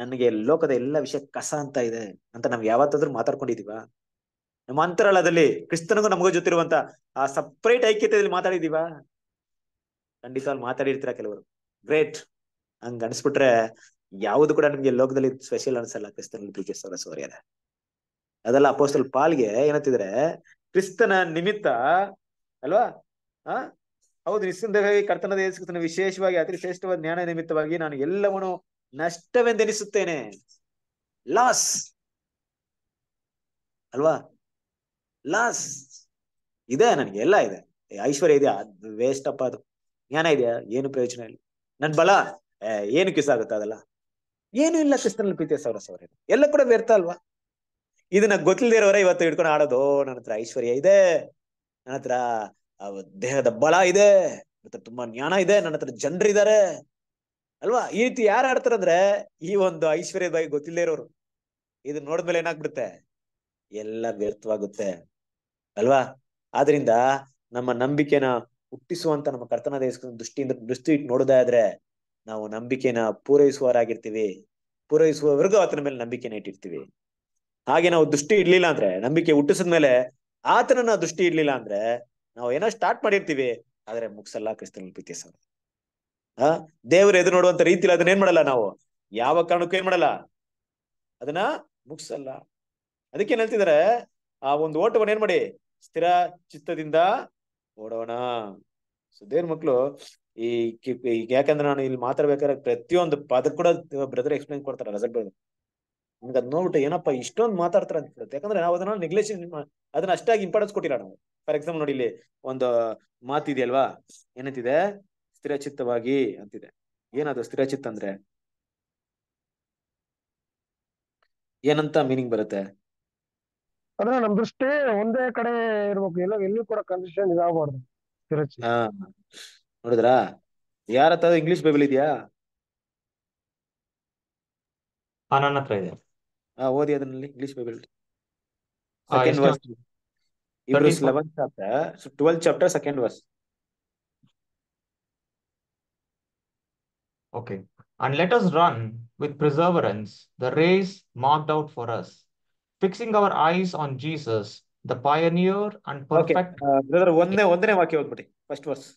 ನನಗೆ ಲೋಕದ ಎಲ್ಲ ವಿಷಯ ಕಸ ಅಂತ ಇದೆ ಅಂತ ನಾವ್ ಯಾವತ್ತಾದ್ರೂ ಮಾತಾಡ್ಕೊಂಡಿದೀವಾ ನಮ್ಮ ಅಂತರಾಳದಲ್ಲಿ ಕ್ರಿಸ್ತನಿಗೂ ನಮಗೂ ಇರುವಂತ ಆ ಸಪ್ರೇಟ್ ಐಕ್ಯತೆಯಲ್ಲಿ ಮಾತಾಡಿದೀವ ಖಂಡಿತ ಅಲ್ಲಿ ಮಾತಾಡಿರ್ತೀರ ಕೆಲವರು ಗ್ರೇಟ್ ಹಂಗ ಅನ್ಸ್ಬಿಟ್ರೆ ಯಾವುದು ಕೂಡ ನಿಮ್ಗೆ ಲೋಕದಲ್ಲಿ ಸ್ಪೆಷಲ್ ಅನ್ಸಲ್ಲ ಕ್ರಿಸ್ತನಲ್ಲಿ ಪ್ರೀತಿಸೋರ ಸೌರ್ಯ ಅದೆಲ್ಲ ಅಪೋಸ್ಟಲ್ ಪಾಲ್ಗೆ ಏನಂತಿದ್ರೆ ಕ್ರಿಸ್ತನ ನಿಮಿತ್ತ ಅಲ್ವಾ ಆ ಹೌದು ನಿಸ್ಸಂದೇಹವಾಗಿ ಕರ್ತನದ ವಿಶೇಷವಾಗಿ ಅತಿ ಶ್ರೇಷ್ಠವಾದ ಜ್ಞಾನ ನಿಮಿತ್ತವಾಗಿ ನಾನು ಎಲ್ಲವನು ನಷ್ಟವೆಂದೆನಿಸುತ್ತೇನೆ ಲಾಸ್ ಅಲ್ವಾ ಲಾಸ್ ಇದೆ ನನಗೆ ಎಲ್ಲ ಇದೆ ಐಶ್ವರ್ಯ ಇದೆಯಾ ವೇಸ್ಟ್ ಅಪ್ಪ ಅದು ಜ್ಞಾನ ಇದೆಯಾ ಏನು ಪ್ರಯೋಜನ ಇಲ್ಲ ನನ್ ಬಲ ಏನು ಕಿಸ್ ಆಗುತ್ತೆ ಅದಲ್ಲ ಏನು ಇಲ್ಲ ಕೃಷ್ಣನಲ್ಲಿ ಪ್ರೀತಿಯ ಸೌರ ಸೌರ ಎಲ್ಲ ಕೂಡ ವ್ಯರ್ಥ ಅಲ್ವಾ ಇದನ್ನ ಇರೋರ ಇವತ್ತು ಹಿಡ್ಕೊಂಡು ಆಡೋದು ನನ್ನ ಹತ್ರ ಐಶ್ವರ್ಯ ಇದೆ ನನ್ನ ಹತ್ರ ದೇಹದ ಬಲ ಇದೆ ನನ್ನ ತುಂಬಾ ಜ್ಞಾನ ಇದೆ ನನ್ನ ಹತ್ರ ಜನರಿದ್ದಾರೆ ಅಲ್ವಾ ಈ ರೀತಿ ಯಾರು ಆಡ್ತಾರಂದ್ರೆ ಈ ಒಂದು ಐಶ್ವರ್ಯದ ಬಗ್ಗೆ ಗೊತ್ತಿಲ್ಲದೆ ಇರೋರು ಇದನ್ನ ನೋಡಿದ್ಮೇಲೆ ಏನಾಗ್ಬಿಡುತ್ತೆ ಎಲ್ಲ ವ್ಯರ್ಥವಾಗುತ್ತೆ ಅಲ್ವಾ ಆದ್ರಿಂದ ನಮ್ಮ ನಂಬಿಕೆನ ಹುಟ್ಟಿಸುವಂತ ನಮ್ಮ ಕರ್ತನ ದೃಷ್ಟಿಯಿಂದ ದೃಷ್ಟಿ ನೋಡೋದಾದ್ರೆ ನಾವು ನಂಬಿಕೆನ ಪೂರೈಸುವವರಾಗಿರ್ತೀವಿ ಪೂರೈಸುವವರೆಗೂ ಆತನ ಮೇಲೆ ನಂಬಿಕೆನ ಇಟ್ಟಿರ್ತೀವಿ ಹಾಗೆ ನಾವು ದೃಷ್ಟಿ ಇಡ್ಲಿಲ್ಲ ಅಂದ್ರೆ ನಂಬಿಕೆ ಹುಟ್ಟಿಸಿದ ಮೇಲೆ ಆತನನ್ನ ದೃಷ್ಟಿ ಇಡ್ಲಿಲ್ಲ ಅಂದ್ರೆ ನಾವು ಏನೋ ಸ್ಟಾರ್ಟ್ ಮಾಡಿರ್ತೀವಿ ಆದ್ರೆ ಮುಗಿಸಲ್ಲ ಕ್ರಿಸ್ತನ ಪ್ರೀತಿಯ ಸರ್ ಆ ದೇವರು ಎದು ನೋಡುವಂತ ರೀತಿಲಿ ಅದನ್ನ ಏನ್ ಮಾಡಲ್ಲ ನಾವು ಯಾವ ಕಾರಣಕ್ಕೂ ಏನ್ ಮಾಡಲ್ಲ ಅದನ್ನ ಮುಗಿಸಲ್ಲ ಅದಕ್ಕೆ ಹೇಳ್ತಿದಾರೆ ಆ ಒಂದು ಓಟವನ್ನು ಏನ್ ಮಾಡಿ ಸ್ಥಿರ ಚಿತ್ತದಿಂದ ಓಡೋಣ ಸೊ ಮಕ್ಕಳು ಈ ಯಾಕಂದ್ರೆ ನಾನು ಇಲ್ಲಿ ಮಾತಾಡ್ಬೇಕಾದ್ರೆ ಪ್ರತಿಯೊಂದು ಪದ ಕೂಡ ಬ್ರದರ್ ಎಕ್ಸ್ಪ್ಲೈನ್ ಕೊಡ್ತಾರೆ ರೆಸಲ್ಟ್ ಬ್ರದರ್ ನಮ್ಗೆ ಅದ್ ನೋಡ್ಬಿಟ್ಟು ಏನಪ್ಪ ಇಷ್ಟೊಂದು ಮಾತಾಡ್ತಾರೆ ಹೇಳುತ್ತೆ ಯಾಕಂದ್ರೆ ನಾವು ಅದನ್ನ ನೆಗ್ಲೇಷನ್ ಅದನ್ನ ಅಷ್ಟಾಗಿ ಇಂಪಾರ್ಟೆನ್ಸ್ ಕೊಟ್ಟಿಲ್ಲ ನಾವು ಫಾರ್ ಎಕ್ಸಾಂಪಲ್ ನೋಡಿ ಇಲ್ಲಿ ಒಂದು ಮಾತಿದೆ ಅಲ್ವಾ ಏನಂತಿದೆ ಸ್ಥಿರಚಿತ್ತವಾಗಿ ಅಂತಿದೆ ಏನದು ಸ್ಥಿರಚಿತ್ತ ಅಂದ್ರೆ ಏನಂತ ಮೀನಿಂಗ್ ಬರುತ್ತೆ ಅಂದ್ರೆ ನಮ್ ದೃಷ್ಟಿ ಒಂದೇ ಕಡೆ ಇರ್ಬೇಕು ಎಲ್ಲ ಎಲ್ಲೂ ಕೂಡ ಕನ್ಫ್ಯೂಷನ್ ಇದಾಗಬಾರ್ದು ತಿರುಚಿ ನೋಡಿದ್ರಾ ಯಾರ ಹತ್ರ ಇಂಗ್ಲಿಷ್ ಬೈಬಲ್ ಇದೆಯಾ ಹಾ ನನ್ನ ಹತ್ರ ಇದೆ ಓದಿ ಅದರಲ್ಲಿ English Bible second verse Hebrews eleven chapter twelve chapter second verse okay and let us run with perseverance the race marked out for us, fixing our eyes on Jesus the pioneer and perfect brother ಒಂದೇ ಒಂದನೇ ವಾಕ್ಯ ಓದ್ಬಿಡಿ first verse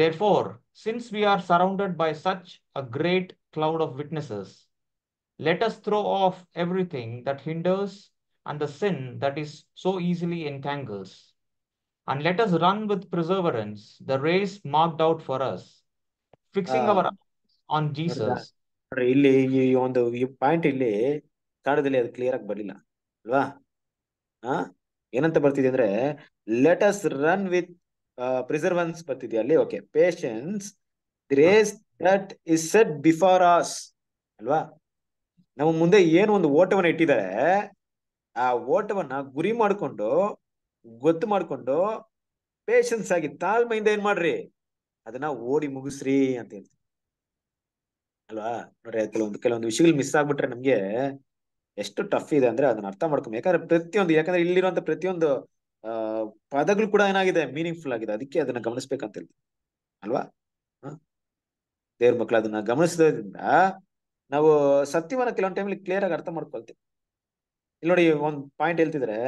therefore since we are surrounded by such a great cloud of witnesses let us throw off everything that hinders and the sin that is so easily entangles and let us run with perseverance the race marked out for us, fixing uh, our eyes on Jesus. ಇಲ್ಲಿ ಈ ಒಂದು point ಇಲ್ಲಿ ಕನ್ನಡದಲ್ಲಿ ಅದು clear ಆಗಿ ಬರಲಿಲ್ಲ ಅಲ್ವಾ ಹಾ ಏನಂತ ಬರ್ತಿದೆ ಅಂದ್ರೆ ಲೆಟಸ್ ರನ್ ವಿತ್ ಪ್ರಿಸರ್ವನ್ಸ್ ಬರ್ತಿದೆ ಅಲ್ಲಿ okay patience grace that is set before us ಅಲ್ವಾ ನಾವು ಮುಂದೆ ಏನು ಒಂದು ಓಟವನ್ನು ಇಟ್ಟಿದ್ದಾರೆ ಆ ಓಟವನ್ನ ಗುರಿ ಮಾಡಿಕೊಂಡು ಗೊತ್ತು ಮಾಡಿಕೊಂಡು ಪೇಶನ್ಸ್ ಆಗಿ ತಾಳ್ಮೆಯಿಂದ ಏನ್ ಮಾಡ್ರಿ ಅದನ್ನ ಓಡಿ ಮುಗಿಸ್ರಿ ಅಂತ ಹೇಳ್ತೀವಿ ಅಲ್ವಾ ನೋಡ್ರಿ ಕೆಲವೊಂದು ಕೆಲವೊಂದು ವಿಷಯಗಳು ಮಿಸ್ ಆಗ್ಬಿಟ್ರೆ ನಮ್ಗೆ ಎಷ್ಟು ಟಫ್ ಇದೆ ಅಂದ್ರೆ ಅದನ್ನ ಅರ್ಥ ಮಾಡ್ಕೊಂಡು ಯಾಕಂದ್ರೆ ಪ್ರತಿಯೊಂದು ಯಾಕಂದ್ರೆ ಇಲ್ಲಿರುವಂತ ಪ್ರತಿಯೊಂದು ಪದಗಳು ಕೂಡ ಏನಾಗಿದೆ ಮೀನಿಂಗ್ಫುಲ್ ಆಗಿದೆ ಅದಕ್ಕೆ ಅದನ್ನ ಗಮನಿಸ್ಬೇಕಂತ ಹೇಳಿ ಅಲ್ವಾ ದೇವ್ರ ಮಕ್ಳು ಅದನ್ನ ಗಮನಿಸೋದ್ರಿಂದ ನಾವು ಸತ್ಯವನ್ನ ಕೆಲವೊಂದು ಟೈಮ್ಲಿ ಕ್ಲಿಯರ್ ಆಗಿ ಅರ್ಥ ಮಾಡ್ಕೊಳ್ತೀವಿ ಇಲ್ಲಿ ನೋಡಿ ಒಂದ್ ಪಾಯಿಂಟ್ ಹೇಳ್ತಿದ್ರೆ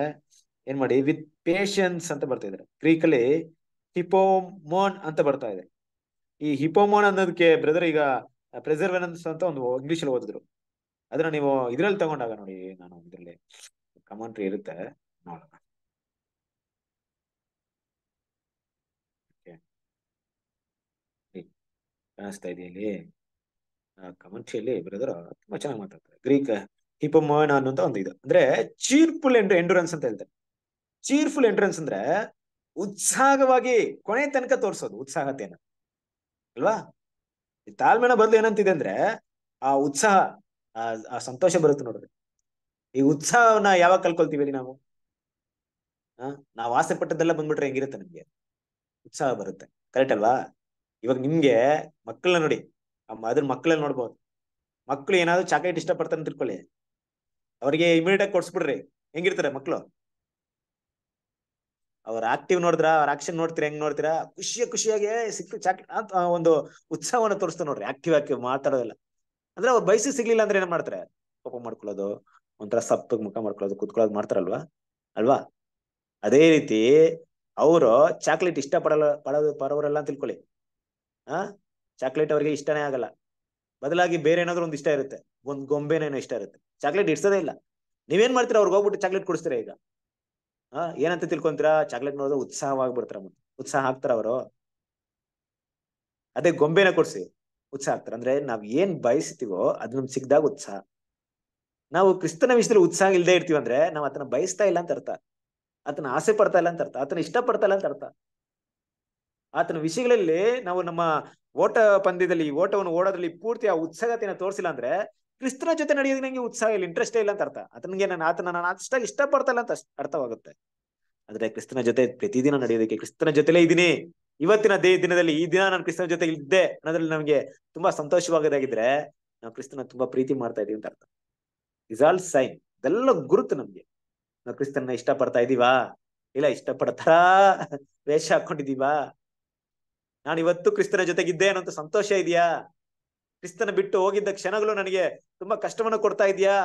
ಏನ್ ಮಾಡಿ ವಿತ್ ಪೇಶನ್ಸ್ ಅಂತ ಬರ್ತಾ ಇದಾರೆ ಗ್ರೀಕ್ ಅಲ್ಲಿ ಹಿಪೋಮೋನ್ ಅಂತ ಬರ್ತಾ ಇದೆ ಈ ಹಿಪೋಮೋನ್ ಅನ್ನೋದಕ್ಕೆ ಬ್ರದರ್ ಈಗ ಪ್ರೆಸರ್ವೆನ್ಸ್ ಅಂತ ಒಂದು ಇಂಗ್ಲಿಷ್ ಅಲ್ಲಿ ಓದಿದ್ರು ಅದನ್ನ ನೀವು ಇದ್ರಲ್ಲಿ ತಗೊಂಡಾಗ ನೋಡಿ ನಾನು ಇದರಲ್ಲಿ ಕಮೆಂಟ್ರಿ ಇರುತ್ತೆ ನೋಡೋಣ ಕಾಣಿಸ್ತಾ ಇದೆಯಲ್ಲಿ ಕಮನ್ಷಿಯಲ್ಲಿ ಬ್ರದರ್ ತುಂಬಾ ಚೆನ್ನಾಗಿ ಮಾತಾಡ್ತಾರೆ ಗ್ರೀಕ್ ಹಿಪಮೋಯನ ಅನ್ನುವಂತ ಒಂದು ಇದು ಅಂದ್ರೆ ಚೀರ್ಫುಲ್ ಎಂಡ್ ಎಂಡೂರೆನ್ಸ್ ಅಂತ ಹೇಳ್ತಾರೆ ಚೀರ್ಫುಲ್ ಎಂಟ್ರೆನ್ಸ್ ಅಂದ್ರೆ ಉತ್ಸಾಹವಾಗಿ ಕೊನೆ ತನಕ ತೋರಿಸೋದು ಉತ್ಸಾಹತೆಯನ್ನ ಅಲ್ವಾ ತಾಳ್ಮೆನ ಬದಲು ಏನಂತಿದೆ ಅಂದ್ರೆ ಆ ಉತ್ಸಾಹ ಆ ಸಂತೋಷ ಬರುತ್ತೆ ನೋಡ್ರಿ ಈ ಉತ್ಸಾಹವನ್ನ ಯಾವಾಗ ಕಲ್ಕೊಳ್ತೀವಿ ನಾವು ಹಾ ನಾವ್ ಆಸೆ ಪಟ್ಟದ್ದೆಲ್ಲ ಬಂದ್ಬಿಟ್ರೆ ಹೆಂಗಿರುತ್ತೆ ನಮ್ಗೆ ಉತ್ಸಾಹ ಬರುತ್ತೆ ಕರೆಕ್ಟ್ ಅಲ್ವಾ ಇವಾಗ ನಿಮ್ಗೆ ಮಕ್ಕಳನ್ನ ನೋಡಿ ಅದ್ರ ಮಕ್ಕಳಲ್ಲಿ ನೋಡ್ಬೋದು ಮಕ್ಳು ಏನಾದ್ರು ಚಾಕ್ಲೇಟ್ ಇಷ್ಟಪಡ್ತಾರೆ ಅಂತ ತಿಳ್ಕೊಳ್ಳಿ ಅವ್ರಿಗೆ ಇಮಿಡಿಯೇಟ್ ಆಗಿ ಕೊಡ್ಸ್ಬಿಡ್ರಿ ಹೆಂಗಿರ್ತಾರೆ ಮಕ್ಳು ಅವ್ರ ಆಕ್ಟಿವ್ ನೋಡಿದ್ರ ಅವ್ರ ಆಕ್ಷನ್ ನೋಡ್ತೀರಾ ಹೆಂಗ್ ನೋಡ್ತೀರಾ ಖುಷಿಯ ಖುಷಿಯಾಗಿ ಸಿಕ್ಕ ಚಾಕ್ಲೇಟ್ ಒಂದು ಉತ್ಸಾಹವನ್ನ ತೋರಿಸ್ತಾರೆ ನೋಡ್ರಿ ಆಕ್ಟಿವ್ ಆಗಿ ಮಾತಾಡೋದಿಲ್ಲ ಅಂದ್ರೆ ಅವ್ರು ಬಯಸಿ ಸಿಗ್ಲಿಲ್ಲ ಅಂದ್ರೆ ಏನ್ ಮಾಡ್ತಾರೆ ಕೋಪ ಮಾಡ್ಕೊಳ್ಳೋದು ಒಂಥರ ಸಪ್ತಕ್ ಮುಖ ಮಾಡ್ಕೊಳ್ಳೋದು ಕುತ್ಕೊಳ್ಳೋದು ಮಾಡ್ತಾರಲ್ವಾ ಅಲ್ವಾ ಅದೇ ರೀತಿ ಅವರು ಚಾಕ್ಲೇಟ್ ಇಷ್ಟ ಪಡಲ್ಲ ಪಡೋದು ಪಡೋರೆಲ್ಲ ತಿಳ್ಕೊಳ್ಳಿ ಆ ಚಾಕ್ಲೇಟ್ ಅವರಿಗೆ ಇಷ್ಟನೇ ಆಗಲ್ಲ ಬದಲಾಗಿ ಬೇರೆ ಏನಾದ್ರು ಒಂದು ಇಷ್ಟ ಇರುತ್ತೆ ಒಂದ್ ಗೊಂಬೆನೇನೋ ಇಷ್ಟ ಇರುತ್ತೆ ಚಾಕ್ಲೇಟ್ ಇಡ್ಸೋದೇ ಇಲ್ಲ ನೀವೇನ್ ಮಾಡ್ತೀರಾ ಅವ್ರಿಗೆ ಹೋಗ್ಬಿಟ್ಟು ಚಾಕ್ಲೇಟ್ ಕೊಡಿಸ್ತೀರಾ ಈಗ ಆ ಏನಂತ ತಿಳ್ಕೊಂತೀರಾ ಚಾಕ್ಲೇಟ್ ನೋಡಿದ್ರೆ ಉತ್ಸಾಹವಾಗ್ಬಿಡ್ತಾರ ಉತ್ಸಾಹ ಹಾಕ್ತಾರ ಅವರು ಅದೇ ಗೊಂಬೆನ ಕೊಡ್ಸಿ ಉತ್ಸಾಹ ಆಗ್ತಾರೆ ಅಂದ್ರೆ ನಾವ್ ಏನ್ ಬಯಸ್ತೀವೋ ಅದ್ ನಮ್ಗೆ ಸಿಗ್ದಾಗ ಉತ್ಸಾಹ ನಾವು ಕ್ರಿಸ್ತನ ವಿಷಯದಲ್ಲಿ ಉತ್ಸಾಹ ಇಲ್ಲದೆ ಇರ್ತೀವಿ ಅಂದ್ರೆ ನಾವ್ ಅದನ್ನ ಬಯಸ್ತಾ ಇಲ್ಲ ಅಂತ ಅರ್ಥ ಆತನ ಆಸೆ ಪಡ್ತಾ ಇಲ್ಲ ಅಂತ ಅರ್ಥ ಆತನ ಇಷ್ಟ ಪಡ್ತಾ ಇಲ್ಲ ಅಂತ ಅರ್ಥ ಆತನ ವಿಷಯಗಳಲ್ಲಿ ನಾವು ನಮ್ಮ ಓಟ ಪಂದ್ಯದಲ್ಲಿ ಓಟವನ್ನು ಓಡೋದ್ರಲ್ಲಿ ಪೂರ್ತಿ ಆ ಉತ್ಸಾಹತೆಯನ್ನು ತೋರಿಸಿಲ್ಲ ಅಂದ್ರೆ ಕ್ರಿಸ್ತನ ಜೊತೆ ನಡೆಯೋದು ನಂಗೆ ಉತ್ಸಾಹ ಇಲ್ಲ ಇಂಟ್ರೆಸ್ಟ್ ಇಲ್ಲ ಅಂತ ಅರ್ಥ ಆತನಿಗೆ ನಾನು ಆತನ ನಾನು ಅಷ್ಟಾಗಿ ಪಡ್ತಾ ಇಲ್ಲ ಅಂತ ಅರ್ಥವಾಗುತ್ತೆ ಆದ್ರೆ ಕ್ರಿಸ್ತನ ಜೊತೆ ಪ್ರತಿದಿನ ನಡೆಯೋದಕ್ಕೆ ಕ್ರಿಸ್ತನ ಜೊತೆಲೇ ಇದೀನಿ ಇವತ್ತಿನ ದೇ ದಿನದಲ್ಲಿ ಈ ದಿನ ನಾನು ಕ್ರಿಸ್ತನ ಜೊತೆ ಇದ್ದೆ ಅನ್ನೋದ್ರಲ್ಲಿ ನಮಗೆ ತುಂಬಾ ಸಂತೋಷವಾಗೋದಾಗಿದ್ರೆ ನಾವು ಕ್ರಿಸ್ತನ ತುಂಬಾ ಪ್ರೀತಿ ಮಾಡ್ತಾ ಇದೀವಿ ಅಂತ ಅರ್ಥ ಇಸ್ ಆಲ್ ಸೈನ್ ಇದೆಲ್ಲ ಗುರುತು ನಮ್ಗೆ ನಾವು ಕ್ರಿಸ್ತನ ಇಷ್ಟ ಪಡ್ತಾ ಇದೀವಾ ಇಲ್ಲ ಇಷ್ಟ ಪಡ್ತಾರಾ ವೇಷ ಹಾಕೊಂಡಿದೀವಾ ನಾನು ಇವತ್ತು ಕ್ರಿಸ್ತನ ಜೊತೆಗಿದ್ದೆ ಅನ್ನೋಂತ ಸಂತೋಷ ಇದೆಯಾ ಕ್ರಿಸ್ತನ ಬಿಟ್ಟು ಹೋಗಿದ್ದ ಕ್ಷಣಗಳು ನನಗೆ ತುಂಬಾ ಕಷ್ಟವನ್ನು ಕೊಡ್ತಾ ಇದೆಯಾ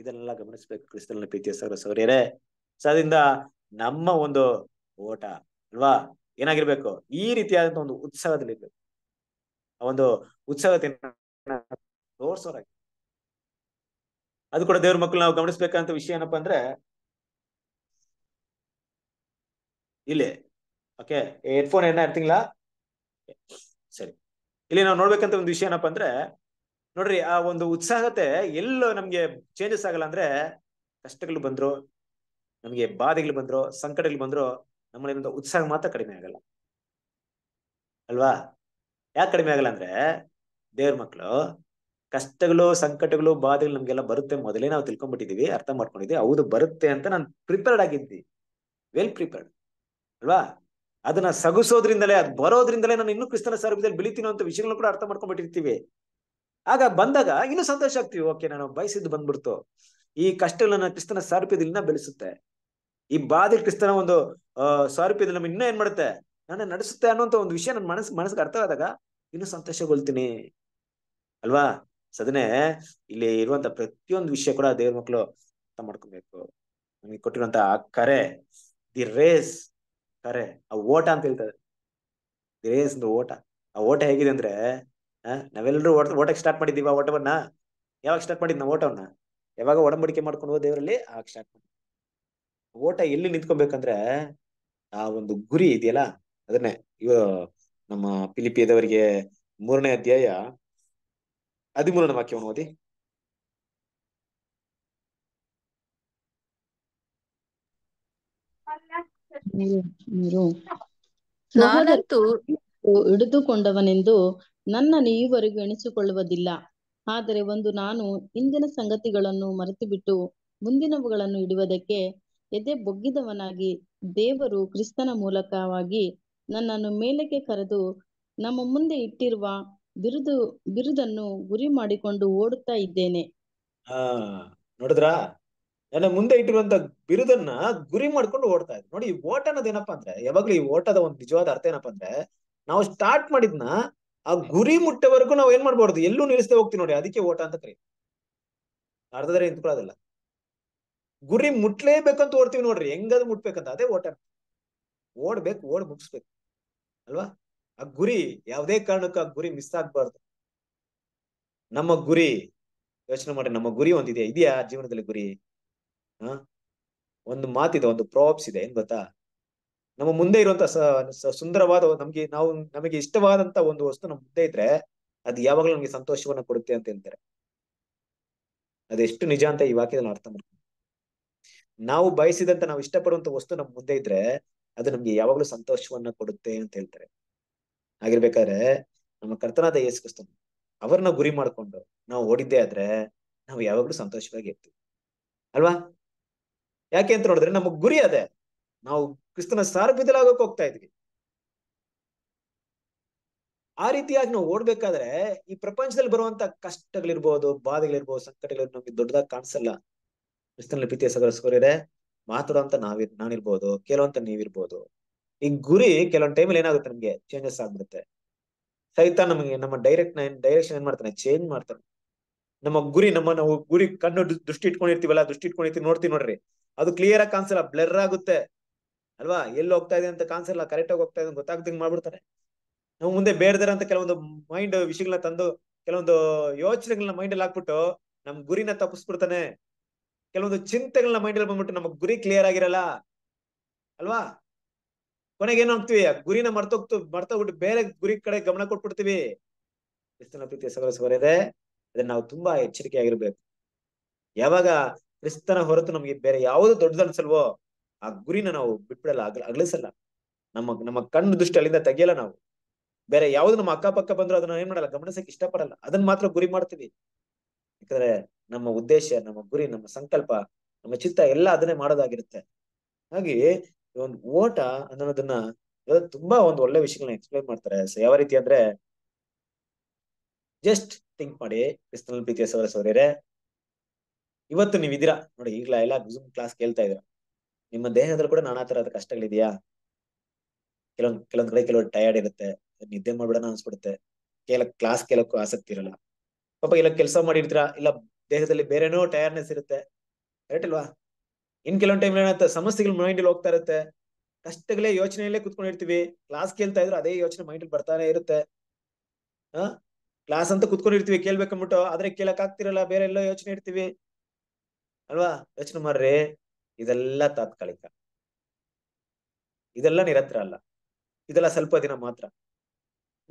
ಇದನ್ನೆಲ್ಲ ಗಮನಿಸ್ಬೇಕು ಕ್ರಿಸ್ತನ ಪ್ರೀತಿಯ ಸೌರ ಸೌರ್ಯರೇ ಸೊ ಅದರಿಂದ ನಮ್ಮ ಒಂದು ಓಟ ಅಲ್ವಾ ಏನಾಗಿರ್ಬೇಕು ಈ ರೀತಿಯಾದಂತ ಒಂದು ಉತ್ಸವದಲ್ಲಿ ಆ ಒಂದು ಉತ್ಸವ ತೋರ್ಸೋರಾಗಿ ಅದು ಕೂಡ ದೇವ್ರ ಮಕ್ಕಳು ನಾವು ಗಮನಿಸ್ಬೇಕಂತ ವಿಷಯ ಏನಪ್ಪಾ ಅಂದ್ರೆ ಇಲ್ಲಿ ಓಕೆ ಹೆಡ್ಫೋನ್ ಏನ ಸರಿ ಇಲ್ಲಿ ನಾವು ನೋಡ್ಬೇಕಂತ ಒಂದು ವಿಷಯ ಏನಪ್ಪಾ ಅಂದ್ರೆ ನೋಡ್ರಿ ಆ ಒಂದು ಉತ್ಸಾಹತೆ ಎಲ್ಲೋ ನಮ್ಗೆ ಚೇಂಜಸ್ ಆಗಲ್ಲ ಅಂದ್ರೆ ಕಷ್ಟಗಳು ಬಂದ್ರು ನಮ್ಗೆ ಬಾಧೆಗಳು ಬಂದ್ರು ಸಂಕಟಗಳು ಬಂದ್ರು ನಮ್ಮಲ್ಲಿ ಉತ್ಸಾಹ ಮಾತ್ರ ಕಡಿಮೆ ಆಗಲ್ಲ ಅಲ್ವಾ ಯಾಕೆ ಕಡಿಮೆ ಆಗಲ್ಲ ಅಂದ್ರೆ ದೇವ್ರ ಮಕ್ಕಳು ಕಷ್ಟಗಳು ಸಂಕಟಗಳು ಬಾಧೆಗಳು ನಮ್ಗೆಲ್ಲ ಬರುತ್ತೆ ಮೊದಲೇ ನಾವು ತಿಳ್ಕೊಂಡ್ಬಿಟ್ಟಿದೀವಿ ಅರ್ಥ ಮಾಡ್ಕೊಂಡಿದ್ವಿ ಹೌದು ಬರುತ್ತೆ ಅಂತ ನಾನು ಪ್ರಿಪೇರ್ಡ್ ಆಗಿದ್ವಿ ವೆಲ್ ಪ್ರಿಪೇರ್ಡ್ ಅಲ್ವಾ ಅದನ್ನ ಸಗಸೋದ್ರಿಂದಲೇ ಅದು ಬರೋದ್ರಿಂದಲೇ ನಾನು ಇನ್ನೂ ಕ್ರಿಸ್ತನ ಸ್ವರೂಪದಲ್ಲಿ ಬೆಳಿತೀನೋ ಅಂತ ವಿಷಯಗಳನ್ನ ಕೂಡ ಅರ್ಥ ಮಾಡ್ಕೊಂಡ್ಬಿಟ್ಟಿರ್ತೀವಿ ಆಗ ಬಂದಾಗ ಇನ್ನೂ ಸಂತೋಷ ಆಗ್ತೀವಿ ಓಕೆ ನಾನು ಬಯಸಿದ್ದು ಬಂದ್ಬಿಡ್ತು ಈ ಕಷ್ಟಗಳನ್ನ ಕ್ರಿಸ್ತನ ಸಾರೂಪ್ಯದಿಂದ ಬೆಳೆಸುತ್ತೆ ಈ ಬಾಧೆ ಕ್ರಿಸ್ತನ ಒಂದು ಸ್ವರೂಪ ನಮ್ಗೆ ಇನ್ನೂ ಏನ್ ಮಾಡುತ್ತೆ ನಾನು ನಡೆಸುತ್ತೆ ಅನ್ನೋಂತ ಒಂದು ವಿಷಯ ನನ್ನ ಮನಸ್ ಮನಸ್ಸಿಗೆ ಅರ್ಥವಾದಾಗ ಇನ್ನು ಸಂತೋಷಗೊಳ್ತೀನಿ ಅಲ್ವಾ ಸದನೆ ಇಲ್ಲಿ ಇರುವಂತ ಪ್ರತಿಯೊಂದು ವಿಷಯ ಕೂಡ ದೇವ್ರ ಮಕ್ಕಳು ಅರ್ಥ ಮಾಡ್ಕೊಬೇಕು ನಮಗೆ ಕೊಟ್ಟಿರುವಂತ ಆ ಕರೆ ದಿ ರೇಸ್ ಕರೆ ಆ ಓಟ ಅಂತ ಹೇಳ್ತಾರೆ ದಿ ರೇಸ್ ಅಂದ್ರೆ ಓಟ ಆ ಓಟ ಹೇಗಿದೆ ಅಂದ್ರೆ ನಾವೆಲ್ಲರೂ ಓಟ ಓಟಕ್ಕೆ ಸ್ಟಾರ್ಟ್ ಮಾಡಿದ್ದೀವಿ ಆ ಓಟವನ್ನ ಯಾವಾಗ ಸ್ಟಾರ್ಟ್ ಮಾಡಿದ್ ನಾವು ಓಟವನ್ನ ಯಾವಾಗ ಒಡಂಬಡಿಕೆ ಮಾಡ್ಕೊಂಡು ದೇವರಲ್ಲಿ ಆಗ ಸ್ಟಾರ್ಟ್ ಮಾಡಿ ಓಟ ಎಲ್ಲಿ ನಿಂತ್ಕೊಬೇಕಂದ್ರೆ ಆ ಒಂದು ಗುರಿ ಇದೆಯಲ್ಲ ಅದನ್ನೇ ಇವ ನಮ್ಮ ಪಿಲಿಪಿಯದವರಿಗೆ ಮೂರನೇ ಅಧ್ಯಾಯ ಹದಿಮೂರನೇ ವಾಕ್ಯವನ್ನು ಓದಿ ಹಿಡಿದುಕೊಂಡವನೆಂದು ನನ್ನನ್ನು ಈವರೆಗೂ ಎಣಿಸಿಕೊಳ್ಳುವುದಿಲ್ಲ ಆದರೆ ಒಂದು ನಾನು ಇಂದಿನ ಸಂಗತಿಗಳನ್ನು ಮರೆತು ಬಿಟ್ಟು ಮುಂದಿನವುಗಳನ್ನು ಇಡುವುದಕ್ಕೆ ಎದೆ ಬೊಗ್ಗಿದವನಾಗಿ ದೇವರು ಕ್ರಿಸ್ತನ ಮೂಲಕವಾಗಿ ನನ್ನನ್ನು ಮೇಲಕ್ಕೆ ಕರೆದು ನಮ್ಮ ಮುಂದೆ ಇಟ್ಟಿರುವ ಬಿರುದು ಬಿರುದನ್ನು ಗುರಿ ಮಾಡಿಕೊಂಡು ಓಡುತ್ತಾ ಇದ್ದೇನೆ ಹಾ ನೋಡಿದ್ರಾ ನನ್ನ ಮುಂದೆ ಇಟ್ಟಿರುವಂತ ಬಿರುದನ್ನ ಗುರಿ ಮಾಡ್ಕೊಂಡು ಓಡ್ತಾ ಇದ್ದೆ ನೋಡಿ ಈ ಓಟ ಅನ್ನೋದು ಏನಪ್ಪಾ ಅಂದ್ರೆ ಯಾವಾಗ್ಲೂ ಈ ಓಟದ ಒಂದು ನಿಜವಾದ ಅರ್ಥ ಏನಪ್ಪಾ ಅಂದ್ರೆ ನಾವು ಸ್ಟಾರ್ಟ್ ಮಾಡಿದ್ನ ಆ ಗುರಿ ಮುಟ್ಟವರೆಗೂ ನಾವು ಏನ್ ಮಾಡ್ಬಾರ್ದು ಎಲ್ಲೂ ನಿಲ್ಲಿಸ್ತಾ ಹೋಗ್ತೀವಿ ನೋಡಿ ಅದಕ್ಕೆ ಓಟ ಅಂತ ಕರಿ ಅರ್ಧದ್ರೆ ನಿಂತ್ಕೊಳ್ಳೋದಿಲ್ಲ ಗುರಿ ಮುಟ್ಲೇಬೇಕಂತ ಓಡ್ತೀವಿ ನೋಡ್ರಿ ಹೆಂಗದ್ ಮುಟ್ಬೇಕಂತ ಅದೇ ಓಟ ಓಡ್ಬೇಕು ಓಡ್ ಮುಗಿಸ್ಬೇಕು ಅಲ್ವಾ ಆ ಗುರಿ ಯಾವುದೇ ಕಾರಣಕ್ಕೂ ಆ ಗುರಿ ಮಿಸ್ ಆಗ್ಬಾರ್ದು ನಮ್ಮ ಗುರಿ ಯೋಚನೆ ಮಾಡ್ರಿ ನಮ್ಮ ಗುರಿ ಒಂದಿದೆ ಇದೆಯಾ ಜೀವನದಲ್ಲಿ ಗುರಿ ಹ ಒಂದು ಮಾತಿದೆ ಒಂದು ಪ್ರಾಪ್ಸ್ ಇದೆ ಏನ್ ಗೊತ್ತಾ ನಮ್ಮ ಮುಂದೆ ಇರುವಂತ ಸುಂದರವಾದ ನಮ್ಗೆ ನಾವು ನಮಗೆ ಇಷ್ಟವಾದಂತ ಒಂದು ವಸ್ತು ನಮ್ಮ ಮುಂದೆ ಇದ್ರೆ ಅದು ಯಾವಾಗಲೂ ನಮ್ಗೆ ಸಂತೋಷವನ್ನ ಕೊಡುತ್ತೆ ಅಂತ ಹೇಳ್ತಾರೆ ಅದೆಷ್ಟು ನಿಜ ಅಂತ ಈ ವಾಕ್ಯದಲ್ಲಿ ಅರ್ಥ ಮಾಡ್ಕೊಂಡು ನಾವು ಬಯಸಿದಂತ ನಾವು ಇಷ್ಟಪಡುವಂತ ವಸ್ತು ನಮ್ ಮುಂದೆ ಇದ್ರೆ ಅದು ನಮ್ಗೆ ಯಾವಾಗ್ಲೂ ಸಂತೋಷವನ್ನ ಕೊಡುತ್ತೆ ಅಂತ ಹೇಳ್ತಾರೆ ಆಗಿರ್ಬೇಕಾದ್ರೆ ನಮ್ಮ ಕರ್ತನಾದ ಯೇಸುಕ್ರಿಸ್ತನು ಅವ್ರನ್ನ ಗುರಿ ಮಾಡ್ಕೊಂಡು ನಾವು ಓಡಿದ್ದೆ ಆದ್ರೆ ನಾವು ಯಾವಾಗ್ಲೂ ಸಂತೋಷವಾಗಿ ಇರ್ತೀವಿ ಅಲ್ವಾ ಯಾಕೆ ಅಂತ ನೋಡಿದ್ರೆ ನಮಗ್ ಗುರಿ ಅದೇ ನಾವು ಕ್ರಿಸ್ತನ ಸಾರು ಹೋಗ್ತಾ ಇದ್ವಿ ಆ ರೀತಿಯಾಗಿ ನಾವು ಓಡ್ಬೇಕಾದ್ರೆ ಈ ಪ್ರಪಂಚದಲ್ಲಿ ಬರುವಂತ ಕಷ್ಟಗಳಿರ್ಬೋದು ಬಾಧೆಗಳಿರ್ಬೋದು ಸಂಕಟಗಳು ನಮ್ಗೆ ದೊಡ್ಡದಾಗಿ ಕಾಣಿಸಲ್ಲ ಕ್ರಿಸ್ತನಲ್ಲಿ ಪ್ರೀತಿಯ ಇದೆ ಮಾತಾಡುವಂತ ನಾವಿ ನಾನಿರ್ಬೋದು ಕೇಳುವಂತ ನೀವಿರ್ಬೋದು ಈ ಗುರಿ ಕೆಲವೊಂದ್ ಟೈಮಲ್ಲಿ ಏನಾಗುತ್ತೆ ನಮ್ಗೆ ಚೇಂಜಸ್ ಆಗ್ಬಿಡುತ್ತೆ ಸಹಿತ ನಮಗೆ ನಮ್ಮ ಡೈರೆಕ್ಟ್ ಡೈರೆಕ್ಷನ್ ಏನ್ ಮಾಡ್ತಾನೆ ಚೇಂಜ್ ಮಾಡ್ತಾನೆ ನಮ್ಮ ಗುರಿ ನಮ್ಮ ನಾವು ಗುರಿ ಕಣ್ಣು ದೃಷ್ಟಿ ಇಟ್ಕೊಂಡಿರ್ತೀವಲ್ಲ ದೃಷ್ಟಿ ಇಟ್ಕೊಂಡಿರ್ತೀವಿ ನೋಡ್ತೀವಿ ನೋಡ್ರಿ ಅದು ಕ್ಲಿಯರ್ ಆಗಿ ಕಾಣಿಸಲ್ಲ ಬ್ಲರ್ ಆಗುತ್ತೆ ಅಲ್ವಾ ಎಲ್ಲಿ ಹೋಗ್ತಾ ಇದೆ ಅಂತ ಕಾಣಿಸಲ್ಲ ಕರೆಕ್ಟ್ ಆಗಿ ಹೋಗ್ತಾ ಇದೆ ಗೊತ್ತಾಗ್ದಂಗ್ ಮಾಡ್ಬಿಡ್ತಾರೆ ನಾವು ಮುಂದೆ ಬೇಡದಾರ ಅಂತ ಕೆಲವೊಂದು ಮೈಂಡ್ ವಿಷಯಗಳನ್ನ ತಂದು ಕೆಲವೊಂದು ಯೋಚನೆಗಳನ್ನ ಮೈಂಡ್ ಅಲ್ಲಿ ಹಾಕ್ಬಿಟ್ಟು ನಮ್ ಗುರಿನ ತಪ್ಪಿಸ್ಬಿಡ್ತಾನೆ ಕೆಲವೊಂದು ಚಿಂತೆಗಳನ್ನ ಮೈಂಡಲ್ಲಿ ಬಂದ್ಬಿಟ್ಟು ನಮಗ್ ಗುರಿ ಕ್ಲಿಯರ್ ಆಗಿರಲ್ಲ ಅಲ್ವಾ ಕೊನೆಗೆ ಏನಾಗ್ತಿವಿ ಆ ಗುರಿನ ಮರ್ತೋಗ್ತು ಮರ್ತೋಗ್ಬಿಟ್ಟು ಬೇರೆ ಗುರಿ ಕಡೆ ಗಮನ ಕೊಟ್ಬಿಡ್ತೀವಿ ಕ್ರಿಸ್ತನ ಪ್ರೀತಿಯ ಸಗರ ಇದೆ ಅದನ್ನ ನಾವು ತುಂಬಾ ಎಚ್ಚರಿಕೆ ಆಗಿರ್ಬೇಕು ಯಾವಾಗ ಕ್ರಿಸ್ತನ ಹೊರತು ನಮ್ಗೆ ಬೇರೆ ಯಾವುದು ದೊಡ್ಡದನ್ಸಲ್ವೋ ಆ ಗುರಿನ ನಾವು ಬಿಟ್ಬಿಡಲ್ಲ ಅಗ್ಲ ಅಗಲಿಸಲ್ಲ ನಮ್ಮ ನಮ್ಮ ಕಣ್ಣು ದೃಷ್ಟಿ ಅಲ್ಲಿಂದ ತೆಗಿಯಲ್ಲ ನಾವು ಬೇರೆ ಯಾವ್ದು ನಮ್ಮ ಅಕ್ಕಪಕ್ಕ ಬಂದ್ರು ಅದನ್ನ ಏನ್ ಮಾಡಲ್ಲ ಗಮನಿಸಕ್ಕೆ ಇಷ್ಟಪಡಲ್ಲ ಅದನ್ನ ಮಾತ್ರ ಗುರಿ ಮಾಡ್ತೀವಿ ಯಾಕಂದ್ರೆ ನಮ್ಮ ಉದ್ದೇಶ ನಮ್ಮ ಗುರಿ ನಮ್ಮ ಸಂಕಲ್ಪ ನಮ್ಮ ಚಿತ್ತ ಎಲ್ಲ ಅದನ್ನೇ ಮಾಡೋದಾಗಿರುತ್ತೆ ಹಾಗೆ ಒಂದು ಓಟ ಅನ್ನೋದನ್ನ ತುಂಬಾ ಒಂದು ಒಳ್ಳೆ ವಿಷಯಗಳನ್ನ ಎಕ್ಸ್ಪ್ಲೈನ್ ಮಾಡ್ತಾರೆ ಸೊ ಯಾವ ರೀತಿ ಅಂದ್ರೆ ಜಸ್ಟ್ ಥಿಂಕ್ ಮಾಡಿ ಕ್ರಿಸ್ತನಲ್ಲಿ ಪ್ರೀತಿಯ ಸೌರ ಸೌರ್ಯರೇ ಇವತ್ತು ನೀವು ಇದೀರಾ ನೋಡಿ ಈಗಲೇ ಎಲ್ಲ ಜೂಮ್ ಕ್ಲಾಸ್ ಕೇಳ್ತಾ ಇದ್ರ ನಿಮ್ಮ ದೇಹದಲ್ಲಿ ಕೂಡ ನಾನಾ ತರಹದ ಕಷ್ಟಗಳಿದೆಯಾ ಕೆಲವೊಂದ್ ಕೆಲವೊಂದ್ ಕಡೆ ಕೆಲವೊಂದು ಟಯರ್ಡ್ ಇರುತ್ತೆ ನಿದ್ದೆ ಮಾಡ್ಬಿಡೋಣ ಅನ್ಸ್ಬಿಡುತ್ತೆ ಕೇಳ ಕ್ಲಾಸ್ ಕೇಳಕ್ಕೂ ಆಸಕ್ತಿ ಇರಲ್ಲ ಪಾಪ ಇಲ್ಲ ಕೆಲಸ ಮಾಡಿರ್ತೀರಾ ಇಲ್ಲ ದೇಹದಲ್ಲಿ ಬೇರೆನೋ ಟಯರ್ನೆಸ್ ಇರುತ್ತೆ ಕರೆಕ್ಟ್ ಅಲ್ವಾ ಇನ್ ಕೆಲವೊಂದು ಟೈಮ್ ಏನಾಗುತ್ತೆ ಸಮಸ್ಯೆಗಳು ಮೈಂಡ್ ಹೋಗ್ತಾ ಇರುತ್ತೆ ಕಷ್ಟಗಳೇ ಯೋಚನೆಯಲ್ಲೇ ಕುತ್ಕೊಂಡಿರ್ತೀವಿ ಕ್ಲಾಸ್ ಕೇಳ್ತಾ ಇದ್ರು ಅದೇ ಯೋಚನೆ ಮೈಂಡ್ ಬರ್ತಾನೆ ಇರುತ್ತೆ ಹಾ ಕ್ಲಾಸ್ ಅಂತ ಕುತ್ಕೊಂಡಿರ್ತೀವಿ ಕೇಳ್ಬೇಕಂಬಿಟ್ಟು ಆದ್ರೆ ಕೇಳಕ್ ಆಗ್ತಿರಲ್ಲ ಬೇರೆ ಎಲ್ಲೋ ಯೋಚನೆ ಇರ್ತೀವಿ ಅಲ್ವಾ ಯೋಚನೆ ಮಾಡ್ರಿ ಇದೆಲ್ಲ ತಾತ್ಕಾಲಿಕ ಇದೆಲ್ಲ ನಿರಂತರ ಅಲ್ಲ ಇದೆಲ್ಲ ಸ್ವಲ್ಪ ದಿನ ಮಾತ್ರ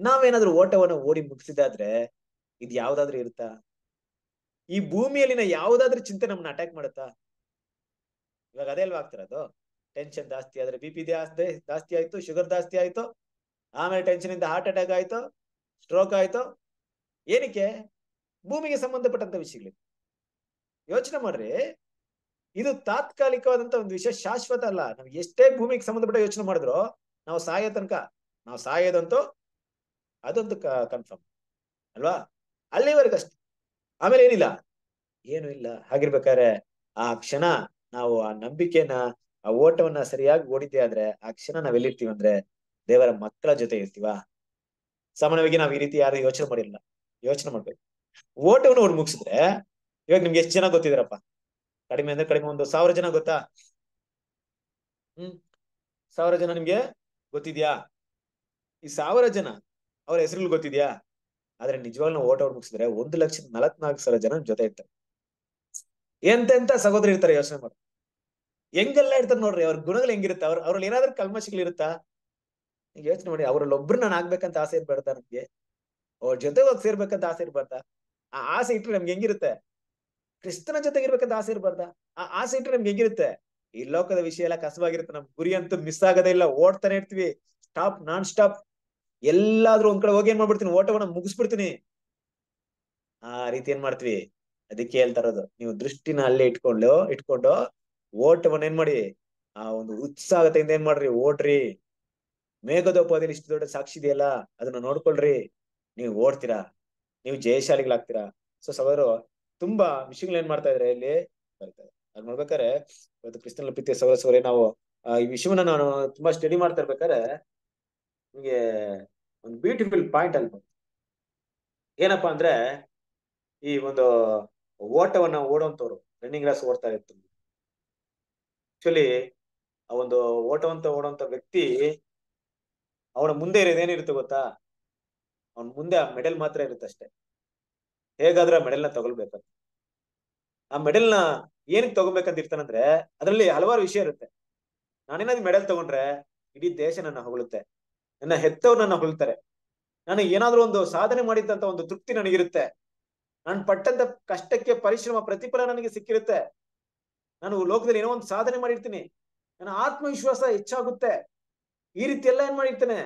ನಾವೇನಾದ್ರೂ ಓಟವನ್ನು ಓಡಿ ಮುಗಿಸಿದಾದ್ರೆ ಇದು ಯಾವ್ದಾದ್ರು ಇರುತ್ತಾ ಈ ಭೂಮಿಯಲ್ಲಿನ ಯಾವುದಾದ್ರೂ ಚಿಂತೆ ನಮ್ಮನ್ನ ಅಟ್ಯಾಕ್ ಮಾಡುತ್ತಾ ಇವಾಗ ಅದೇ ಅಲ್ವಾ ಆಗ್ತಿರೋದು ಟೆನ್ಷನ್ ಜಾಸ್ತಿ ಆದ್ರೆ ಬಿ ಪಿ ಜಾಸ್ತಿ ಜಾಸ್ತಿ ಆಯ್ತು ಶುಗರ್ ಜಾಸ್ತಿ ಆಯ್ತು ಆಮೇಲೆ ಟೆನ್ಷನ್ ಇಂದ ಹಾರ್ಟ್ ಅಟ್ಯಾಕ್ ಆಯ್ತು ಸ್ಟ್ರೋಕ್ ಆಯ್ತು ಏನಕ್ಕೆ ಭೂಮಿಗೆ ಸಂಬಂಧಪಟ್ಟಂತ ವಿಷಯಗಳಿವೆ ಯೋಚನೆ ಮಾಡ್ರಿ ಇದು ತಾತ್ಕಾಲಿಕವಾದಂತ ಒಂದು ವಿಷಯ ಶಾಶ್ವತ ಅಲ್ಲ ನಮ್ಗೆ ಎಷ್ಟೇ ಭೂಮಿಗೆ ಸಂಬಂಧಪಟ್ಟ ಯೋಚನೆ ಮಾಡಿದ್ರು ನಾವು ಸಾಯೋ ತನಕ ನಾವು ಸಾಯೋದಂತೂ ಅದೊಂದು ಕನ್ಫರ್ಮ್ ಅಲ್ವಾ ಅಲ್ಲಿವರೆಗಷ್ಟು ಆಮೇಲೆ ಏನಿಲ್ಲ ಏನು ಇಲ್ಲ ಹಾಗಿರ್ಬೇಕಾದ್ರೆ ಆ ಕ್ಷಣ ನಾವು ಆ ನಂಬಿಕೆನ ಆ ಓಟವನ್ನ ಸರಿಯಾಗಿ ಓಡಿದ್ದೆ ಆದ್ರೆ ಆ ಕ್ಷಣ ನಾವ್ ಎಲ್ಲಿರ್ತೀವಿ ಅಂದ್ರೆ ದೇವರ ಮಕ್ಕಳ ಜೊತೆ ಇರ್ತೀವ ಸಾಮಾನ್ಯವಾಗಿ ನಾವ್ ಈ ರೀತಿ ಯಾರು ಯೋಚನೆ ಮಾಡಿಲ್ಲ ಯೋಚನೆ ಮಾಡ್ಬೇಕು ಓಟವನ್ನು ಓಡ್ ಮುಗಿಸಿದ್ರೆ ಇವಾಗ ನಿಮ್ಗೆ ಎಷ್ಟು ಜನ ಗೊತ್ತಿದಾರಪ್ಪ ಕಡಿಮೆ ಅಂದ್ರೆ ಕಡಿಮೆ ಒಂದು ಸಾವಿರ ಜನ ಗೊತ್ತಾ ಹ್ಮ್ ಸಾವಿರ ಜನ ನಿಮ್ಗೆ ಗೊತ್ತಿದ್ಯಾ ಈ ಸಾವಿರ ಜನ ಅವ್ರ ಹೆಸರು ಗೊತ್ತಿದ್ಯಾ ಆದ್ರೆ ನಿಜವಾಗ್ಲೂ ಓಟ್ ಔಟ್ ಮುಗಿಸಿದ್ರೆ ಒಂದು ಲಕ್ಷದ ನಲವತ್ನಾಲ್ಕು ಸಾವಿರ ಜನ ಜೊತೆ ಇರ್ತಾರೆ ಎಂತೆಂತ ಸಹೋದರಿ ಇರ್ತಾರೆ ಯೋಚನೆ ಮಾಡಿ ಹೆಂಗೆಲ್ಲ ಇರ್ತಾರೆ ನೋಡ್ರಿ ಅವ್ರ ಗುಣಗಳು ಹೆಂಗಿರುತ್ತೆ ಅವ್ರ ಅವ್ರಲ್ಲಿ ಏನಾದ್ರೂ ಕಲ್ಮಶಗಳಿರುತ್ತಾ ಯೋಚನೆ ನೋಡಿ ಅವ್ರಲ್ಲಿ ನಾನು ಆಗ್ಬೇಕಂತ ಆಸೆ ಇರ್ಬಾರ್ದ ನಮ್ಗೆ ಅವ್ರ ಜೊತೆ ಹೋಗಿ ಸೇರ್ಬೇಕಂತ ಆಸೆ ಇರ್ಬಾರ್ದ ಆ ಆಸೆ ಇಟ್ರೆ ನಮ್ಗೆ ಹೆಂಗಿರುತ್ತೆ ಕ್ರಿಸ್ತನ ಜೊತೆಗೆ ಇರ್ಬೇಕಂತ ಆಸೆ ಇರ್ಬಾರ್ದ ಆ ಆಸೆ ಇಟ್ರೆ ನಮ್ಗೆ ಹೆಂಗಿರುತ್ತೆ ಈ ಲೋಕದ ವಿಷಯ ಎಲ್ಲ ಕಸವಾಗಿರುತ್ತೆ ನಮ್ ಗುರಿ ಅಂತೂ ಮಿಸ್ ಆಗದೇ ಇಲ್ಲ ಓಡ್ತಾನೆ ಇರ್ತೀವಿ ಸ್ಟಾಪ್ ನಾನ್ ಸ್ಟಾಪ್ ಎಲ್ಲಾದ್ರೂ ಒಂದ್ ಕಡೆ ಹೋಗಿ ಏನ್ ಮಾಡ್ಬಿಡ್ತೀನಿ ಓಟವನ್ನ ಮುಗಿಸ್ಬಿಡ್ತೀನಿ ಆ ರೀತಿ ಏನ್ ಮಾಡ್ತೀವಿ ಅದಕ್ಕೆ ಹೇಳ್ತಾ ನೀವು ದೃಷ್ಟಿನ ಅಲ್ಲೇ ಇಟ್ಕೊಂಡು ಇಟ್ಕೊಂಡು ಓಟವನ್ನ ಏನ್ ಮಾಡಿ ಆ ಒಂದು ಉತ್ಸಾಹತೆಯಿಂದ ಏನ್ ಮಾಡ್ರಿ ಓಡ್ರಿ ಮೇಘದೋಪಾದಿ ಇಷ್ಟು ದೊಡ್ಡ ಸಾಕ್ಷಿ ಇದೆಯಲ್ಲ ಅದನ್ನ ನೋಡ್ಕೊಳ್ರಿ ನೀವು ಓಡ್ತೀರಾ ನೀವು ಜಯಶಾಲಿಗಳಾಗ್ತೀರಾ ಸೊ ಸವರು ತುಂಬಾ ವಿಷಯಗಳು ಏನ್ ಮಾಡ್ತಾ ಇದ್ರೆ ಇಲ್ಲಿ ಬರ್ತದೆ ಅದ್ ನೋಡ್ಬೇಕಾದ್ರೆ ಇವತ್ತು ಕ್ರಿಸ್ತನ್ ಸವರ ಸವರೇ ನಾವು ಈ ವಿಷಯವನ್ನ ನಾನು ತುಂಬಾ ಸ್ಟಡಿ ಮಾಡ್ತಾ ಇರ್ಬೇಕಾದ್ರೆ ನಿಮಗೆ ಒಂದು ಬ್ಯೂಟಿಫುಲ್ ಪಾಯಿಂಟ್ ಅಲ್ಲಿ ಏನಪ್ಪಾ ಅಂದ್ರೆ ಈ ಒಂದು ಓಟವನ್ನ ಓಡುವಂತವ್ರು ರನ್ನಿಂಗ್ ರಾಸ್ ಓಡ್ತಾ ಇತ್ತು ಆಕ್ಚುಲಿ ಆ ಒಂದು ಓಟವಂತ ಓಡುವಂತ ವ್ಯಕ್ತಿ ಅವನ ಮುಂದೆ ಏನಿರುತ್ತೆ ಗೊತ್ತಾ ಅವನ ಮುಂದೆ ಆ ಮೆಡಲ್ ಮಾತ್ರ ಇರುತ್ತೆ ಅಷ್ಟೇ ಹೇಗಾದ್ರೆ ಆ ಮೆಡಲ್ನ ತಗೊಳ್ಬೇಕಂತ ಆ ಮೆಡಲ್ನ ಏನಕ್ಕೆ ತಗೊಬೇಕಂತ ಇರ್ತಾನಂದ್ರೆ ಅದರಲ್ಲಿ ಹಲವಾರು ವಿಷಯ ಇರುತ್ತೆ ನಾನೇನಾದ್ರು ಮೆಡಲ್ ತಗೊಂಡ್ರೆ ಇಡೀ ದೇಶ ನನ್ನ ಹೊಗಳುತ್ತೆ ನನ್ನ ನನ್ನ ಹೊಲ್ತಾರೆ ನಾನು ಏನಾದ್ರೂ ಒಂದು ಸಾಧನೆ ಮಾಡಿದ್ದಂತ ಒಂದು ತೃಪ್ತಿ ನನಗಿರುತ್ತೆ ನಾನು ಪಟ್ಟಂತ ಕಷ್ಟಕ್ಕೆ ಪರಿಶ್ರಮ ಪ್ರತಿಫಲ ನನಗೆ ಸಿಕ್ಕಿರುತ್ತೆ ನಾನು ಲೋಕದಲ್ಲಿ ಏನೋ ಒಂದು ಸಾಧನೆ ಮಾಡಿರ್ತೀನಿ ನನ್ನ ಆತ್ಮವಿಶ್ವಾಸ ಹೆಚ್ಚಾಗುತ್ತೆ ಈ ರೀತಿ ಎಲ್ಲ ಏನ್ ಮಾಡಿರ್ತಾನೆ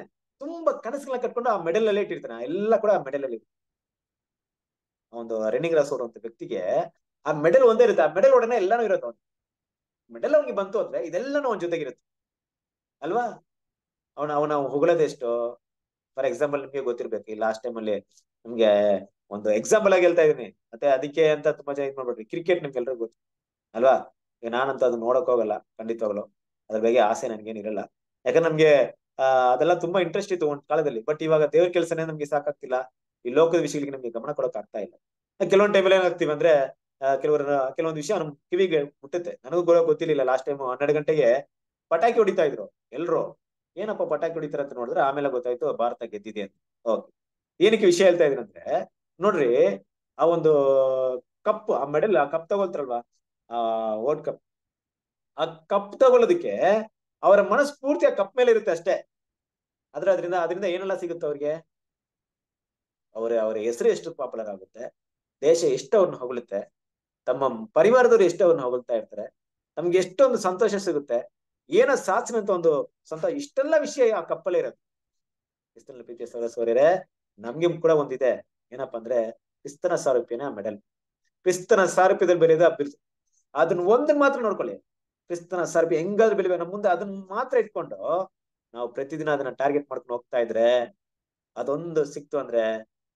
ತುಂಬಾ ಕನಸುಗಳನ್ನ ಕಟ್ಕೊಂಡು ಆ ಮೆಡಲ್ ಅಲ್ಲೇ ಇಟ್ಟಿರ್ತಾನೆ ಎಲ್ಲ ಕೂಡ ಆ ಮೆಡಲ್ ಅಲ್ಲಿ ಒಂದು ರನ್ನಿಂಗ್ ರಾಸ್ ಅಂತ ವ್ಯಕ್ತಿಗೆ ಆ ಮೆಡಲ್ ಒಂದೇ ಇರುತ್ತೆ ಆ ಮೆಡಲ್ ಒಡನೆ ಎಲ್ಲಾನು ಇರುತ್ತೆ ಅವ್ನು ಮೆಡಲ್ ಅವನಿಗೆ ಬಂತು ಅಂದ್ರೆ ಇದೆಲ್ಲಾನು ಅವನ ಜೊತೆಗಿರುತ್ತೆ ಅಲ್ವಾ ಅವನ ಅವನ ಎಷ್ಟು ಫಾರ್ ಎಕ್ಸಾಂಪಲ್ ನಿಮ್ಗೆ ಗೊತ್ತಿರ್ಬೇಕು ಈ ಲಾಸ್ಟ್ ಟೈಮ್ ಅಲ್ಲಿ ನಿಮ್ಗೆ ಒಂದು ಎಕ್ಸಾಂಪಲ್ ಆಗಿ ಹೇಳ್ತಾ ಇದೀನಿ ಮತ್ತೆ ಅದಕ್ಕೆ ಅಂತ ತುಂಬಾ ಚೆನ್ನಾಗಿ ಮಾಡ್ಬೇಡ್ರಿ ಕ್ರಿಕೆಟ್ ನಿಮ್ಗೆ ಎಲ್ರಿಗೂ ಗೊತ್ತು ಅಲ್ವಾ ಈಗ ನಾನಂತ ಅದು ನೋಡಕ್ ಹೋಗಲ್ಲ ಖಂಡಿತವಾಗ್ಲು ಅದ್ರ ಬಗ್ಗೆ ಆಸೆ ನನ್ಗೇನಿರಲ್ಲ ಯಾಕಂದ್ರೆ ನಮ್ಗೆ ಅದೆಲ್ಲ ತುಂಬಾ ಇಂಟ್ರೆಸ್ಟ್ ಇತ್ತು ಒಂದ್ ಕಾಲದಲ್ಲಿ ಬಟ್ ಇವಾಗ ದೇವ್ರ ಕೆಲಸನೇ ನಮ್ಗೆ ಸಾಕಾಗ್ತಿಲ್ಲ ಈ ಲೋಕದ ವಿಷಯಗಳಿಗೆ ನಮ್ಗೆ ಗಮನ ಕೊಡಕ್ ಆಗ್ತಾ ಇಲ್ಲ ಕೆಲವೊಂದ್ ಟೈಮಲ್ಲಿ ಏನಾಗ್ತೀವಿ ಅಂದ್ರೆ ಕೆಲವರ ಕೆಲವೊಂದು ವಿಷಯ ನಮ್ ಕಿವಿಗೆ ಮುಟ್ಟುತ್ತೆ ನನಗೂ ಗೊತ್ತಿರ್ಲಿಲ್ಲ ಲಾಸ್ಟ್ ಟೈಮ್ ಹನ್ನೆರಡು ಗಂಟೆಗೆ ಪಟಾಕಿ ಹೊಡಿತಾ ಇದ್ರು ಎಲ್ರು ಏನಪ್ಪ ಪಟಾಕಿ ಹೊಡಿತಾರೆ ಅಂತ ನೋಡಿದ್ರೆ ಆಮೇಲೆ ಗೊತ್ತಾಯ್ತು ಭಾರತ ಗೆದ್ದಿದೆ ಅಂತ ಓಕೆ ಏನಕ್ಕೆ ವಿಷಯ ಹೇಳ್ತಾ ಇದೀನಿ ಅಂದ್ರೆ ನೋಡ್ರಿ ಆ ಒಂದು ಕಪ್ ಆ ಮೆಡಲ್ ಆ ಕಪ್ ತಗೊಳ್ತಾರಲ್ವಾ ಆ ವರ್ಲ್ಡ್ ಕಪ್ ಆ ಕಪ್ ತಗೊಳ್ಳೋದಕ್ಕೆ ಅವರ ಮನಸ್ಫೂರ್ತಿ ಆ ಕಪ್ ಮೇಲೆ ಇರುತ್ತೆ ಅಷ್ಟೇ ಆದ್ರೆ ಅದರಿಂದ ಅದರಿಂದ ಏನೆಲ್ಲ ಸಿಗುತ್ತೆ ಅವ್ರಿಗೆ ಅವರ ಅವರ ಹೆಸರು ಎಷ್ಟು ಪಾಪ್ಯುಲರ್ ಆಗುತ್ತೆ ದೇಶ ಎಷ್ಟು ಅವ್ರನ್ನ ಹೊಗಳುತ್ತೆ ತಮ್ಮ ಪರಿವಾರದವರು ಎಷ್ಟು ಅವ್ರನ್ನ ಹೊಗಳ್ತಾ ಇರ್ತಾರೆ ತಮ್ಗೆ ಎಷ್ಟೊಂದು ಸಂತೋಷ ಸಿಗುತ್ತೆ ಏನ ಸಾಧನೆ ಅಂತ ಒಂದು ಸ್ವಂತ ಇಷ್ಟೆಲ್ಲ ವಿಷಯ ಆ ಕಪ್ಪಲ್ ಇರೋದು ಕ್ರಿಸ್ತನ ಪ್ರೀತಿಯ ಸಹಸ್ವರ್ಯರೇ ನಮ್ಗೆ ಕೂಡ ಒಂದಿದೆ ಏನಪ್ಪಾ ಅಂದ್ರೆ ಕ್ರಿಸ್ತನ ಸಾರೂಪ್ಯನ ಮೆಡಲ್ ಕ್ರಿಸ್ತನ ಸಾರೂಪ್ಯದಲ್ಲಿ ಬೆಳೆಯದ ಬಿರ್ಸು ಅದನ್ನ ಒಂದ್ ಮಾತ್ರ ನೋಡ್ಕೊಳ್ಳಿ ಕ್ರಿಸ್ತನ ಸಾರೂಪ್ಯ ಹೆಂಗಾದ್ರೂ ಬೆಳಿವೆ ನಮ್ಮ ಮುಂದೆ ಅದನ್ನ ಮಾತ್ರ ಇಟ್ಕೊಂಡು ನಾವು ಪ್ರತಿದಿನ ಅದನ್ನ ಟಾರ್ಗೆಟ್ ಮಾಡ್ಕೊಂಡು ಹೋಗ್ತಾ ಇದ್ರೆ ಅದೊಂದು ಸಿಕ್ತು ಅಂದ್ರೆ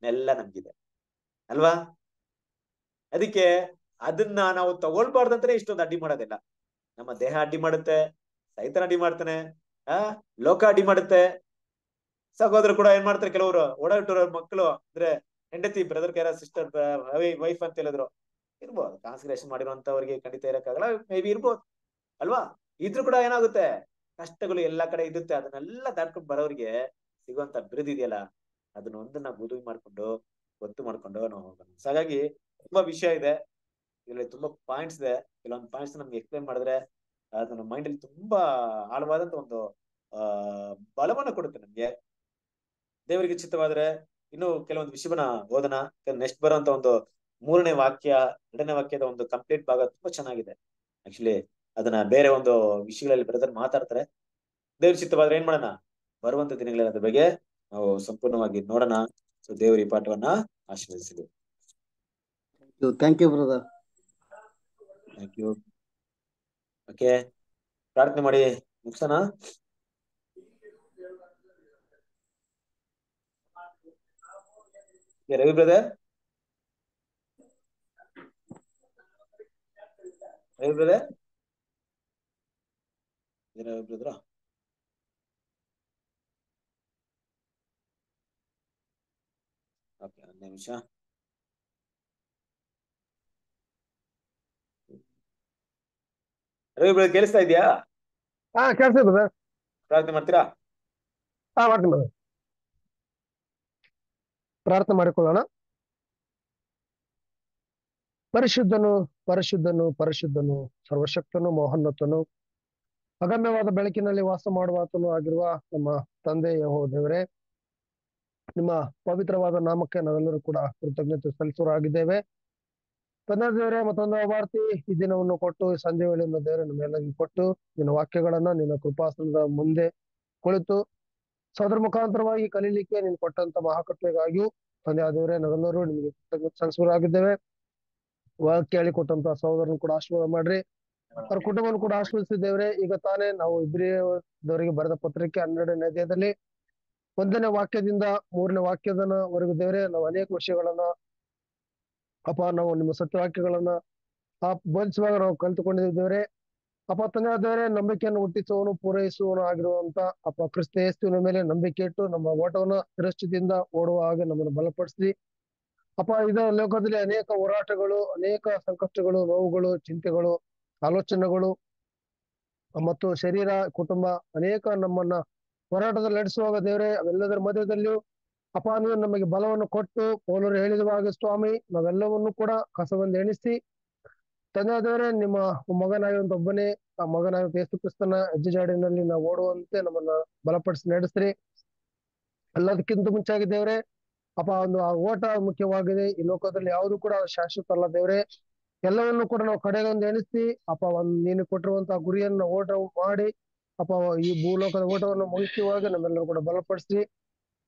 ನೆಲ್ಲ ನಮ್ಗಿದೆ ಅಲ್ವಾ ಅದಕ್ಕೆ ಅದನ್ನ ನಾವು ತಗೊಳ್ಬಾರ್ದಂತಾನೆ ಇಷ್ಟೊಂದು ಅಡ್ಡಿ ಮಾಡೋದಿಲ್ಲ ನಮ್ಮ ದೇಹ ಅಡ್ಡಿ ಮಾಡುತ್ತೆ ರೈತನ ಅಡಿ ಮಾಡ್ತಾನೆ ಆ ಲೋಕ ಅಡಿ ಮಾಡುತ್ತೆ ಸಹೋದ್ರ ಕೂಡ ಏನ್ ಮಾಡ್ತಾರೆ ಕೆಲವರು ಓಡಾಟರ ಮಕ್ಕಳು ಅಂದ್ರೆ ಹೆಂಡತಿ ಬ್ರದರ್ ಕೇರ ಸಿಸ್ಟರ್ ವೈಫ್ ಅಂತ ಹೇಳಿದ್ರು ಇರ್ಬೋದು ಕಾನ್ಸಂಟ್ರೇಷನ್ ಮಾಡಿರುವಂತವ್ರಿಗೆ ಖಂಡಿತ ಇರಕ್ಕಾಗಲ್ಲ ಮೇ ಬಿ ಇರ್ಬೋದು ಅಲ್ವಾ ಇದ್ರು ಕೂಡ ಏನಾಗುತ್ತೆ ಕಷ್ಟಗಳು ಎಲ್ಲಾ ಕಡೆ ಇರುತ್ತೆ ಅದನ್ನೆಲ್ಲ ದಾಟ್ಕೊಂಡು ಬರೋರಿಗೆ ಸಿಗುವಂತ ಬಿರುದು ಇದೆಯಲ್ಲ ಅದನ್ನ ಒಂದನ್ನ ಗುದುವಿ ಮಾಡ್ಕೊಂಡು ಗೊತ್ತು ಮಾಡ್ಕೊಂಡು ನಾವು ಹೋಗೋಣ ಹಾಗಾಗಿ ತುಂಬಾ ವಿಷಯ ಇದೆ ಇಲ್ಲಿ ತುಂಬಾ ಪಾಯಿಂಟ್ಸ್ ಇದೆ ಕೆಲವೊಂದು ಪಾಯಿಂಟ್ಸ್ ನಮ್ಗೆ ಎಕ್ಸ್ಪ್ಲೈನ್ ಮಾಡಿದ್ರೆ ಅದನ್ನ ಮೈಂಡ್ ಅಲ್ಲಿ ತುಂಬಾ ಆಳವಾದಂತ ಒಂದು ಆ ಬಲವನ್ನ ಕೊಡುತ್ತೆ ನಮ್ಗೆ ದೇವರಿಗೆ ಚಿತ್ತವಾದ್ರೆ ಇನ್ನು ಕೆಲವೊಂದು ವಿಷಯವನ್ನ ಓದನ ನೆಕ್ಸ್ಟ್ ಬರುವಂತ ಒಂದು ಮೂರನೇ ವಾಕ್ಯ ಎರಡನೇ ವಾಕ್ಯದ ಒಂದು ಕಂಪ್ಲೀಟ್ ಭಾಗ ತುಂಬಾ ಚೆನ್ನಾಗಿದೆ ಆಕ್ಚುಲಿ ಅದನ್ನ ಬೇರೆ ಒಂದು ವಿಷಯಗಳಲ್ಲಿ ಬ್ರದರ್ ಮಾತಾಡ್ತಾರೆ ದೇವ್ರ ಚಿತ್ತವಾದ್ರೆ ಏನ್ ಮಾಡೋಣ ಬರುವಂತ ದಿನಗಳಲ್ಲಿ ಅದ್ರ ಬಗ್ಗೆ ನಾವು ಸಂಪೂರ್ಣವಾಗಿ ನೋಡೋಣ ಸೊ ದೇವ್ರ ಈ ಪಾಠವನ್ನ ಆಶೀರ್ವದಿಸಿದೆ thank you brother thank you okay ಪ್ರಾರ್ಥನೆ ಮಾಡಿ ಮುಗಿಸೋಣ Ravi brother Ravi brother Ravi okay ಒಂದು ನಿಮಿಷ ರವಿ ಕೇಳಿಸ್ತಾ ಇದೆಯಾ ಹಾ ಸರ್ ಪ್ರಾರ್ಥನೆ ಮಾಡ್ತೀರಾ ಹಾ ಮಾಡ್ತೀನಿ ಪ್ರಾರ್ಥನೆ ಮಾಡಿಕೊಳ್ಳೋಣ ಪರಿಶುದ್ಧನು ಪರಿಶುದ್ಧನು ಪರಿಶುದ್ಧನು ಸರ್ವಶಕ್ತನು ಮೋಹನ್ನತನು ಅಗಮ್ಯವಾದ ಬೆಳಕಿನಲ್ಲಿ ವಾಸ ಮಾಡುವಾತನು ಆಗಿರುವ ನಮ್ಮ ತಂದೆ ಯಹೋ ದೇವರೇ ನಿಮ್ಮ ಪವಿತ್ರವಾದ ನಾಮಕ್ಕೆ ನಾವೆಲ್ಲರೂ ಕೂಡ ಕೃತಜ್ಞತೆ ಸಲ್ಲಿಸೋರಾಗಿದ್ದೇವೆ ಕನ್ನಡ ದೇವರೇ ಮತ್ತೊಂದು ಭಾರತಿ ಈ ದಿನವನ್ನು ಕೊಟ್ಟು ಸಂಜೆ ವೇಳೆಯನ್ನು ದೇವರ ಮೇಲೆ ಕೊಟ್ಟು ನಿನ್ನ ವಾಕ್ಯಗಳನ್ನ ನಿನ್ನ ಕೃಪಾಸನದ ಮುಂದೆ ಕುಳಿತು ಸೋದರ ಮುಖಾಂತರವಾಗಿ ಕಲೀಲಿಕ್ಕೆ ನೀನು ಕೊಟ್ಟಂತ ಮಹಾಕೃಪೆಗಾಗಿಯೂ ತಂದೆ ದೇವರೇ ನಾವೆಲ್ಲರೂ ನಿಮಗೆ ಆಗಿದ್ದೇವೆ ವಾಕ್ಯ ಹೇಳಿ ಕೊಟ್ಟಂತ ಸಹೋದರನ ಕೂಡ ಆಶೀರ್ವಾದ ಮಾಡ್ರಿ ಅವ್ರ ಕುಟುಂಬವನ್ನು ಕೂಡ ಆಶೀರ್ವಿಸಿದ್ದೇವ್ರೆ ಈಗ ತಾನೇ ನಾವು ಇಬ್ರಿಯವರಿಗೆ ಬರೆದ ಪತ್ರಿಕೆ ಹನ್ನೆರಡನೇ ದೇಹದಲ್ಲಿ ಒಂದನೇ ವಾಕ್ಯದಿಂದ ಮೂರನೇ ವರೆಗೂ ದೇವ್ರೆ ನಾವು ಅನೇಕ ವಿಷಯಗಳನ್ನ ಅಪ್ಪ ನಾವು ನಿಮ್ಮ ಸತ್ಯವಾಕ್ಯಗಳನ್ನ ಆ ಬೋಧಿಸುವಾಗ ನಾವು ಕಲಿತುಕೊಂಡಿದ್ದೇವೆ ಅಪ್ಪ ತಂದೆ ದೇವರೇ ನಂಬಿಕೆಯನ್ನು ಹುಟ್ಟಿಸುವವನು ಪೂರೈಸುವನು ಆಗಿರುವಂತ ಅಪ್ಪ ಕ್ರಿಸ್ತ ಯೇಸುವಿನ ಮೇಲೆ ನಂಬಿಕೆ ಇಟ್ಟು ನಮ್ಮ ಓಟವನ್ನು ಸ್ಥಿರಸ್ಥಿತಿಯಿಂದ ಓಡುವ ಹಾಗೆ ನಮ್ಮನ್ನು ಬಲಪಡಿಸಿ ಅಪ್ಪ ಇದರ ಲೋಕದಲ್ಲಿ ಅನೇಕ ಹೋರಾಟಗಳು ಅನೇಕ ಸಂಕಷ್ಟಗಳು ನೋವುಗಳು ಚಿಂತೆಗಳು ಆಲೋಚನೆಗಳು ಮತ್ತು ಶರೀರ ಕುಟುಂಬ ಅನೇಕ ನಮ್ಮನ್ನ ಹೋರಾಟದಲ್ಲಿ ನಡೆಸುವಾಗ ದೇವ್ರೆ ಅವೆಲ್ಲದರ ಮಧ್ಯದಲ್ಲಿಯೂ ಅಪಾನು ನಮಗೆ ಬಲವನ್ನು ಕೊಟ್ಟು ಹೇಳಿದ ಹೇಳಿದವಾಗ ಸ್ವಾಮಿ ನಾವೆಲ್ಲವನ್ನು ಕೂಡ ಕಸವೆಂದು ಎಣಿಸಿ ತಂದೆಯಾದವರೇ ನಿಮ್ಮ ಮಗನಾಗಿರುವಂತ ಒಬ್ಬನೇ ಆ ಮಗನಾಗಿರುವಂತ ಯೇಸು ಕ್ರಿಸ್ತನ ಜಾಡಿನಲ್ಲಿ ನಾವು ಓಡುವಂತೆ ನಮ್ಮನ್ನ ಬಲಪಡಿಸಿ ನಡೆಸ್ರಿ ಎಲ್ಲದಕ್ಕಿಂತ ಮುಂಚಾಗಿ ದೇವ್ರೆ ಅಪ್ಪ ಒಂದು ಆ ಓಟ ಮುಖ್ಯವಾಗಿದೆ ಈ ಲೋಕದಲ್ಲಿ ಯಾವುದು ಕೂಡ ಶಾಶ್ವತ ಅಲ್ಲ ದೇವ್ರೆ ಎಲ್ಲವನ್ನು ಕೂಡ ನಾವು ಕಡೆಗೊಂದು ಎಣಿಸಿ ಅಪ್ಪ ಒಂದು ನೀನು ಕೊಟ್ಟಿರುವಂತಹ ಗುರಿಯನ್ನು ಓಟ ಮಾಡಿ ಅಪ್ಪ ಈ ಭೂಲೋಕದ ಓಟವನ್ನು ಹೋಗಿ ನಮ್ಮೆಲ್ಲರೂ ಕೂಡ ಬಲಪಡಿಸಿ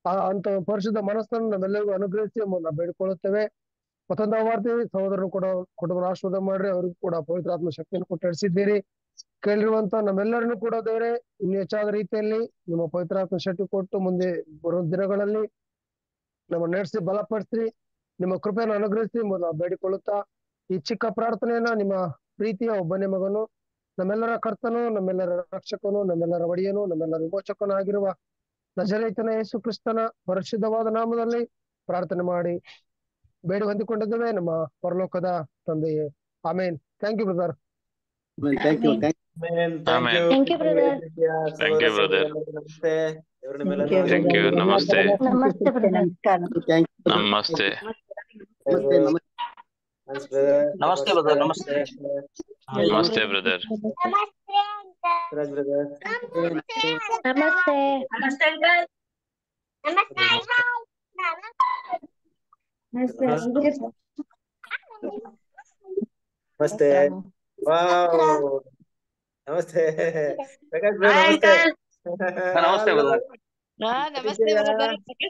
ಆ ಅಂತ ಪರಿಶುದ್ಧ ಮನಸ್ಸನ್ನು ನಮ್ಮೆಲ್ಲರಿಗೂ ಅನುಗ್ರಹಿಸಿ ನಾವು ಬೇಡಿಕೊಳ್ಳುತ್ತೇವೆ ಮತ್ತೊಂದು ಮಾಡ್ತೀವಿ ಸಹೋದರರು ಕೂಡ ಕುಟುಂಬ ಆಶೀರ್ವಾದ ಮಾಡ್ರಿ ಅವ್ರಿಗೂ ಕೂಡ ಪವಿತ್ರಾತ್ಮ ಶಕ್ತಿಯನ್ನು ಕೊಟ್ಟು ನಡೆಸಿದ್ದೀರಿ ಕೇಳಿರುವಂತ ನಮ್ಮೆಲ್ಲರನ್ನು ಕೂಡ ದೇವ್ರೆ ಇನ್ನು ಹೆಚ್ಚಾದ ರೀತಿಯಲ್ಲಿ ನಿಮ್ಮ ಪವಿತ್ರಾತ್ಮ ಶಕ್ತಿ ಕೊಟ್ಟು ಮುಂದೆ ಬರುವ ದಿನಗಳಲ್ಲಿ ನಮ್ಮ ನಡೆಸಿ ಬಲಪಡಿಸ್ರಿ ನಿಮ್ಮ ಕೃಪೆಯನ್ನು ಅನುಗ್ರಹಿಸಿ ನಾವು ಬೇಡಿಕೊಳ್ಳುತ್ತಾ ಈ ಚಿಕ್ಕ ಪ್ರಾರ್ಥನೆಯನ್ನ ನಿಮ್ಮ ಪ್ರೀತಿಯ ಒಬ್ಬನೇ ಮಗನು ನಮ್ಮೆಲ್ಲರ ಕರ್ತನು ನಮ್ಮೆಲ್ಲರ ರಕ್ಷಕನು ನಮ್ಮೆಲ್ಲರ ಒಡೆಯನು ನಮ್ಮೆಲ್ಲರ ವಿಮೋಚಕನೂ ಆಗಿರುವ ನಜರೇತನ ಯೇಸು ಕ್ರಿಸ್ತನ ಪರಿಶುದ್ಧವಾದ ನಾಮದಲ್ಲಿ ಪ್ರಾರ್ಥನೆ ಮಾಡಿ ಬೇಡ ಹೊಂದಿಕೊಂಡಿದ್ದೇವೆ ನಮ್ಮ ಪರಲೋಕದ ತಂದೆಯೇ ಆಮೇನ್ thank you brother thank you thank you brother ನಮಸ್ತೆ ಥ್ಯಾಂಕ್ ಯು ನಮಸ್ತೆ ನಮಸ್ತೆ ನಮಸ್ತೆ नमस्ते ब्रदर नमस्ते नमस्ते ब्रदर नमस्ते नमस्ते नमस्ते नमस्ते नमस्ते नमस्ते नमस्ते प्रकाश ब्रदर नमस्ते नमस्ते ब्रदर नमस्ते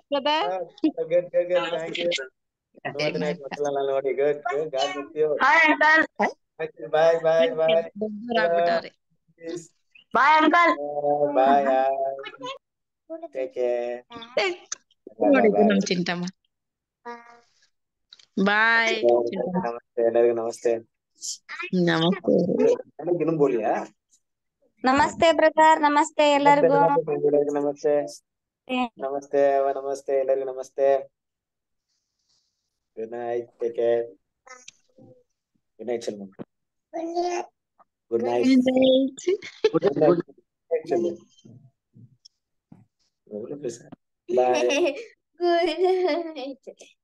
brother Prakash brother good good good thank you Good night, Makalala Lodi. Good, good. God bless you. Hi, Uncle. Bye, bye, bye. Bye, Uncle. Bye, bye. Take care. Chintamma bye ನಮಸ್ತೆ ಎಲ್ಲರಿಗೂ ನಮಸ್ತೆ ನಮಸ್ತೆ ನಮಸ್ತೆ ಬ್ರದರ್ ನಮಸ್ತೆ ಎಲ್ಲರಿಗೂ ನಮಸ್ತೆ ನಮಸ್ತೆ ನಮಸ್ತೆ ಎಲ್ಲರಿಗೂ ನಮಸ್ತೆ Good night. Take care. Good night, Salman. Good night. Good night. Good night. Good night. Good night. Good Bye. Good night. [laughs]